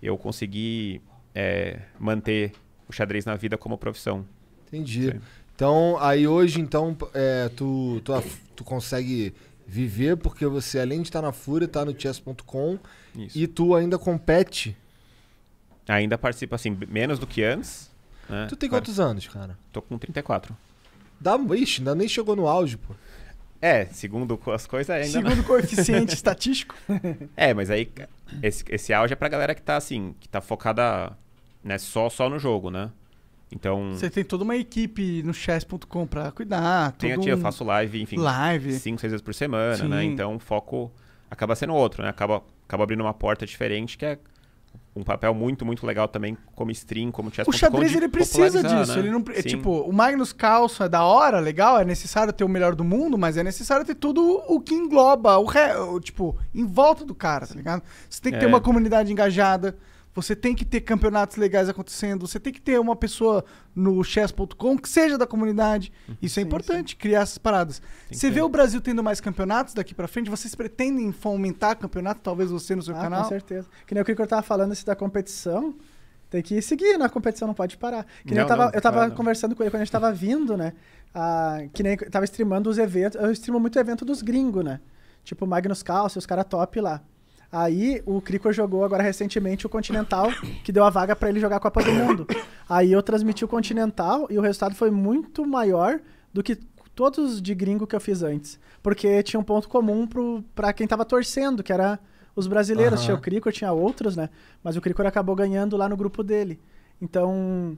eu consegui é, manter o xadrez na vida como profissão. Entendi. Sim. Então, aí hoje, então, é, tu, tu, tu consegue viver porque você, além de estar tá na Fúria, está no chess.com e tu ainda compete. Ainda participa, assim, menos do que antes. Né? Tu tem cara, quantos anos, cara? Tô com 34. Dá, ixi, ainda nem chegou no auge, pô. É, segundo as coisas ainda Segundo não. coeficiente estatístico. É, mas aí esse, esse auge é pra galera que tá assim, que tá focada né, só, só no jogo, né? Então. Você tem toda uma equipe no chess.com para cuidar. Tenho, um... eu faço live, enfim. Live. Cinco, seis vezes por semana, né? Sim. né? Então o foco acaba sendo outro, né? Acaba, acaba abrindo uma porta diferente que é um papel muito, muito legal também como stream, como chess. O xadrez ele precisa disso. Né? Ele não, é, tipo, o Magnus Carlsen é da hora, legal, é necessário ter o melhor do mundo, mas é necessário ter tudo o que engloba, o, re, o tipo, em volta do cara, tá ligado? Você tem que é. ter uma comunidade engajada. Você tem que ter campeonatos legais acontecendo, você tem que ter uma pessoa no chess.com que seja da comunidade. Uhum. Isso é sim, importante, sim. criar essas paradas. Tem você vê ter. o Brasil tendo mais campeonatos daqui para frente, vocês pretendem fomentar campeonato, talvez você no seu ah, canal? Com certeza. Que nem o que eu tava falando, esse da competição, tem que seguir na né? competição, não pode parar. Que nem não, eu tava, não, eu tava não. conversando com ele quando a gente tava vindo, né? Ah, que nem eu tava streamando os eventos, eu streamo muito evento dos gringos, né? Tipo Magnus Calcio, os caras top lá. Aí o Cricor jogou agora recentemente o Continental, que deu a vaga para ele jogar a Copa do Mundo. Aí eu transmiti o Continental e o resultado foi muito maior do que todos de gringo que eu fiz antes. Porque tinha um ponto comum para quem tava torcendo, que era os brasileiros. Uhum. Tinha o Cricor, tinha outros, né? Mas o Cricor acabou ganhando lá no grupo dele. Então,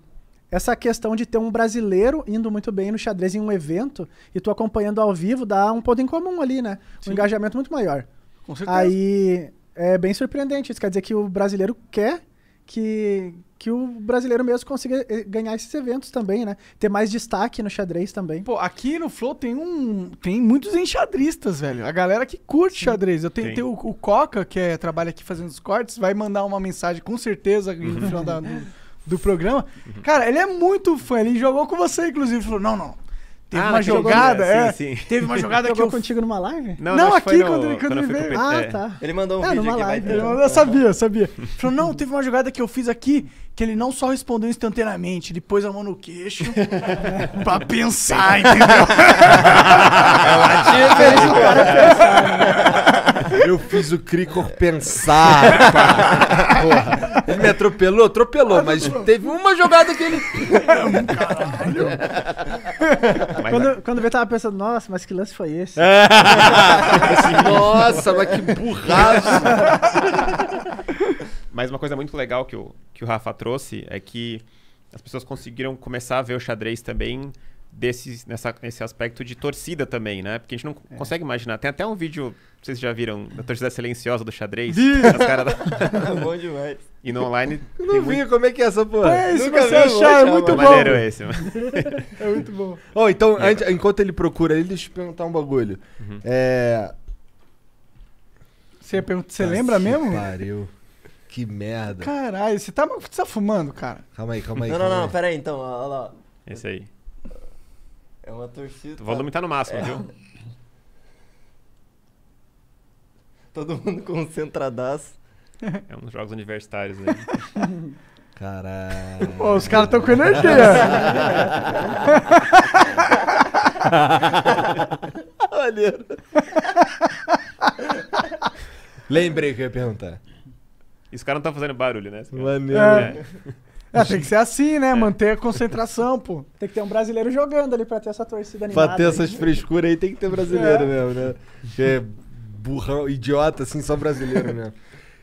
essa questão de ter um brasileiro indo muito bem no xadrez em um evento e tu acompanhando ao vivo dá um ponto em comum ali, né? Um engajamento muito maior. Com certeza. Aí é bem surpreendente. Isso quer dizer que o brasileiro quer que, que o brasileiro mesmo consiga eh, ganhar esses eventos também, né? Ter mais destaque no xadrez também. Pô, aqui no Flow tem um. Tem muitos enxadristas, velho. A galera que curte Sim. xadrez. Eu tenho, tenho o, o, Coca, que é, trabalha aqui fazendo os cortes, vai mandar uma mensagem com certeza no uhum. final da, do, programa. Uhum. Cara, ele é muito fã, ele jogou com você, inclusive, falou: não, não. Teve ah, uma jogada, é. é. Sim, sim. Teve uma jogada que eu... contigo numa live? Não, não, não aqui no, quando, ele, quando, quando ele veio. Ah, é. tá. Ele mandou um é, vídeo numa aqui, live. Vai... Eu, né? eu sabia, eu sabia. Ele falou, não, teve uma jogada que eu fiz aqui que ele não só respondeu instantaneamente, ele pôs a mão no queixo pra pensar, entendeu? é uma Fez o cara pensar, né? Eu fiz o Cricor pensar. Porra. Ele me atropelou? Atropelou, mas teve uma jogada que ele. Quando, quando eu tava pensando, nossa, mas que lance foi esse? É. Nossa, mas que burraço. Mas uma coisa muito legal que o, que o Rafa trouxe é que as pessoas conseguiram começar a ver o xadrez também desse, nessa, nesse aspecto de torcida também, né? Porque a gente não é. consegue imaginar. Tem até um vídeo, vocês já viram, da torcida silenciosa do xadrez. cara da... Bom demais. E no online. Eu não vi muito... como é que é essa porra. É isso, que você achar, é muito bom. Maneiro esse, mano. é muito bom. Oh, então, é. antes, enquanto ele procura ele deixa eu te perguntar um bagulho. Uhum. É. Você, pergunta, você lembra mesmo? Pariu. Que merda. Caralho, você tá, você tá fumando, cara? Calma aí, calma aí. Não, calma não, não, aí. pera aí então, olha lá. Esse aí. É uma torcida. O volume tá no máximo, é. viu? Todo mundo concentradaço. É uns jogos universitários aí. Caralho. Pô, os caras estão com energia. Maneiro. Lembrei que eu ia perguntar. Esse cara não tá fazendo barulho, né? Maneiro. É. é. É, tem que ser assim, né? É. Manter a concentração, pô. Tem que ter um brasileiro jogando ali pra ter essa torcida animada. Pra ter essas frescuras aí tem que ter brasileiro é. mesmo, né? Que é burrão, idiota, assim, só brasileiro mesmo.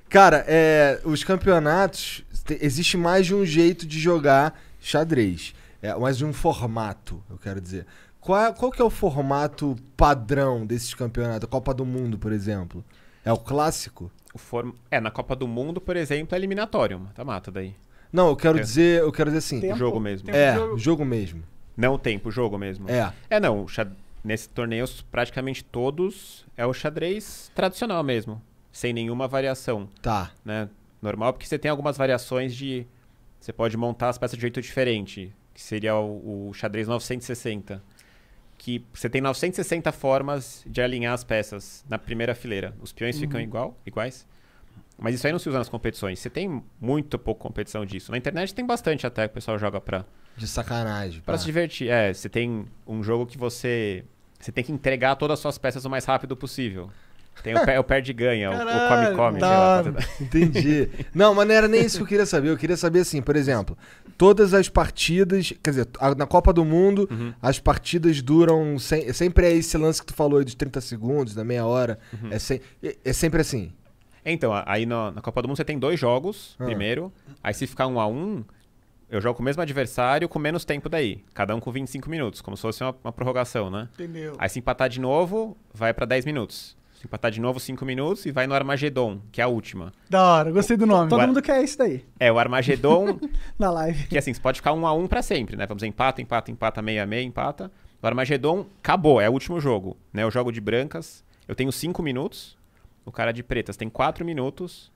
Cara, é, os campeonatos, existe mais de um jeito de jogar xadrez. É, mais de um formato, eu quero dizer. Qual, qual que é o formato padrão desses campeonatos? Copa do Mundo, por exemplo. É o clássico? O form... É, na Copa do Mundo, por exemplo, é eliminatório, mata-mata daí. Não, eu quero é. dizer, eu quero dizer assim. Tempo, jogo mesmo. é, jogo... jogo... mesmo. Não tempo, jogo mesmo. É. É não, nesse torneio praticamente todos é o xadrez tradicional mesmo, sem nenhuma variação. Tá. Né? Normal, porque você tem algumas variações de você pode montar as peças de jeito diferente, que seria o, o xadrez 960 que você tem 960 formas de alinhar as peças na primeira fileira. Os peões uhum. ficam igual, iguais. Mas isso aí não se usa nas competições. Você tem muito pouco competição disso. Na internet tem bastante até que o pessoal joga pra. De sacanagem. Pra, pra se divertir. É, você tem um jogo que você. Você tem que entregar todas as suas peças o mais rápido possível. Tem o, pé, o de ganha, Caralho, o come-come. Tá, entendi. Não, mas não era nem isso que eu queria saber. Eu queria saber, assim, por exemplo, todas as partidas, quer dizer, a, na Copa do Mundo, uhum. as partidas duram. Sem, sempre é esse lance que tu falou aí dos 30 segundos, da meia hora. Uhum. É, se, é, é sempre assim. Então, aí na, na, Copa do Mundo você tem dois jogos ah. primeiro. Aí se ficar um a um, eu jogo com o mesmo adversário com menos tempo daí. Cada um com 25 minutos, como se fosse uma, uma prorrogação, né? Entendeu. Aí se empatar de novo, vai para 10 minutos. Se empatar de novo, 5 minutos e vai no Armagedon, que é a última. Da hora, gostei do nome. O, Todo mundo quer isso daí. É, o Armagedon. Na live. Que assim, você pode ficar um a um pra sempre, né? Vamos dizer, empata, empata, empata, meia, meia, empata. O Armagedon acabou, é o último jogo. Né? Eu jogo de brancas, eu tenho 5 minutos o cara de pretas tem 4 minutos.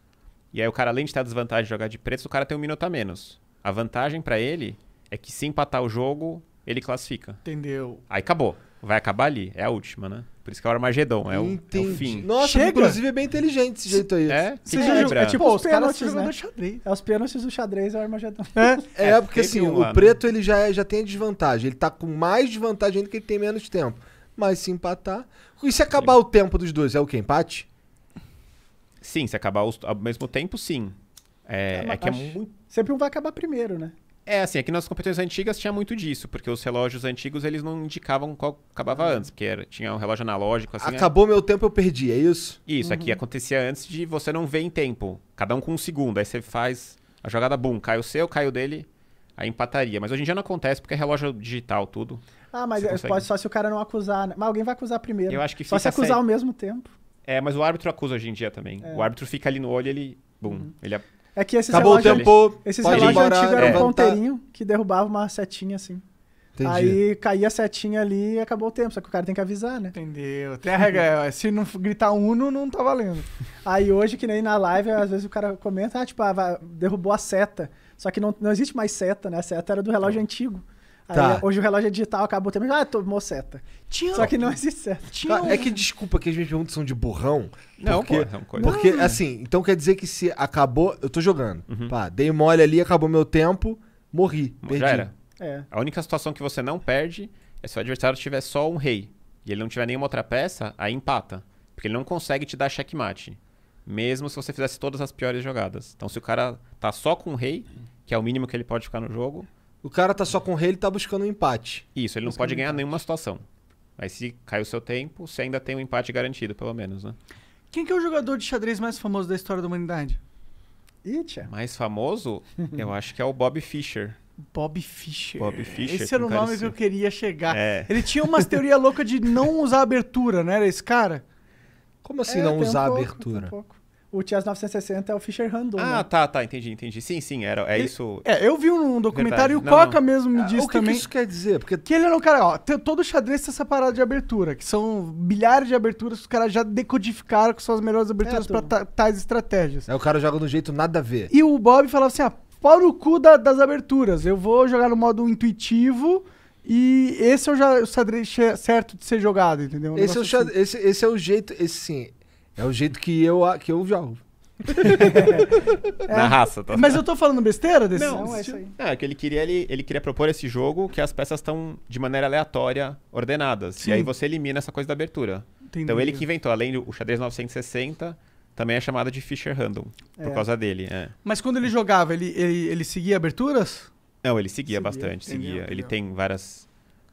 E aí o cara, além de ter a desvantagem de jogar de pretas, o cara tem um minuto a menos. A vantagem para ele é que se empatar o jogo, ele classifica. Entendeu? Aí acabou. Vai acabar ali. É a última, né? Por isso que é o Armagedon, é, o, é o fim. Nossa, Chega. inclusive é bem inteligente esse jeito aí. É? é que Você quebra. É tipo Pô, os, pênaltis né? do xadrez. É os pênaltis do xadrez é o Armagedon. É, é, é porque assim, um o preto ele já, é, já tem a desvantagem. Ele tá com mais desvantagem ainda que ele tem menos tempo. Mas se empatar... E se acabar Sim. o tempo dos dois, é o quê? Empate? Sim, se acabar os, ao mesmo tempo, sim. É, é, é que é muito... Sempre um vai acabar primeiro, né? É, assim, aqui é nas competições antigas tinha muito disso, porque os relógios antigos eles não indicavam qual acabava uhum. antes, porque era, tinha um relógio analógico assim. Né? Acabou é... meu tempo, eu perdi, é isso? Isso, é uhum. aqui acontecia antes de você não ver em tempo. Cada um com um segundo. Aí você faz a jogada, boom, cai o seu, cai o dele, aí empataria. Mas hoje em dia não acontece porque é relógio digital, tudo. Ah, mas pode é, só se o cara não acusar. Né? Mas alguém vai acusar primeiro. Eu acho que Só se acusar ao mesmo tempo. É, mas o árbitro acusa hoje em dia também. É. O árbitro fica ali no olho, ele. Bum, uhum. ele é que esses Acabou relógios, o tempo. Esses relógios antigos eram é. um ponteirinho que derrubava uma setinha assim. Entendi. Aí caía a setinha ali e acabou o tempo. Só que o cara tem que avisar, né? Entendeu. Tem a regra, se não gritar uno, não tá valendo. Aí hoje, que nem na live, às vezes o cara comenta, ah, tipo, ah, derrubou a seta. Só que não, não existe mais seta, né? A seta era do relógio é. antigo. Aí, tá. hoje o relógio é digital, acabou também. Ah, tomou seta. Tinha... Só que não existe é seta. Tinha... Tá, é que desculpa que as minhas perguntas são de burrão. Não, porque, porra, é coisa. Porque, não. assim, então quer dizer que se acabou. Eu tô jogando. Uhum. Pá, dei mole ali, acabou meu tempo, morri. Já perdi. era. É. A única situação que você não perde é se o adversário tiver só um rei e ele não tiver nenhuma outra peça, aí empata. Porque ele não consegue te dar checkmate. Mesmo se você fizesse todas as piores jogadas. Então, se o cara tá só com um rei, que é o mínimo que ele pode ficar no jogo, o cara tá só com rei, ele tá buscando um empate. Isso, ele não pode ganhar nenhuma situação. Mas se cai o seu tempo, você ainda tem um empate garantido, pelo menos, né? Quem que é o jogador de xadrez mais famoso da história da humanidade? Itia. Mais famoso, eu acho que é o Bob Fischer. Bob Fischer. Bob Fischer. Esse era o nome que eu queria chegar. É. Ele tinha umas teoria louca de não usar abertura, né? Era esse cara? Como assim é, não usar um pouco, abertura? Um pouco o Chess 960 é o Fischer Randon. Ah, né? tá, tá, entendi, entendi. Sim, sim, era, é isso. É, eu vi um documentário Verdade. e o Coca não. mesmo me ah, disse o que também. O que isso quer dizer? Porque que ele é um cara, ó, todo xadrez tem essa parada de abertura, que são milhares de aberturas que os caras já decodificaram com suas melhores aberturas é, para tais estratégias. É, o cara joga do jeito nada a ver. E o Bob falava assim: ah, pau no cu da, das aberturas, eu vou jogar no modo intuitivo. E esse é o, já, o xadrez certo de ser jogado, entendeu? Um esse, é o, assim. esse, esse é o jeito, esse sim, é o jeito que eu, que eu jogo. é. Na raça, tá? Mas eu tô falando besteira desse Não, não é isso aí. É, que ele queria, ele, ele queria propor esse jogo que as peças estão de maneira aleatória ordenadas. Sim. E aí você elimina essa coisa da abertura. Então, entendi. Então ele que inventou, além do xadrez 960, também é chamada de Fischer Random, é. por causa dele. É. Mas quando ele jogava, ele, ele, ele seguia aberturas? Não, ele seguia, seguia bastante, seguia. ele tem várias,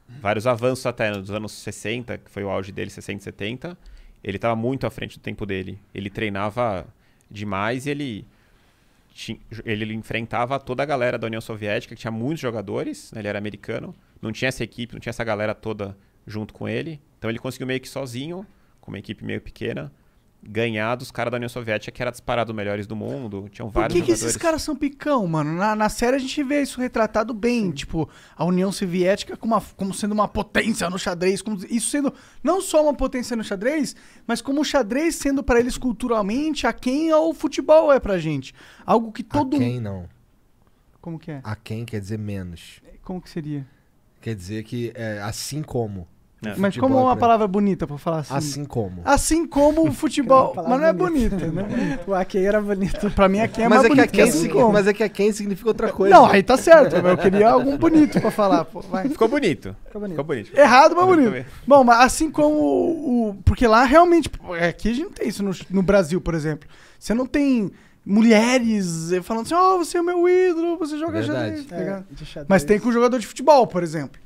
vários avanços até nos anos 60, que foi o auge dele, 60, 70 ele estava muito à frente do tempo dele. Ele treinava demais e ele, ele enfrentava toda a galera da União Soviética, que tinha muitos jogadores, né? ele era americano, não tinha essa equipe, não tinha essa galera toda junto com ele. Então ele conseguiu meio que sozinho, com uma equipe meio pequena, ganhar dos caras da União Soviética, que era disparado melhores do mundo. Tinham vários Por que, que esses caras são picão, mano? Na, na série a gente vê isso retratado bem. Sim. Tipo, a União Soviética como, uma, como sendo uma potência no xadrez. Como, isso sendo não só uma potência no xadrez, mas como o xadrez sendo para eles culturalmente a quem o futebol é pra gente. Algo que todo... A quem não. Como que é? A quem quer dizer menos. Como que seria? Quer dizer que é, assim como... É. Mas futebol como é, é uma palavra bonita pra falar assim? Assim como. Assim como o futebol. Mas não é bonita, né? O Akei era bonito. Pra mim, aqui é mais mas, é bonito que é assim como. mas é que a significa outra coisa. Não, aí tá certo. Eu queria algum bonito pra falar. pô, vai. Ficou bonito. Ficou bonito. Ficou bonito. Errado, mas bonito. Bom, mas assim como o. Porque lá realmente. Aqui a gente não tem isso no, no Brasil, por exemplo. Você não tem mulheres eh, falando assim, ó, você é o meu ídolo, você joga xadrez. Tá é, Mas tem com jogador de futebol, por exemplo.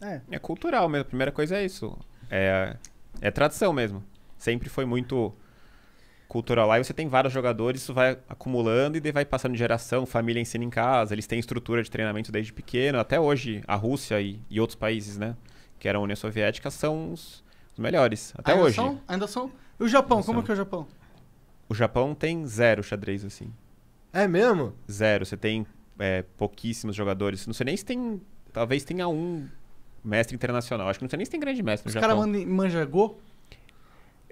É. é cultural mesmo. A primeira coisa é isso. É, é tradição mesmo. Sempre foi muito cultural lá e você tem vários jogadores, isso vai acumulando e vai passando de geração, família ensina em casa, eles têm estrutura de treinamento desde pequeno, até hoje a Rússia e, e outros países, né, que eram a União Soviética, são os, os melhores, até ainda hoje. São? Ainda são? E o Japão, ainda como são. que é o Japão? O Japão tem zero xadrez, assim. É mesmo? Zero, você tem é, pouquíssimos jogadores, não sei nem se tem, talvez tenha um mestre internacional. Acho que não sei nem se tem grande mestre Os no caras Go?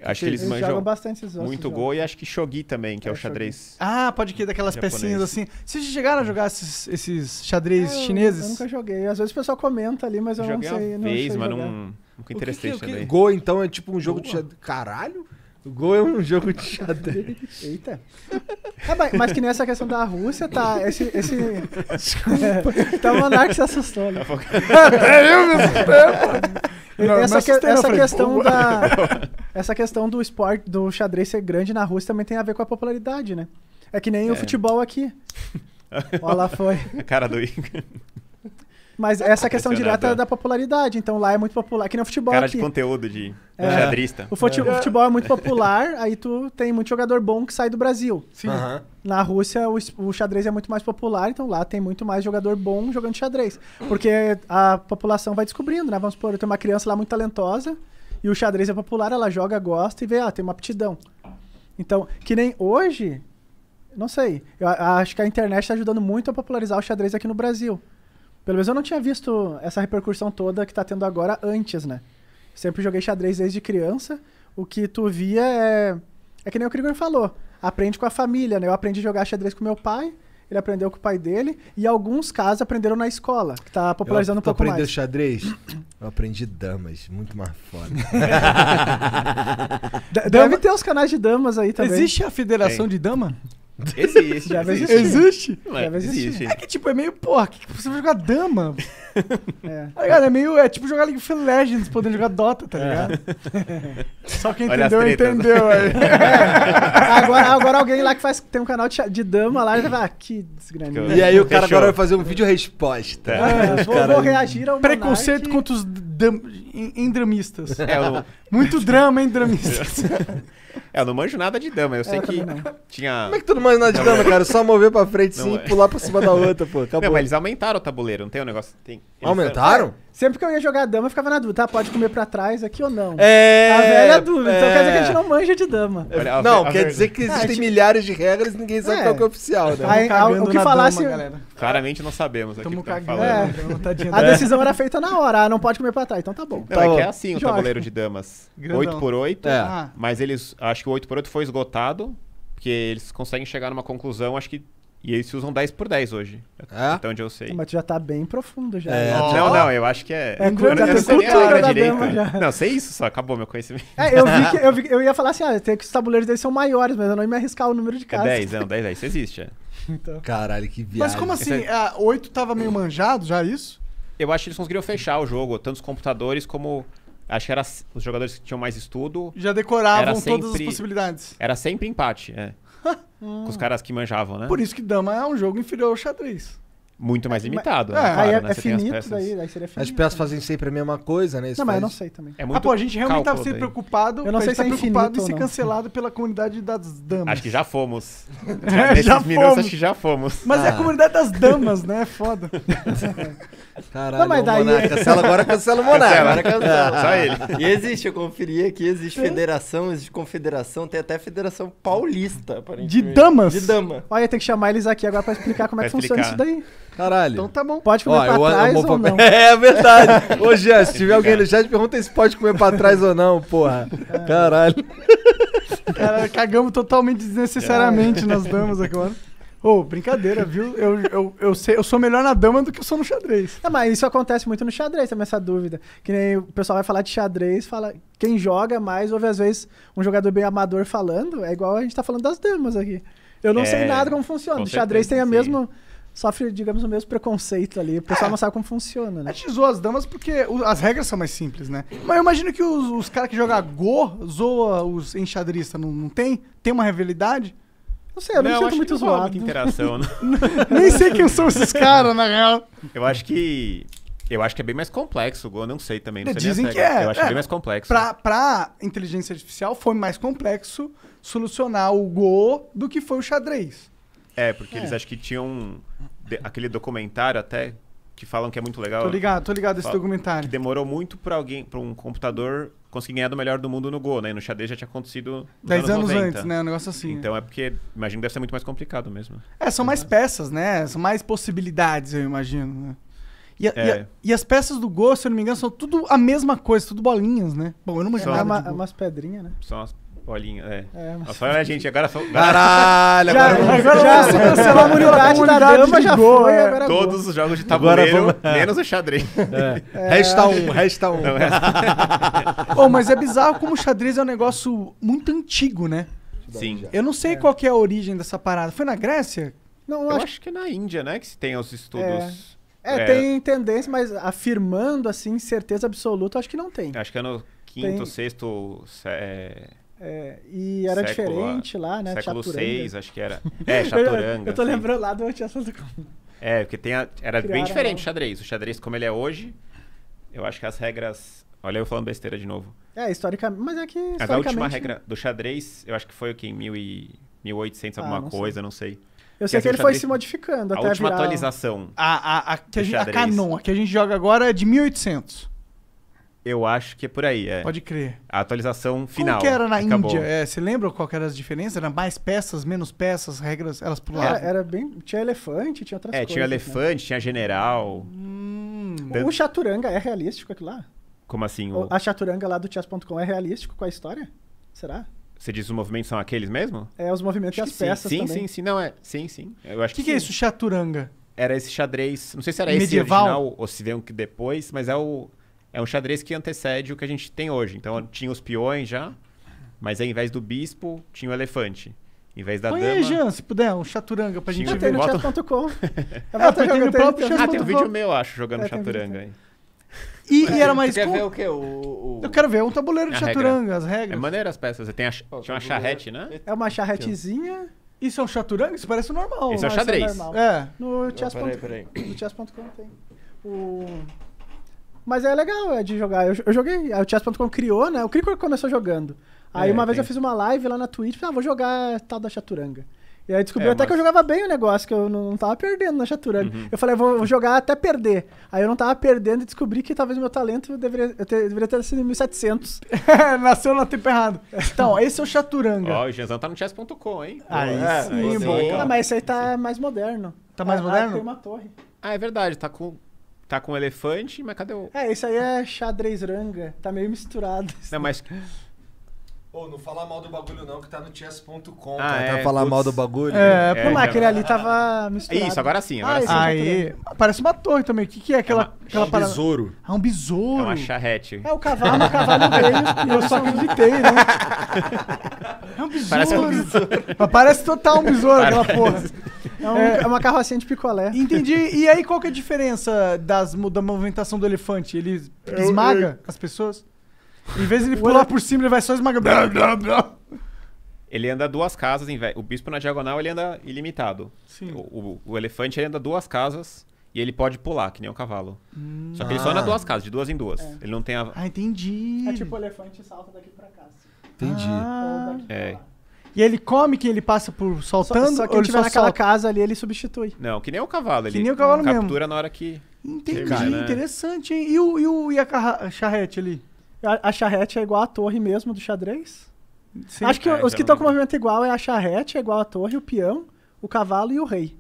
Acho que eles, eles manjam bastante esses muito Go e acho que Shogi também, que é, é o xadrez. Ah, pode que daquelas japonês. pecinhas assim. Vocês chegaram a jogar esses, esses xadrez é, ah, chineses? Eu, eu, nunca joguei. Às vezes o pessoal comenta ali, mas eu, não sei. Joguei uma vez, não mas não, nunca é interessei. Que, que, que, Go, então, é tipo um jogo Boa. de xadrez. Caralho? O Gol é um jogo de xadrez. Eita. É, mas, mas que nessa questão da Rússia, tá. Esse. esse... Desculpa. tá o Monark se assustou. Né? Até eu me assustei, Essa, que, essa questão da. Essa questão do esporte, do xadrez ser grande na Rússia também tem a ver com a popularidade, né? É que nem é. o futebol aqui. Olha lá foi. A cara do Igor. Mas essa questão direta é da popularidade. Então lá é muito popular. Que nem o futebol. Cara aqui. de conteúdo de é. xadrista. O, fute é. o futebol é muito popular, aí tu tem muito jogador bom que sai do Brasil. Sim. Na Rússia, o, o, xadrez é muito mais popular, então lá tem muito mais jogador bom jogando xadrez. Porque a população vai descobrindo, né? Vamos supor, eu tenho uma criança lá muito talentosa e o xadrez é popular, ela joga, gosta e vê, ah, tem uma aptidão. Então, que nem hoje, não sei. Eu acho que a internet está ajudando muito a popularizar o xadrez aqui no Brasil. Pelo menos eu não tinha visto essa repercussão toda que tá tendo agora antes, né? Sempre joguei xadrez desde criança. O que tu via é. É que nem o Krigor falou. Aprende com a família, né? Eu aprendi a jogar xadrez com meu pai, ele aprendeu com o pai dele, e alguns casos aprenderam na escola, que tá popularizando eu, um pouco mais. Tu aprendeu xadrez? Eu aprendi damas, muito mais foda. Deve ter uns canais de damas aí também. Existe a Federação Tem. de Dama? Existe. já existe. Existe? Já é, existe. É que, tipo, é meio, porra, que você vai jogar dama? é. Tá ligado? É meio, é tipo jogar League of Legends, podendo jogar Dota, tá é. ligado? Só quem entendeu, entendeu. É. Agora, agora alguém lá que faz, tem um canal de, de dama lá, ele vai, ah, que desgraninha. E aí o cara Fechou. agora vai fazer um vídeo resposta. É, vou, cara... vou reagir ao Preconceito contra os em dramistas. É, Muito drama em dramistas. É, eu não manjo nada de dama, eu sei é, que tinha. Como é que tu não manja nada de dama, é. cara? Só mover pra frente sim e é. pular pra cima da outra, pô. Acabou. Não, mas eles aumentaram o tabuleiro, não tem um negócio. Tem... aumentaram? Eram... Sempre que eu ia jogar dama, eu ficava na dúvida, tá? Pode comer pra trás aqui ou não? É. A velha é. dúvida. É... Então quer dizer que a gente não manja de dama. não, quer verdade. dizer que ah, existem é, tipo... milhares de regras e ninguém sabe é. qual que é o oficial, né? Aí, o que falasse. Dama, galera. Claramente não sabemos aqui. Tamo tá cagando. Né? a decisão era feita na hora, ah, não pode comer pra trás, então tá bom. Não, é tá é bom. que é assim o Joga. tabuleiro de damas. 8x8. Ah. Mas eles. Acho que o 8x8 foi esgotado, porque eles conseguem chegar numa conclusão, acho que e eles usam 10 por 10 hoje. É? Então onde eu sei. Ah, mas tu já tá bem profundo já. É, oh. Não, não, eu acho que é. É grande, eu, não sei nem a hora Já. Não, sei isso só, acabou meu conhecimento. É, eu vi que eu, vi, eu ia falar assim, ah, tem que os tabuleiros deles são maiores, mas eu não ia me arriscar o número de é casas. É 10, não, 10, 10, isso existe. É. Então. Caralho, que viagem. Mas como assim? Esse... A 8 tava meio manjado já é isso? Eu acho que eles conseguiram fechar o jogo, tanto os computadores como Acho que era os jogadores que tinham mais estudo. Já decoravam sempre, todas as possibilidades. Era sempre empate, é. Com os caras que manjavam, né? Por isso que dama é um jogo inferior ao xadrez. Muito mais é, limitado. Né? É, né? claro, aí é, né? é finito, peças... daí, daí seria finito. As peças fazem sempre a mesma coisa, né? Isso não, mas eu não sei também. É ah, muito ah, pô, a gente realmente tava sempre preocupado. Eu não sei tá se tá é preocupado em ser cancelado pela comunidade das damas. Acho que já fomos. já, nesses minutos, fomos. acho que já fomos. Mas ah. é a ah. comunidade das damas, né? É foda. Caralho, não, mas daí... É- cancela agora, cancela o Monarca. Agora cancela. Só ele. E existe, eu conferi aqui, existe federação, existe confederação, tem até federação paulista, aparentemente. De damas? De dama. Olha, tem que chamar eles aqui agora pra explicar como é que funciona isso daí. Caralho. Então tá bom. Pode comer Ó, pra trás ou pra... não. É verdade. Ô, Jean, se tiver alguém no chat, pergunta se pode comer pra trás ou não, porra. Caralho. Cara, cagamos totalmente desnecessariamente nas damas agora. Ô, oh, brincadeira, viu? Eu, eu, eu, sei, eu sou melhor na dama do que eu sou no xadrez. é mas isso acontece muito no xadrez também, essa dúvida. Que nem o pessoal vai falar de xadrez, fala quem joga mais, ouve às vezes um jogador bem amador falando, é igual a gente tá falando das damas aqui. Eu não é, sei nada como funciona. O xadrez tem a sim. mesma sofre, digamos, o mesmo preconceito ali. O pessoal é. não sabe como funciona, né? A gente zoa as damas porque o, as regras são mais simples, né? Mas eu imagino que os, os caras que jogam Go zoa os enxadristas, não, não tem? Tem uma rivalidade? Não sei, eu não, não sinto muito zoado. Muita interação, né? Nem sei quem são esses caras, na real. Eu acho que. Eu acho que é bem mais complexo o Go, não sei também. Não sei Dizem que é. Eu acho é, é. bem mais complexo. Pra, pra inteligência artificial, foi mais complexo solucionar o Go do que foi o xadrez. É, porque é. eles acho que tinham de, aquele documentário até que falam que é muito legal. Tô ligado, tô ligado esse documentário. Que demorou muito para alguém, para um computador conseguir ganhar do melhor do mundo no Go, né? E no xadrez já tinha acontecido 10 anos, anos antes, né? Um negócio assim. Então é, é porque imagino que deve ser muito mais complicado mesmo. É, são mais peças, né? São mais possibilidades, eu imagino, né? E, a, é. e, a, é. e, as peças do Go, se eu não me engano, são tudo a mesma coisa, tudo bolinhas, né? Bom, eu não é, me engano. É, uma, é umas pedrinhas, né? São as Olhinho, é. é mas... olha, né, gente, agora só. Caralho, já, agora. Já, se cancelou a imunidade da dama, já foi. Agora é. Todos boa. os jogos de tabuleiro, vamos... É. menos o xadrez. É. É. Resta um, resta um. Não, resta... É. oh, mas é bizarro como o xadrez é um negócio muito antigo, né? Sim. Eu não sei qual é a origem dessa parada. Foi na Grécia? Não, eu, eu acho... acho... que é na Índia, né? Que se tem os estudos. É, tem tendência, mas afirmando assim, certeza absoluta, acho que não tem. Acho que é no quinto, tem... sexto. É... É, e era século, diferente lá, né? Século VI, acho que era. É, Chaturanga. eu tô assim. lembrando lá do Tia Santa É, porque tem a, era Criaram bem diferente né? o xadrez. O xadrez, como ele é hoje, eu acho que as regras. Olha, eu falando besteira de novo. É, historicamente. Mas é que. Mas a última regra né? do xadrez, eu acho que foi o que? Em 1800, ah, alguma ah, não coisa, sei. não sei. Eu sei é que, que ele xadrez... foi se modificando até A última virar... atualização. A, a, a, que a, gente, a canon, a que a gente joga agora é de 1800. Eu acho que é por aí, é. Pode crer. A atualização final. Como que era na acabou. Índia? É, você lembra qual eram as diferenças? Era mais peças, menos peças, regras, elas pulavam? Era, era bem... Tinha elefante, tinha outras é, coisas. É, né? tinha elefante, né? tinha general. Hum, O chaturanga é realístico aquilo lá? Como assim? O... A chaturanga lá do chess.com é realístico com a história? Será? Você diz os movimentos são aqueles mesmo? É, os movimentos acho e as peças sim. Sim, também. sim, sim. Não, é... Sim, sim. Eu acho que O que, que é isso, chaturanga? Era esse xadrez... Não sei se era Medieval. esse original ou se veio depois, mas é o é um xadrez que antecede o que a gente tem hoje. Então tinha os peões já, mas aí, ao invés do bispo, tinha o elefante. Em vez da Põe dama... aí, Jean, se puder, um chaturanga pra gente ver. no bota... Ah, tem no próprio Ah, tem um vídeo meu, acho, jogando é, chaturanga aí. E, e, era mais. Você quer com... ver o quê? O, o... Eu quero ver um tabuleiro de chaturanga, as regras. É maneiro as peças. tem a... oh, tinha uma charrete, né? É uma charretezinha. Isso é um chaturanga? Isso parece normal. Isso é um é xadrez. É, é no chess.com. No chess.com tem. O. Mas é legal é de jogar. Eu, eu joguei, o chess.com criou, né? O Cricor começou jogando. Aí é, uma vez tem... eu fiz uma live lá na Twitch, falei, ah, vou jogar tal da chaturanga. E aí descobriu é, até mas... que eu jogava bem o negócio, que eu não, não tava perdendo na chaturanga. Uhum. Eu falei, ah, vou jogar até perder. Aí eu não tava perdendo e descobri que talvez meu talento deveria, eu ter, deveria ter sido em 1700. Nasceu no tempo errado. Então, esse é o chaturanga. Ó, oh, o Genzão tá no chess.com, hein? ah é, sim, né? bom. Ah, mas esse aí tá sim. mais moderno. Tá mais ah, moderno? Tem uma torre. Ah, é verdade, tá com Tá com um elefante, mas cadê o. É, isso aí é xadrez ranga. Tá meio misturado. Não, mas. Pô, não fala mal do bagulho não, que tá no chess.com. Ah, é, falar putz. mal do bagulho. É, né? por lá, aquele ali tava misturado. isso, agora sim, agora ah, sim. Aí, é- parece uma torre também. O que, que é aquela, é uma, aquela é um parada? besouro. Ah, um besouro. É uma charrete. É, o cavalo, o cavalo veio e eu só acreditei, né? É um besouro. Parece um besouro. parece total um besouro aquela porra. É, um, é. é, uma carrocinha de picolé. Entendi. E aí, qual que é a diferença das, da movimentação do elefante? Ele esmaga eu, eu... as pessoas? Em vez de ele pular por cima, ele vai só esmagar. Ele anda duas casas, o bispo na diagonal ele anda ilimitado. O, o, o, elefante ele anda duas casas e ele pode pular, que nem um cavalo. Hum. Só que ele só anda hum. duas casas, de duas em duas. É. Ele não tem a. Ah, entendi. É tipo o elefante salta daqui pra casa. Assim. Entendi. Ah. Ou daqui pra é. lá. E ele come que ele passa por soltando. Só, só ou tiver naquela solta? casa ali, ele substitui. Não, que nem o cavalo. Que ele nem o cavalo captura mesmo. Captura na hora que. Entendi, termina, né? interessante, hein? E, o, e, o, e a, charrete ali? A, a charrete é igual à torre mesmo do xadrez? Sim, Acho que é, os que estão com o movimento igual é a charrete, é igual à torre, o peão, o cavalo e o rei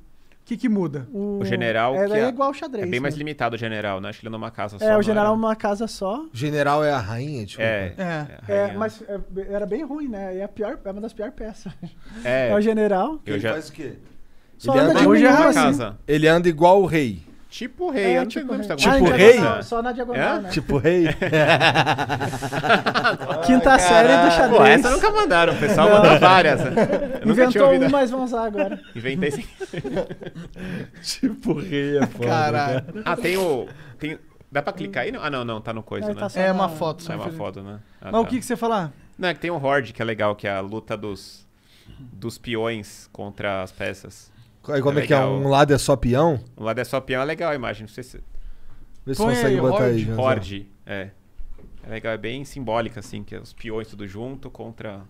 que, que muda? O, o general. É, é, é, igual ao xadrez. É bem mais né? limitado o general, né? Acho que ele é numa casa só. É, o general é uma casa só. o General é a rainha, tipo. É. Né? É, é, é, é mas era bem ruim, né? É, a pior, é uma das piores peças. É. É o general. Ele já... faz o quê? Só ele anda, anda de uma assim. casa. Ele anda igual o rei. Tipo rei, é, tipo rei. Tipo ah, rei? Só, só na diagonal, é? né? Tipo rei? Quinta Ai, série do xadrez. Pô, essa nunca mandaram, o pessoal mandou várias. Né? Inventou um, mas vão usar agora. Inventei sim. tipo rei é foda. Caralho. Cara. Ah, tem o... Tem... Dá pra clicar aí? Ah, não, não, tá no coisa, né? Tá é, né? é uma foto. Só é uma foto, né? Ah, mas tá. o que, que você falar? Não, é que tem o Horde, que é legal, que é a luta dos, dos peões contra as peças. É é como é, é que é? Um lado é só peão? Um lado é só peão é legal a imagem, não sei se. Vê se Põe consegue aí, botar horde. aí. Horde, é. É legal, é bem simbólica, assim, que é os peões tudo junto contra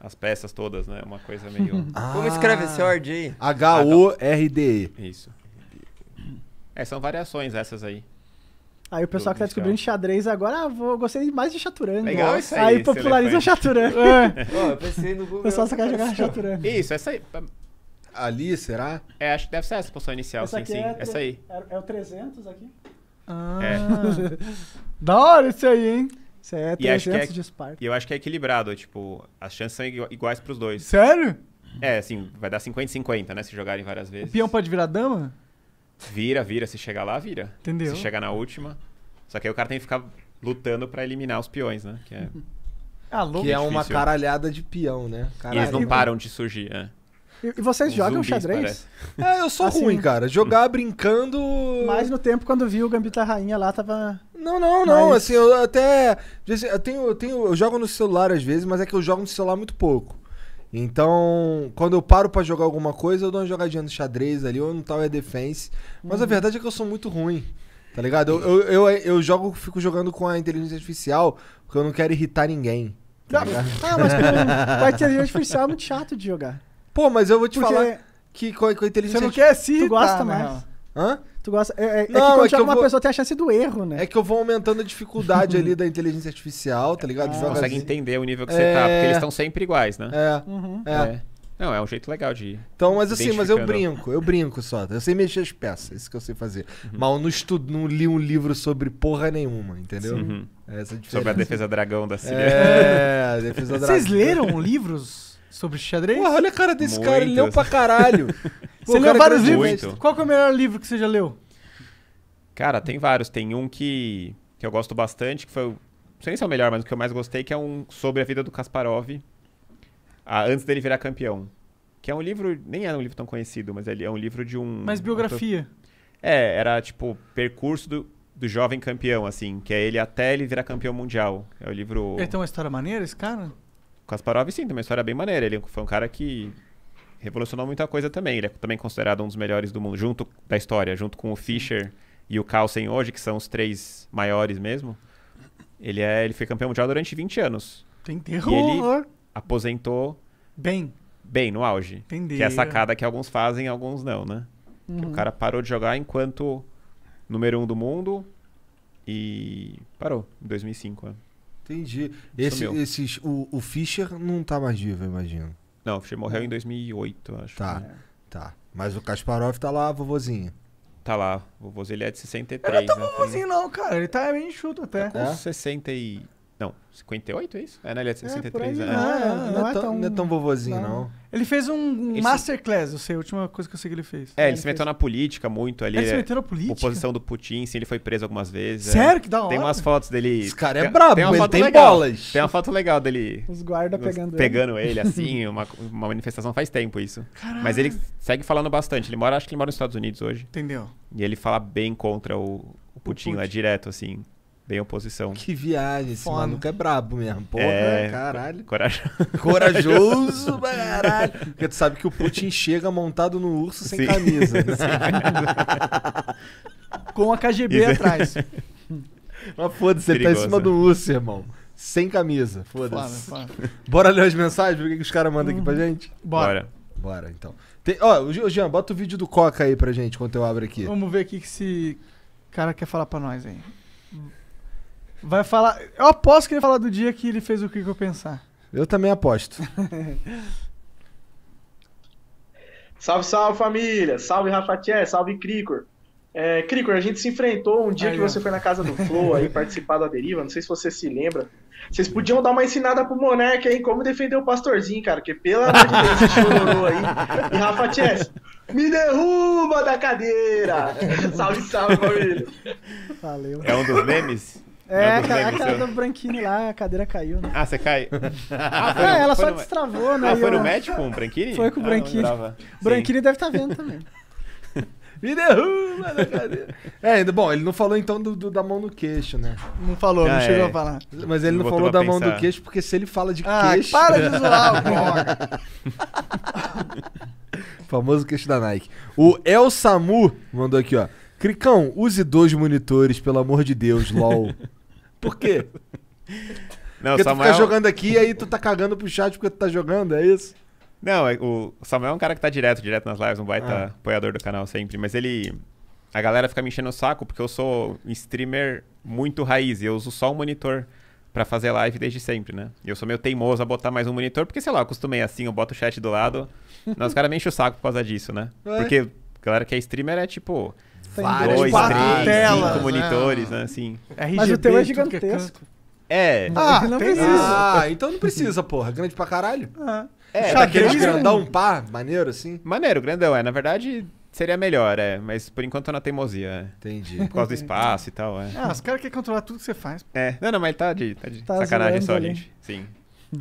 as peças todas, né? Uma coisa meio. ah, Como escreve esse horde aí? H-O-R-D-E. Isso. É, são variações essas aí. Aí o pessoal que tá descobrindo xadrez agora, ah, vou, gostei mais de Chaturanga. Legal isso aí. Aí populariza elefante. Chaturanga. é. eu pensei no Google. O pessoal só quer jogar Chaturanga. Isso, essa aí. Ali, será? É, acho que deve ser essa posição inicial, essa sim, sim. É essa aí. É, é o 300 aqui? Ah. É. da hora isso aí, hein? Isso aí é 300 é de Spark. E eu acho que é equilibrado, tipo, as chances são iguais pros dois. Sério? É, assim, vai dar 50-50, né? Se jogarem várias vezes. O peão pode virar dama? Vira, vira. Se chegar lá, vira. Entendeu? Se chegar na última. Só que aí o cara tem que ficar lutando para eliminar os peões, né? Que é. Ah, que é, é uma caralhada de peão, né? Caralho. E eles não param de surgir, né? E vocês jogam Zumbis, xadrez? Parece. É, eu sou assim, ruim, cara. Jogar brincando. Mas no tempo quando vi o Gambito Rainha lá, tava. Não, não, não. Assim, eu até. Eu, tenho, eu, tenho, eu jogo no celular às vezes, mas é que eu jogo no celular muito pouco. Então, quando eu paro para jogar alguma coisa, eu dou uma jogadinha no xadrez ali, ou no tal é defense. Mas uhum. a verdade é que eu sou muito ruim. Tá ligado? Eu, eu, eu, eu jogo, fico jogando com a inteligência artificial, porque eu não quero irritar ninguém. Tá ah, mas com a inteligência artificial é muito chato de jogar. Pô, mas eu vou te Porque falar que com a, com a inteligência Você não quer se Tu gosta mais. Real. Hã? Tu gosta. É, é, é não, é que quando é que uma vou... pessoa tem a chance do erro, né? É que eu vou aumentando a dificuldade ali da inteligência artificial, tá ligado? Ah. Consegue assim. entender o nível que é... você tá, porque eles é. estão sempre iguais, né? É. Uhum. é. é. Não, é um jeito legal de ir. Então, mas assim, mas eu brinco, eu brinco só. Tá? Eu sei mexer as peças, isso que eu sei fazer. Uhum. Mas eu não, estudo, não li um livro sobre porra nenhuma, entendeu? Uhum. Essa é a sobre a defesa dragão da Síria. É, a defesa dragão. Vocês leram livros Sobre xadrez? Ué, olha a cara desse Muitas. cara, ele leu pra caralho. Pô, você leu vários livros? Muito. Qual é o melhor livro que você já leu? Cara, tem vários. Tem um que, que eu gosto bastante, que foi. Não sei se é o melhor, mas o que eu mais gostei, que é um sobre a vida do Kasparov a, antes dele virar campeão. Que é um livro. Nem é um livro tão conhecido, mas é um livro de um. Mas biografia. É, era tipo percurso do, do jovem campeão, assim, que é ele até ele virar campeão mundial. É o livro. Ele tem uma história maneira, esse cara? Kasparov, sim, tem uma história bem maneira. Ele foi um cara que revolucionou muita coisa também. Ele é também considerado um dos melhores do mundo, junto da história, junto com o Fischer e o Carlsen hoje, que são os três maiores mesmo. Ele, é, ele foi campeão mundial durante 20 anos. Tem terror. E ele aposentou... Bem. Bem, no auge. Entendi. Que é a sacada que alguns fazem, alguns não, né? Uhum. o cara parou de jogar enquanto número um do mundo e parou em 2005, né? Entendi. Esse, esses, o, o Fischer não tá mais vivo, eu imagino. Não, o Fischer morreu em 2008, acho. Tá, É. tá. Mas o Kasparov tá lá, vovozinho. Tá lá, o vovozinho ele é de 63, Ele não tá né? vovozinho, não, cara. Ele tá bem enxuto até. Tá com É? 60 e... Não, 58 é isso? É, né? Ele é de 63 é, aí, Não, não, ah, ah, não, não, é, é tão, não é tão vovozinho, né? não. Ele fez um masterclass, eu sei, a última coisa que eu sei que ele fez. É, ele, ele se meteu fez... na política muito ali. Ele se é, meteu na política? Oposição do Putin, sim, ele foi preso algumas vezes. É. Sério? É. Que da hora? Tem umas fotos dele... Esse cara é brabo, tem uma ele foto tem legal. bolas. Tem uma foto legal dele... Os guardas pegando, pegando ele. Pegando ele, assim, uma, uma manifestação faz tempo isso. Caralho. Mas ele segue falando bastante. Ele mora, acho que ele mora nos Estados Unidos hoje. Entendeu. E ele fala bem contra o, o Putin, o Putin. lá, direto, assim bem oposição. Que viagem, esse Foda. maluco é brabo mesmo. Porra, é... caralho. Corajoso. Corajoso caralho. Porque tu sabe que o Putin chega montado no urso sem Sim. camisa. Né? Com a KGB Isso. É atrás. Mas foda-se, ele tá em cima do urso, irmão. Sem camisa, foda-se. Bora ler as mensagens, ver o que os caras mandam aqui pra uhum. gente? Bora. Bora, então. Tem... Ó, oh, Jean, bota o vídeo do Coca aí pra gente, enquanto eu abro aqui. Vamos ver o que esse cara quer falar pra nós aí. Vai falar. Eu aposto que ele vai falar do dia que ele fez o que eu pensar. Eu também aposto. salve, salve família! Salve Rafa Tchê, salve Cricor. É, Cricor, a gente se enfrentou um dia que você foi na casa do Flo aí participar da deriva. Não sei se você se lembra. Vocês podiam dar uma ensinada pro Monark aí como defender o pastorzinho, cara. Que pela amor de Deus, esse aí. E Rafa Chess, me derruba da cadeira! salve, salve, família! Valeu. É um dos memes? É, a, a do branquinho lá, a cadeira caiu, né? Ah, você cai? Ah, foi, ah ela foi só no... destravou, ah, né? Ah, foi no médico com o Branquini? Foi com o Branquini. Ah, Branquini deve estar tá vendo também. Me derruba na cadeira. É, bom, ele não falou então do, do, da mão no queixo, né? Não falou, ah, não chegou é. a falar. Mas ele não, não falou da pensar. mão no queixo, porque se ele fala de ah, queixo. Para de zoar, porra! Famoso queixo da Nike. O El Samu mandou aqui, ó. Cricão, use dois monitores, pelo amor de Deus, LOL. Por quê? Não, porque Samuel... tu fica jogando aqui e aí tu tá cagando pro chat porque tu tá jogando, é isso? Não, é, o Samuel é um cara que tá direto, direto nas lives, um baita ah. apoiador do canal sempre, mas ele. A galera fica me enchendo o saco porque eu sou um streamer muito raiz e eu uso só um monitor para fazer live desde sempre, né? E eu sou meio teimoso a botar mais um monitor, porque sei lá, eu acostumei assim, eu boto o chat do lado. Não, os caras me enchem o saco por causa disso, né? É. Porque galera que é streamer é tipo tem várias, dois, quatro três, telas, cinco é. monitores, né? Assim. RGB, Mas o teu é, é gigantesco. É. Ah, não tem precisa. Ah, então não precisa, porra. Grande pra caralho. Ah. É, é daqueles grandão, pá, maneiro assim. Maneiro, grandão, é. Na verdade, Seria melhor, é. Mas por enquanto na teimosia. Entendi. Por causa do espaço e tal, é. Ah, os caras querem controlar tudo que você faz. É. Não, não, mas tá de, tá de tá sacanagem só, ali. gente. Sim.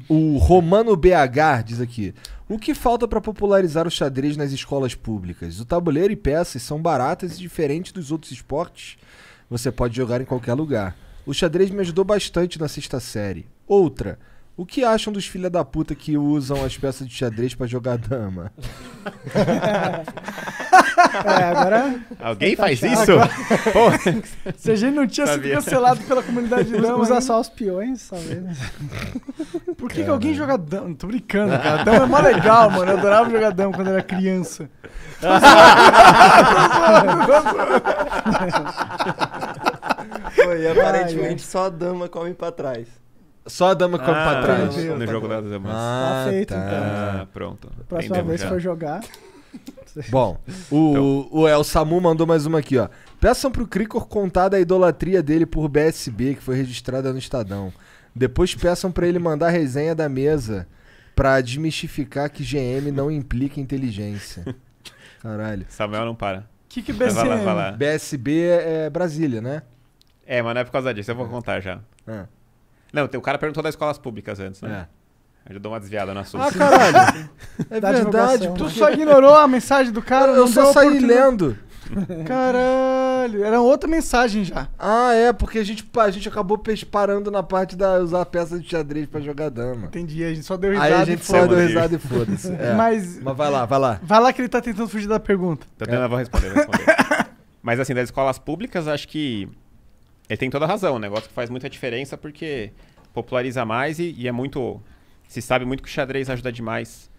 O Romano BH diz aqui: O que falta para popularizar o xadrez nas escolas públicas? O tabuleiro e peças são baratas e diferentes dos outros esportes. Você pode jogar em qualquer lugar. O xadrez me ajudou bastante na sexta série. Outra. O que acham dos filha da puta que usam as peças de xadrez para jogar dama? É, agora. Alguém tá faz isso? Agora... Se a gente não tinha Sabia. sido cancelado pela comunidade de dama. usar só os peões, sabe? Por que, que, alguém joga dama? Tô brincando, cara. Dama é mó legal, mano. Eu adorava jogar dama quando era criança. Pô, e aparentemente Ai, só a dama come pra trás. Só a dama com ah, pra trás. no tá jogo das damas. Ah, tá feito, tá. então. Ah, pronto. Próxima vez que for jogar. Bom, o, então. o El Samu mandou mais uma aqui, ó. Peçam pro Cricor contar da idolatria dele por BSB, que foi registrada no Estadão. Depois peçam para ele mandar a resenha da mesa para desmistificar que GM não implica inteligência. Caralho. Samuel não para. O que, que BSB? BSB é, é Brasília, né? É, mas não é por causa disso, eu vou é. contar já. Ah. Não, o cara perguntou das escolas públicas antes, né? É. Eu já dou uma desviada no assunto. Ah, caralho. é tá verdade. Tu só ignorou a mensagem do cara? Eu, eu só saí lendo. Caralho, era outra mensagem já. Ah, é, porque a gente, a gente acabou parando na parte da usar a peça de xadrez pra jogar dama. Entendi, a gente só deu risada Aí a gente só deu risada e foda-se. É. Mas, Mas vai lá, vai lá. Vai lá que ele tá tentando fugir da pergunta. Tá tentando, é. vou responder, vou responder. Mas assim, das escolas públicas, acho que ele tem toda a razão, é um negócio que faz muita diferença porque populariza mais e, e é muito. Se sabe muito que o xadrez ajuda demais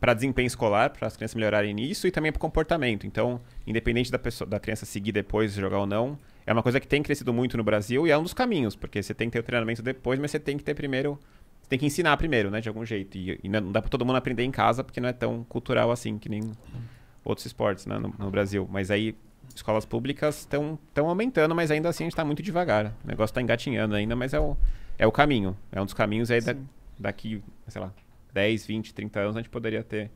para desempenho escolar, para as crianças melhorarem nisso e também para comportamento. Então, independente da, pessoa, da criança seguir depois jogar ou não, é uma coisa que tem crescido muito no Brasil e é um dos caminhos, porque você tem que ter o treinamento depois, mas você tem que ter primeiro você tem que ensinar primeiro, né? De algum jeito. E, e não dá para todo mundo aprender em casa, porque não é tão cultural assim que nem outros esportes né, no, no, Brasil. Mas aí escolas públicas estão aumentando, mas ainda assim a gente está muito devagar. O negócio está engatinhando ainda, mas é o, é o caminho. É um dos caminhos aí da, daqui, sei lá, 10, 20, 30 anos a gente poderia ter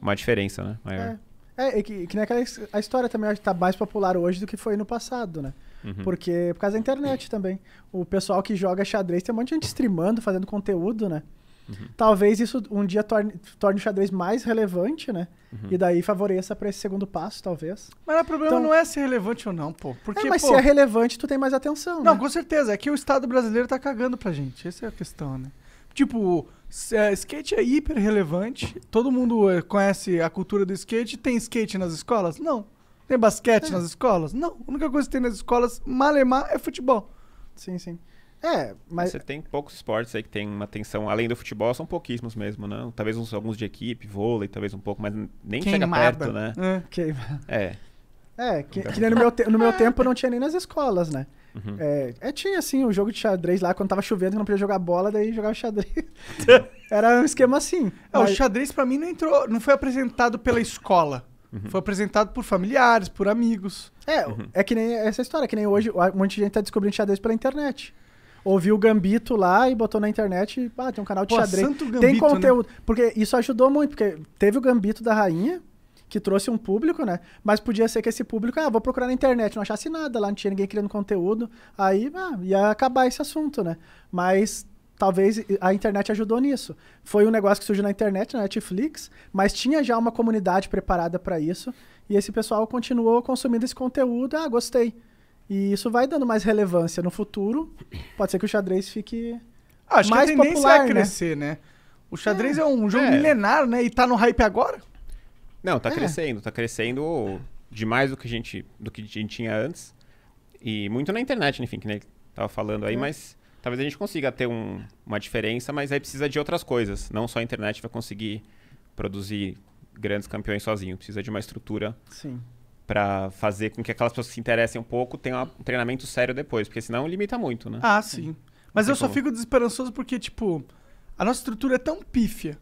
uma diferença, né? Maior. É, é, que, que naquela, a história também está mais popular hoje do que foi no passado, né? Uhum. Porque por causa da internet também. O pessoal que joga xadrez tem um monte de gente streamando, fazendo conteúdo, né? Uhum. Talvez isso um dia torne, torne o xadrez mais relevante, né? Uhum. E daí favoreça para esse segundo passo, talvez. Mas o problema então, não é ser relevante ou não, pô. Porque, é, mas pô, se é relevante, tu tem mais atenção. Não, né? com certeza. É que o Estado brasileiro tá cagando pra gente. Essa é a questão, né? Tipo, é, skate é hiper relevante. Todo mundo é, conhece a cultura do skate. Tem skate nas escolas? Não. Tem basquete é. nas escolas? Não. A única coisa que tem nas escolas, malemar, é futebol. Sim, sim. É, mas. Você tem poucos esportes aí que tem uma atenção, além do futebol, são pouquíssimos mesmo, né? Talvez uns, alguns de equipe, vôlei, talvez um pouco, mas nem Queimada. chega perto, né? É, queima. É. É, que, que no, meu te, no meu tempo não tinha nem nas escolas, né? Uhum. É, é, tinha assim um jogo de xadrez lá, quando tava chovendo não podia jogar bola, daí jogava xadrez. Era um esquema assim. É, mas... O xadrez para mim não entrou, não foi apresentado pela escola. Uhum. Foi apresentado por familiares, por amigos. É, uhum. é que nem essa história, que nem hoje um monte de gente tá descobrindo xadrez pela internet ouviu o Gambito lá e botou na internet. ah, tem um canal de Pô, xadrez. Santo Gambito, tem né? conteúdo. Né? Porque isso ajudou muito, porque teve o Gambito da Rainha, que trouxe um público, né? Mas podia ser que esse público, ah, vou procurar na internet, não achasse nada, lá não tinha ninguém criando conteúdo, aí ah, ia acabar esse assunto, né? Mas talvez a internet ajudou nisso. Foi um negócio que surgiu na internet, na Netflix, mas tinha já uma comunidade preparada para isso, e esse pessoal continuou consumindo esse conteúdo, ah, gostei. E isso vai dando mais relevância no futuro. Pode ser que o xadrez fique ah, Acho mais que a tendência é popular, é né? a crescer, né? né? O xadrez é, é um jogo é. milenar, né? E tá no hype agora? Não, tá é. crescendo, tá crescendo demais do que a gente do que a gente tinha antes. E muito na internet, né, enfim, que nem ele tava falando aí, é. mas talvez a gente consiga ter um, uma diferença, mas aí precisa de outras coisas. Não só a internet vai conseguir produzir grandes campeões sozinho, precisa de uma estrutura Sim para fazer com que aquelas pessoas se interessem um pouco tenham um treinamento sério depois, porque senão limita muito, né? Ah, sim. Uhum. Mas eu só fico desesperançoso porque, tipo, a nossa estrutura é tão pífia.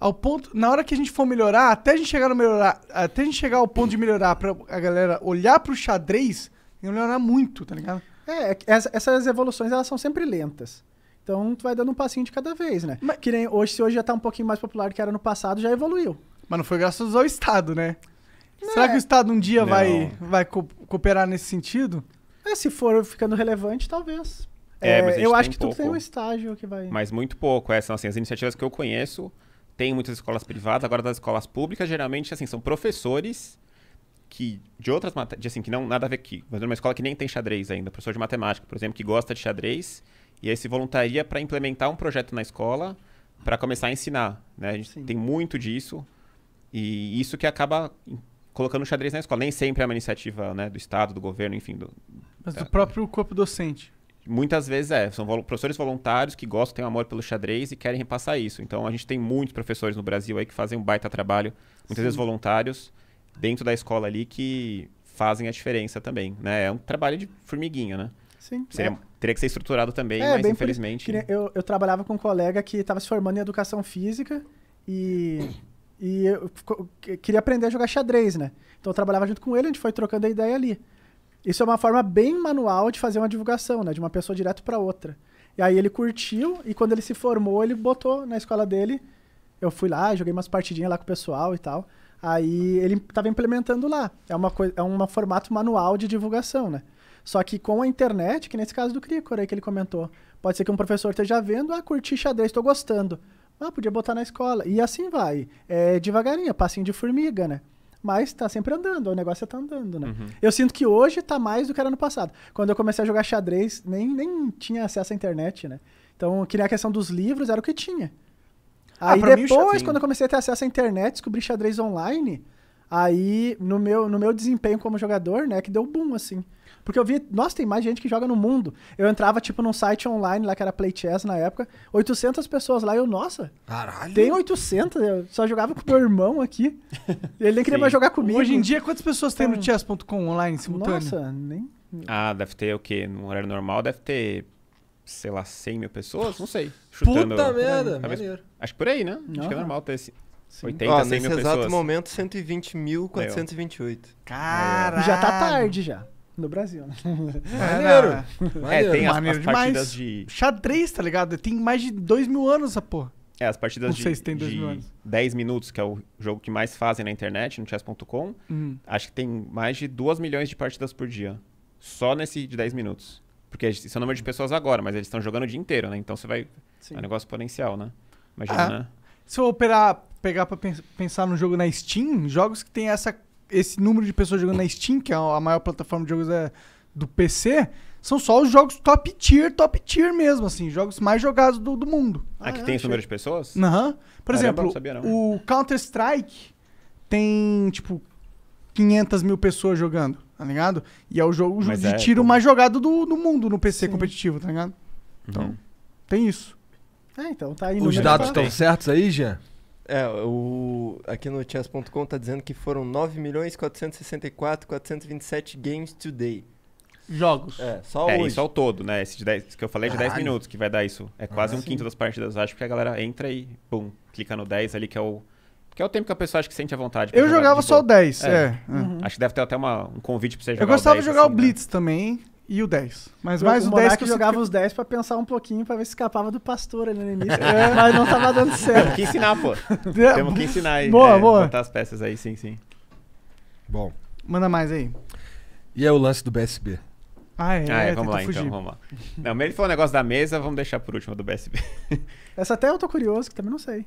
Ao ponto, na hora que a gente for melhorar, até a gente chegar no melhorar, até a gente chegar ao ponto de melhorar para a galera olhar pro xadrez, e melhorar muito, tá ligado? É, é essas evoluções elas são sempre lentas. Então tu vai dando um passinho de cada vez, né? Mas, que nem hoje, se hoje já tá um pouquinho mais popular do que era no passado, já evoluiu. Mas não foi graças ao Estado, né? Será que o é. Estado um dia Não. vai, vai co cooperar nesse sentido? É, se for ficando relevante, talvez. É, é mas eu acho que pouco. tudo tem um estágio que vai. Mas muito pouco. Essas é, assim, as iniciativas que eu conheço. Tem muitas escolas privadas, agora das escolas públicas, geralmente assim, são professores que de outras matérias, assim, que não nada a ver aqui, mas numa escola que nem tem xadrez ainda, professor de matemática, por exemplo, que gosta de xadrez e aí se voluntaria para implementar um projeto na escola para começar a ensinar, né? A gente Sim. tem muito disso. E isso que acaba colocando xadrez na escola. Nem sempre é uma iniciativa né, do Estado, do governo, enfim. Do, Mas do é. próprio corpo docente. Muitas vezes é. São vol professores voluntários que gostam, têm um amor pelo xadrez e querem repassar isso. Então a gente tem muitos professores no Brasil aí que fazem um baita trabalho, muitas Sim. vezes voluntários, dentro da escola ali que fazem a diferença também. Né? É um trabalho de formiguinha, né? Sim. Seria, é. Teria que ser estruturado também, é, mas infelizmente. Por... Eu, eu trabalhava com um colega que estava se formando em educação física e e eu, queria aprender a jogar xadrez, né? Então eu trabalhava junto com ele, a gente foi trocando a ideia ali. Isso é uma forma bem manual de fazer uma divulgação, né? De uma pessoa direto para outra. E aí ele curtiu e quando ele se formou, ele botou na escola dele. Eu fui lá, joguei umas partidinhas lá com o pessoal e tal. Aí ele estava implementando lá. É uma coisa, é um formato manual de divulgação, né? Só que com a internet, que nesse caso do Cricor aí que ele comentou, pode ser que um professor esteja vendo, ah, curti xadrez, estou gostando. Ah, podia botar na escola. E assim vai. É devagarinho, passinho de formiga, né? Mas tá sempre andando, o negócio é tá andando, né? Uhum. Eu sinto que hoje tá mais do que era no passado. Quando eu comecei a jogar xadrez, nem, nem tinha acesso à internet, né? Então, que nem a questão dos livros, era o que tinha. Ah, aí ah, depois, quando eu comecei a ter acesso à internet, descobri xadrez online. Aí, no meu, no meu desempenho como jogador, né, que deu boom, assim. Porque eu vi, nossa, tem mais gente que joga no mundo. Eu entrava, tipo, num site online lá que era Play Chess na época, 800 pessoas lá, eu, nossa, Caralho. tem 800, eu só jogava com o meu irmão aqui. Ele nem queria mais jogar comigo. Hoje em dia, quantas pessoas tem no então, chess.com online simultâneo? Nossa, nem. Ah, deve ter o quê? No horário normal deve ter sei lá, 100 mil pessoas? Não sei. Chutando, Puta merda, talvez, maneiro. Acho que por aí, né? Uhum. Acho que é normal ter esse. Sim. 80, Ó, 100 nesse mil exato pessoas. momento, 120.428. Caralho! Já tá tarde já no Brasil, né? É, Maneiro. É, Maneiro. É, tem as, Maneiro as partidas de... Xadrez, tá ligado? Tem mais de dois mil anos essa porra. É, as partidas não de, se tem dois de mil anos. 10 minutos, que é o jogo que mais fazem na internet, no chess.com, hum. acho que tem mais de 2 milhões de partidas por dia. Só nesse de 10 minutos. Porque esse é o número de pessoas agora, mas eles estão jogando o dia inteiro, né? Então você vai... Sim. É um negócio exponencial, né? Imagina, ah. né? Se eu operar, pegar pra pensar no jogo na Steam, jogos que tem essa esse número de pessoas jogando na Steam, que é a maior plataforma de jogos é do PC, são só os jogos top tier, top tier mesmo, assim, jogos mais jogados do, do mundo. Ah, ah que é, tem esse número de pessoas? Aham. Uhum. Por exemplo, não sabia, não. o Counter-Strike tem, tipo, 500 mil pessoas jogando, tá ligado? E é o jogo Mas de é, tiro mais jogado do, do mundo no PC Sim. competitivo, tá ligado? Uhum. Então, uhum. tem isso. Ah, então tá indo Os dados estão certos aí, Jean? É, o, aqui no chess.com tá dizendo que foram 9.464.427 games today. Jogos. É, só é, hoje. isso ao é todo, né? Esse, de 10, que eu falei é de 10 minutos que vai dar isso. É quase ah, um sim. quinto das partidas, acho, porque a galera entra e, pum, clica no 10 ali, que é o. Que é o tempo que a pessoa acha que sente a vontade. Eu jogava só o 10, é. é. é. Uhum. Acho que deve ter até uma, um convite pra você jogar. Eu gostava de jogar assim, o né? Blitz né? também e o 10. Mas mais o, o 10 que eu jogava que... os 10 para pensar um pouquinho para ver se escapava do pastor ali no início. É. Mas não tava dando certo. Temos que ensinar, pô. Temos que ensinar aí. Boa, é, boa. Botar as peças aí, sim, sim. Bom. Manda mais aí. E é o lance do BSB? Ah, é. Ah, é, vamos lá, fugir. então, vamos lá. Não, mas ele falou um negócio da mesa, vamos deixar por último do BSB. Essa até eu tô curioso, que também não sei.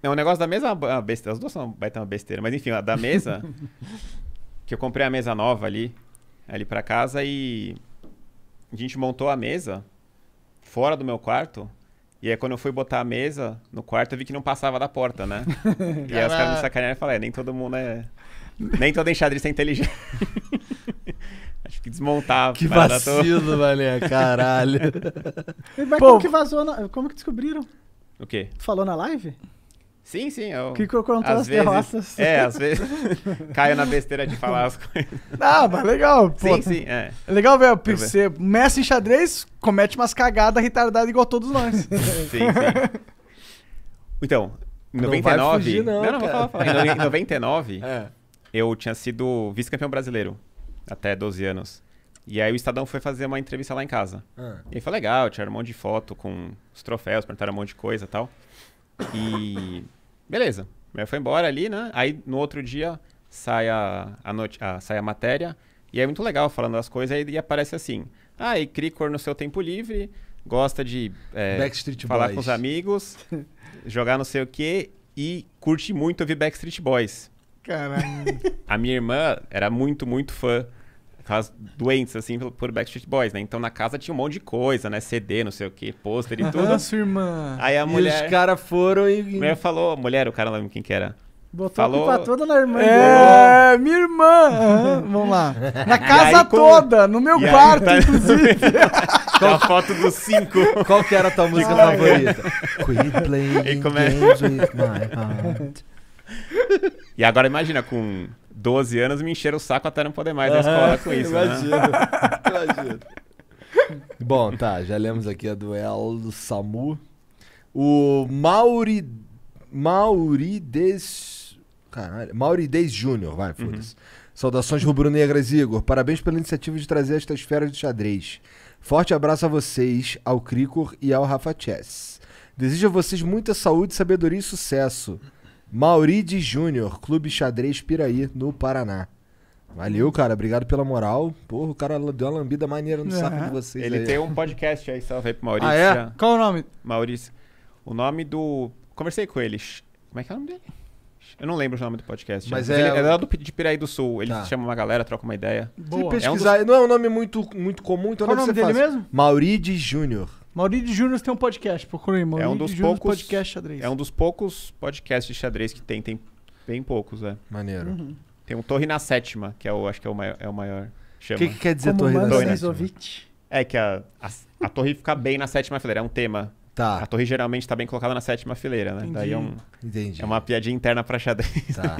Não, o negócio da mesa é uma é besteira. As duas são vai ter uma besteira, mas enfim, a da mesa. que eu comprei a mesa nova ali, ali para casa e a gente montou a mesa fora do meu quarto. E aí, quando eu fui botar a mesa no quarto, eu vi que não passava da porta, né? e aí, os caras me sacanearam e falaram: é, nem todo mundo é. Nem todo enxadrista é inteligente. Acho que desmontava. Que vacilo, velho. caralho. Mas Pô. como que vazou? Na... Como que descobriram? O quê? Tu falou na live? Sim, sim. É eu... Que contou às as vezes, terraças. É, às vezes caio na besteira de falar as coisas. Ah, mas legal. Pô. Sim, sim. É, é legal ver. Você, mestre em xadrez, comete umas cagadas retardadas igual todos nós. sim, sim. Então, em 99. Não, vai fugir, não, não, não vou falar, falar. Em 99, é. eu tinha sido vice-campeão brasileiro até 12 anos. E aí o Estadão foi fazer uma entrevista lá em casa. Ah. E aí foi legal, tiraram um monte de foto com os troféus, perguntaram um monte de coisa e tal. E Beleza. Aí foi embora ali, né? Aí no outro dia sai a, a, not- a sai a matéria. E é muito legal falando as coisas. E aparece assim: Ah, e Cricor no seu tempo livre, gosta de é, falar Boys. com os amigos, jogar não sei o quê. E curte muito ouvir Backstreet Boys. Caralho. a minha irmã era muito, muito fã as doentes, assim, por Backstreet Boys, né? Então na casa tinha um monte de coisa, né? CD, não sei o que, pôster e ah, tudo. Nossa, irmã. Aí a mulher. E os caras foram e. A mulher falou, mulher, o cara não lembro quem que era. Botou Falou... a culpa toda na irmã. É, dele. minha irmã. Uhum, vamos lá. Na casa aí, toda, como... no meu e quarto, aí, tá- inclusive. Qual... a foto dos cinco. Qual que era a tua música ah, favorita? Quit playing come... É? games with my heart. E agora imagina com 12 anos me encheram o saco até não poder mais na escola com isso. Né? Imagino, né? imagino. Bom, tá, já lemos aqui a duelo do Samu. O Mauri. Mauri Des Caralho. Des Júnior, vai, uhum. foda-se. Uhum. Saudações rubro-negras, Igor. Parabéns pela iniciativa de trazer estas feras do xadrez. Forte abraço a vocês, ao Cricor e ao Rafa Chess. Desejo a vocês muita saúde, sabedoria e sucesso. Mauride Júnior, Clube Xadrez Piraí, no Paraná. Valeu, cara. Obrigado pela moral. Porra, o cara deu uma lambida maneira no é. saco de é. vocês. Ele aí. tem um podcast aí, salve aí pro Maurício. Ah, é? Qual o nome? Maurício. O nome do. Conversei com eles. Como é que é o nome dele? Eu não lembro o nome do podcast. Mas, é... Ele é lá do, de Piraí do Sul. Ele tá. chama uma galera, troca uma ideia. Boa. pesquisar, é um dos... não é um nome muito, muito comum, então Qual é o nome dele faz? mesmo? Maurício Júnior. Maurício Júnior tem um podcast, procurei Maurício é um dos Júnior poucos podcast xadrez. É um dos poucos podcasts de xadrez que tem, tem bem poucos, é. Maneiro. Uhum. Tem um Torre na Sétima, que é o, acho que é o maior. É o maior chama. que, que quer dizer Como Torre na Sétima? É que a, a, a torre fica bem na sétima fileira, é um tema. Tá. A torre geralmente está bem colocada na sétima fileira, né? Entendi. Daí é, um, Entendi. é uma piadinha interna para xadrez. Tá.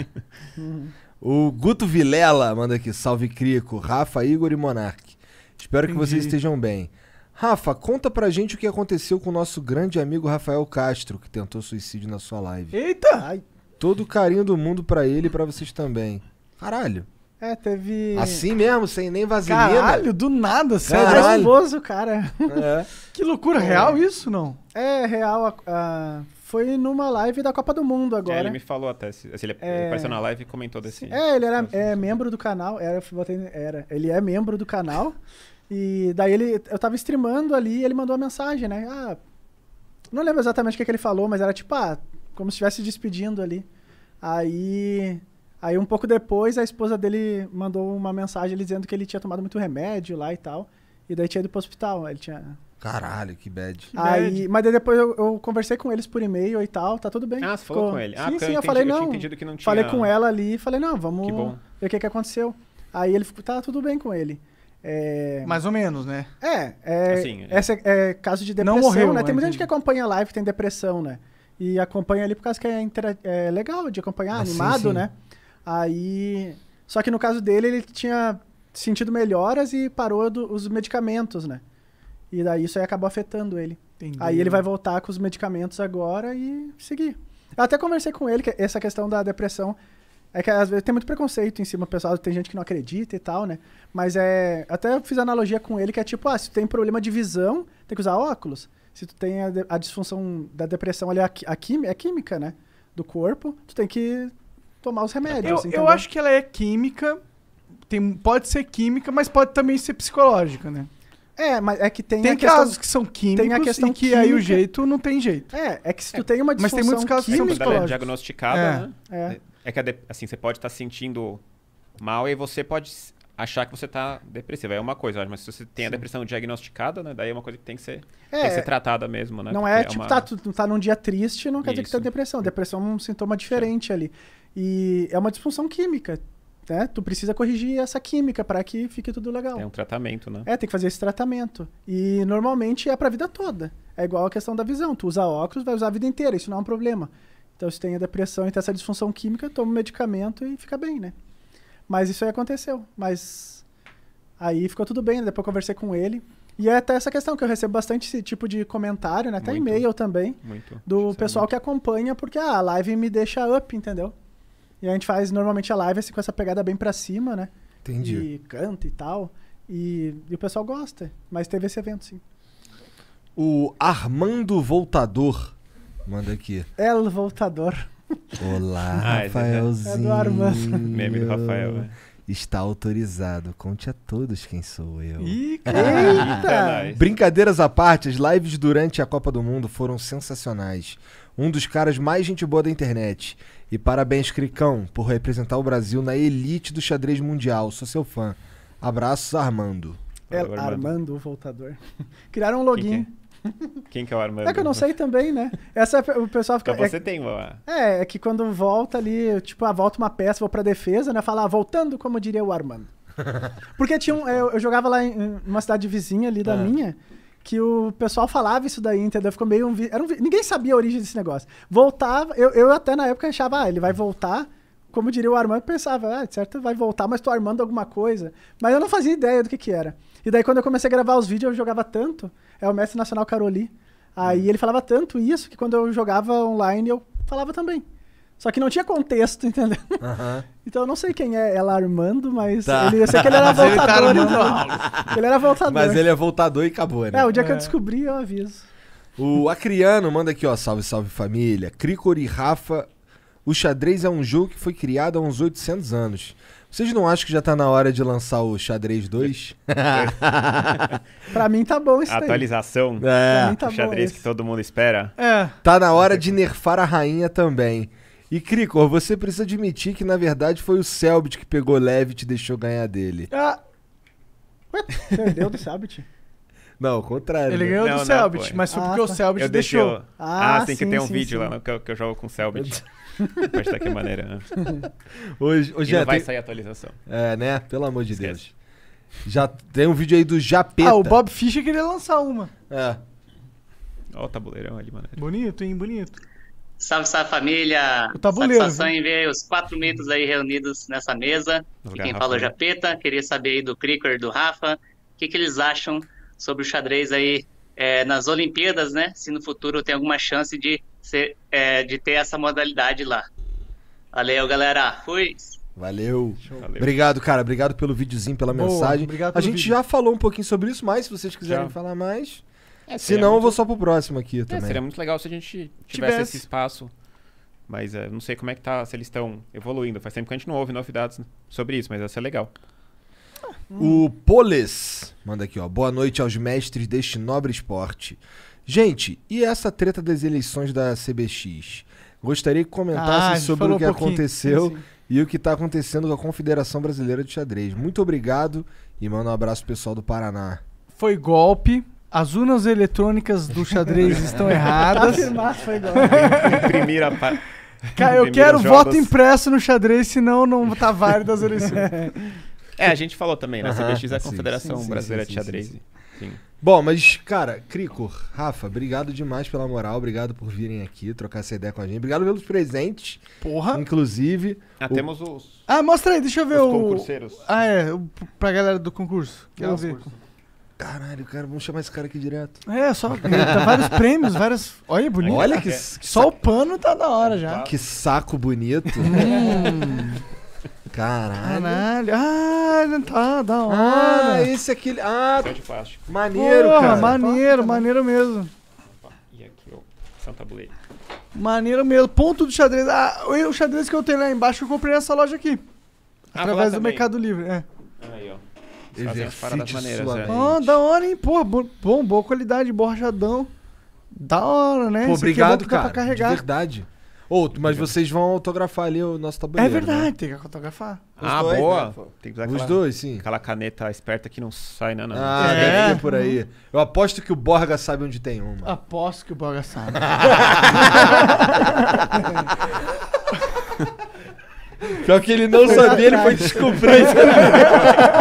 Uhum. O Guto Vilela manda aqui, salve Crico, Rafa, Igor e Monarque. Espero Entendi. que vocês estejam bem. Rafa, conta pra gente o que aconteceu com o nosso grande amigo Rafael Castro, que tentou suicídio na sua live. Eita! Ai. Todo o carinho do mundo pra ele e pra vocês também. Caralho. É, teve. Assim mesmo, sem nem vaselina. Caralho, do nada, sério. Caralho. Nervoso, cara. É. que loucura, é. real isso não? É, real. uh foi numa live da Copa do Mundo agora. É, ele me falou até. se ele, é, apareceu na live e comentou desse. É, ele era é, membro do canal. Era, era, ele é membro do canal. E daí ele, eu tava streamando ali e ele mandou uma mensagem, né? Ah, não lembro exatamente o que, é que ele falou, mas era tipo, ah, como se estivesse despedindo ali. Aí, aí um pouco depois a esposa dele mandou uma mensagem dizendo que ele tinha tomado muito remédio lá e tal. E daí tinha ido pro hospital, ele tinha... Caralho, que bad. Que aí, bad. Mas daí depois eu, eu, conversei com eles por e-mail e tal, tá tudo bem. Ah, você Ficou... falou com ele? Ah, sim, ah, sim, eu, entendi, eu falei, eu não. Tinha que não tinha... Falei com ela ali e falei, não, vamos que ver o que, que aconteceu. Aí ele ficou, tá tudo bem com ele. É... Mais ou menos, né? É, é, assim, é. Essa é, é, caso de depressão, não morreu, né? Tem muita gente que acompanha a live que tem depressão, né? E acompanha ali por causa que é, intera... é legal de acompanhar, ah, animado, sim. né? Aí. Só que no caso dele, ele tinha sentido melhoras e parou do, os medicamentos, né? E daí isso aí acabou afetando ele. Entendi. Aí ele vai voltar com os medicamentos agora e seguir. Eu até conversei com ele que essa questão da depressão é que às vezes tem muito preconceito em cima pessoal, tem gente que não acredita e tal, né? Mas é. Até fiz analogia com ele que é tipo, ah, se tu tem problema de visão, tem que usar óculos. Se tu tem a, a disfunção da depressão ali, a, a, quim, a é química, né? Do corpo, tu tem que tomar os remédios. Eu, eu acho que ela é química, tem, pode ser química, mas pode também ser psicológica, né? É, mas é que tem, tem questão, casos que são químicos tem a questão e que química. aí o jeito não tem jeito. É, é que se tu é, tem uma disfunção Mas tem muitos casos que são é diagnosticada, é, né? É. é. É que, assim, você pode estar tá se sentindo mal e você pode achar que você está depressivo. É uma coisa, mas se você tem Sim. a depressão diagnosticada, né? Daí é uma coisa que tem que ser, é, tem que ser tratada mesmo, né? Não é, é tipo, uma... tá, tu tá num dia triste, não quer Isso. dizer que tá depressão. Depressão é um sintoma diferente Sim. ali. E é uma disfunção química. Né? Tu precisa corrigir essa química para que fique tudo legal. É um tratamento, né? É, tem que fazer esse tratamento. E normalmente é pra vida toda. É igual a questão da visão. Tu usa óculos, vai usar a vida inteira. Isso não é um problema. Então, se tem a depressão e tem essa disfunção química, toma um medicamento e fica bem, né? Mas isso aí aconteceu. Mas aí ficou tudo bem. Né? Depois eu conversei com ele. E é até essa questão que eu recebo bastante esse tipo de comentário, né? Até muito, e-mail também. Muito. Do é pessoal que acompanha, porque ah, a live me deixa up, entendeu? E a gente faz normalmente a live assim, com essa pegada bem pra cima, né? Entendi. E canta e tal. E, e o pessoal gosta. Mas teve esse evento, sim. O Armando Voltador Manda aqui. El Voltador. Olá, Rafaelzinho. É Meme do Rafael, né? Está autorizado. Conte a todos quem sou eu. Ih, Eita! Brincadeiras à parte, as lives durante a Copa do Mundo foram sensacionais. Um dos caras mais gente boa da internet. E parabéns, Cricão, por representar o Brasil na elite do xadrez mundial. Sou seu fã. Abraços, Armando. É, Armando, o voltador. Criaram um login. Quem que é o Armando? É que eu não sei também, né? Essa é o pessoal fica. Então você é, tem uma. É, é que quando volta ali, tipo, ah, volta uma peça, vou pra defesa, né? Falar, ah, voltando, como diria o Armando. Porque tinha um, eu, eu, jogava lá em uma cidade vizinha ali da ah. minha, que o pessoal falava isso daí, entendeu? Ficou meio um, era um, Ninguém sabia a origem desse negócio. Voltava, eu, eu até na época achava, ah, ele vai voltar como diria o Armando, pensava, ah, certo, vai voltar, mas tô armando alguma coisa. Mas eu não fazia ideia do que que era. E daí quando eu comecei a gravar os vídeos, eu jogava tanto. É o mestre nacional Caroli. Aí hum. ele falava tanto isso que quando eu jogava online, eu falava também. Só que não tinha contexto, entendeu? Uhum. Então eu não sei quem é ela Armando, mas tá. ele, eu sei que ele era voltador. ele, tá então. ele era voltador. Mas ele é voltador e acabou, né? É, o dia é. que eu é. descobri, eu aviso. O Acriano manda aqui, ó, salve, salve família. Cricori Rafa, o xadrez é um jogo que foi criado há uns 800 anos. Vocês não acham que já tá na hora de lançar o xadrez 2? pra mim tá bom isso daí. Atualização. É. Pra mim tá o xadrez que todo mundo espera. É. Tá na hora de nerfar a rainha também. E Cricor, você precisa admitir que na verdade foi o Selbit que pegou leve e te deixou ganhar dele. Ah. Ué, perdeu do Selbit? Não, o contrário. Ele né? ganhou não, do Selbit, mas foi ah, porque tá. o Selbit deixou. deixou. Ah, ah tem sim, que ter um sim, vídeo sim. lá que, eu, que eu jogo com o Selbit. Mas tá que maneira. Né? Hoje, hoje já não vai tem... sair atualização. É, né? Pelo amor de Esquece. Deus. Já tem um vídeo aí do Japeta. Ah, o Bob Fischer queria lançar uma. É. Ó o tabuleirão ali, mano. Bonito, hein? Bonito. Salve, salve família! O tabuleiro, Satisfação em ver os quatro mitos aí reunidos nessa mesa. e quem fala é o Japeta. Queria saber aí do Cricker, do Rafa, o que, que eles acham sobre o xadrez aí é, nas Olimpíadas, né? Se no futuro tem alguma chance de ser, é, de ter essa modalidade lá. Valeu, galera. Fui. Valeu. Valeu. Obrigado, cara. Obrigado pelo videozinho, pela Boa, mensagem. Obrigado a gente vídeo. já falou um pouquinho sobre isso, mas se vocês quiserem já. falar mais. É, se não, muito... eu vou só pro próximo aqui é, também. Seria muito legal se a gente tivesse, tivesse. esse espaço. Mas é, não sei como é que tá, se eles estão evoluindo. Faz tempo que a gente não ouve novidades sobre isso, mas ia ser legal. O Poles manda aqui, ó. Boa noite aos mestres deste nobre esporte. Gente, e essa treta das eleições da CBX? Gostaria que comentassem ah, sobre o que um aconteceu sim. e o que está acontecendo com a Confederação Brasileira de Xadrez. Muito obrigado e manda um abraço pessoal do Paraná. Foi golpe. As urnas eletrônicas do xadrez estão erradas. Afirmar foi golpe. Imprimir a Cara, eu quero voto impresso no xadrez, senão não tá válido as eleições. É, a gente falou também, né? CBX é a Confederação sim, sim, Brasileira de Xadrez. Sim. Bom, mas, cara, Crico, Rafa, obrigado demais pela moral, obrigado por virem aqui trocar essa ideia com a gente. Obrigado pelos presentes. Porra. Inclusive. Ah, o... temos os. Ah, mostra aí, deixa eu ver os o. concurseiros. Ah, é, pra galera do concurso. Quero ver. Caralho, cara, vamos chamar esse cara aqui direto. É, só. tá vários prêmios, vários. Olha, bonito. Olha que. É, que só saco... o pano tá da hora já. Que saco bonito. hum. Caralho. Caralho. Ah, tá da ah, hora. Ah, esse aqui. Ah, Só de plástico. maneiro, Porra, cara. Maneiro, Opa, maneiro mesmo. Opa, e aqui, ó. Santa Blade. Maneiro mesmo. Ponto do xadrez. Ah, o xadrez que eu tenho lá embaixo eu comprei nessa loja aqui. Ah, através do Mercado Livre. É. Aí, ó. Exercite é maneiras, é. Oh, da hora, hein? Pô, bom, boa qualidade, borrachadão. Da hora, né? Pô, é obrigado, é cara. De verdade. Outro, mas vocês vão autografar ali o nosso tabuleiro. É né? verdade, né? tem que autografar. Ah, Os ah, dois, boa. Né, tem que usar Os aquela, dois, sim. Aquela caneta esperta que não sai, né? Não. Ah, é. deve ter por aí. Eu aposto que o Borga sabe onde tem uma. Aposto que o Borga sabe. Pior que ele não sabia, ele foi descobrir.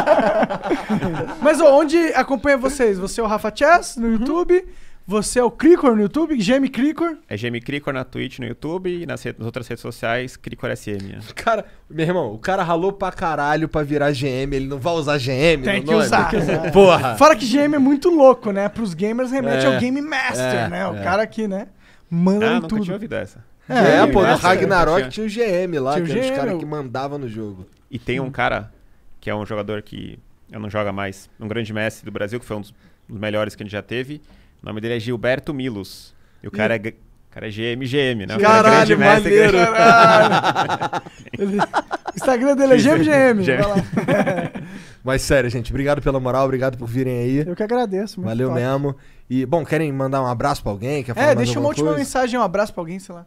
Mas ó, onde acompanha vocês? Você é o Rafa Chess no uhum. YouTube. Você é o Cricor no YouTube? GM Cricor? É GM Cricor na Twitch, no YouTube e nas, nas outras redes sociais, Cricor SM. Né? Cara, meu irmão, o cara ralou pra caralho pra virar GM, ele não vai usar GM é? Tem que usar. Porra. Fora que GM é muito louco, né? Pros gamers remete é, ao Game Master, é, né? O é. cara aqui, né? Manda ah, em nunca tinha ouvido essa. É, é pô, no Ragnarok tinha o GM lá, tinha que era os caras que mandavam no jogo. E tem um cara que é um jogador que eu não joga mais, um grande mestre do Brasil, que foi um dos melhores que a gente já teve, o nome dele é Gilberto Milos. E o cara é, cara é GM, GM, né? O é Caralho, é maneiro! Grande... Caralho. Instagram dele é GM, GM. GM. Mas sério, gente, obrigado pela moral, obrigado por virem aí. Eu que agradeço. Valeu top. mesmo. E, bom, querem mandar um abraço pra alguém? Quer falar é, deixa uma última coisa? mensagem, um abraço pra alguém, sei lá.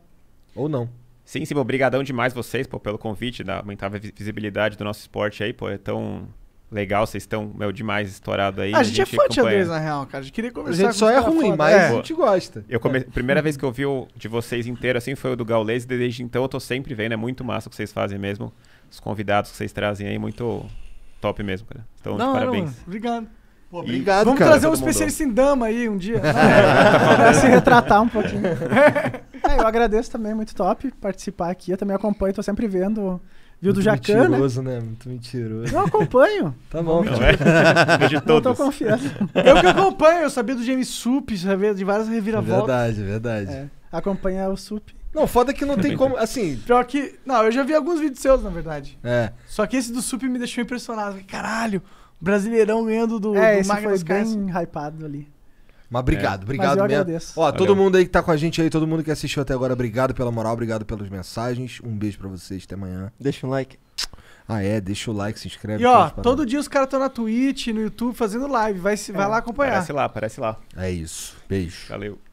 Ou não. Sim, sim, obrigadão demais vocês pô, pelo convite, da aumentar a visibilidade do nosso esporte aí, pô, é tão Legal, vocês estão, meu, demais estourado aí. A, ah, a gente, gente, é fã de xadrez, na real, cara. A gente queria conversar A gente só é ruim, mas é. a gente gosta. Eu come... É. Primeira vez que eu vi o de vocês inteiro, assim, foi o do Gaules. Desde então eu tô sempre vendo. É muito massa o que vocês fazem mesmo. Os convidados que vocês trazem aí, muito top mesmo, cara. Então, não, parabéns. obrigado. Pô, obrigado, Vamos cara, trazer um especialista em dama aí um dia. pra se retratar um pouquinho. É, eu agradeço também, muito top participar aqui. Eu também acompanho, tô sempre vendo Viu Muito do Jacan? Né? Mentiroso, né? né? Muito mentiroso. Eu acompanho. tá bom, não, é. Não tô confiando. Eu que acompanho, eu sabia do James Sup, sabia de várias reviravoltas. Verdade, verdade. É. Acompanhar o Sup. Não, foda que não tem como. Assim. Pior que. Não, eu já vi alguns vídeos seus, na verdade. É. Só que esse do Sup me deixou impressionado. Caralho, brasileirão ganhando do, é, do Magnus foi bem hypado ali. Mas obrigado, é. obrigado Mas eu mesmo. Agradeço. Ó, Valeu. todo mundo aí que tá com a gente aí, todo mundo que assistiu até agora, obrigado pela moral, obrigado pelas mensagens. Um beijo para vocês, até amanhã. Deixa um like. Ah, é, deixa o like, se inscreve. E ó, todo dia os caras estão na Twitch, no YouTube, fazendo live. Vai, é, vai lá acompanhar. Aparece lá, aparece lá. É isso. Beijo. Valeu.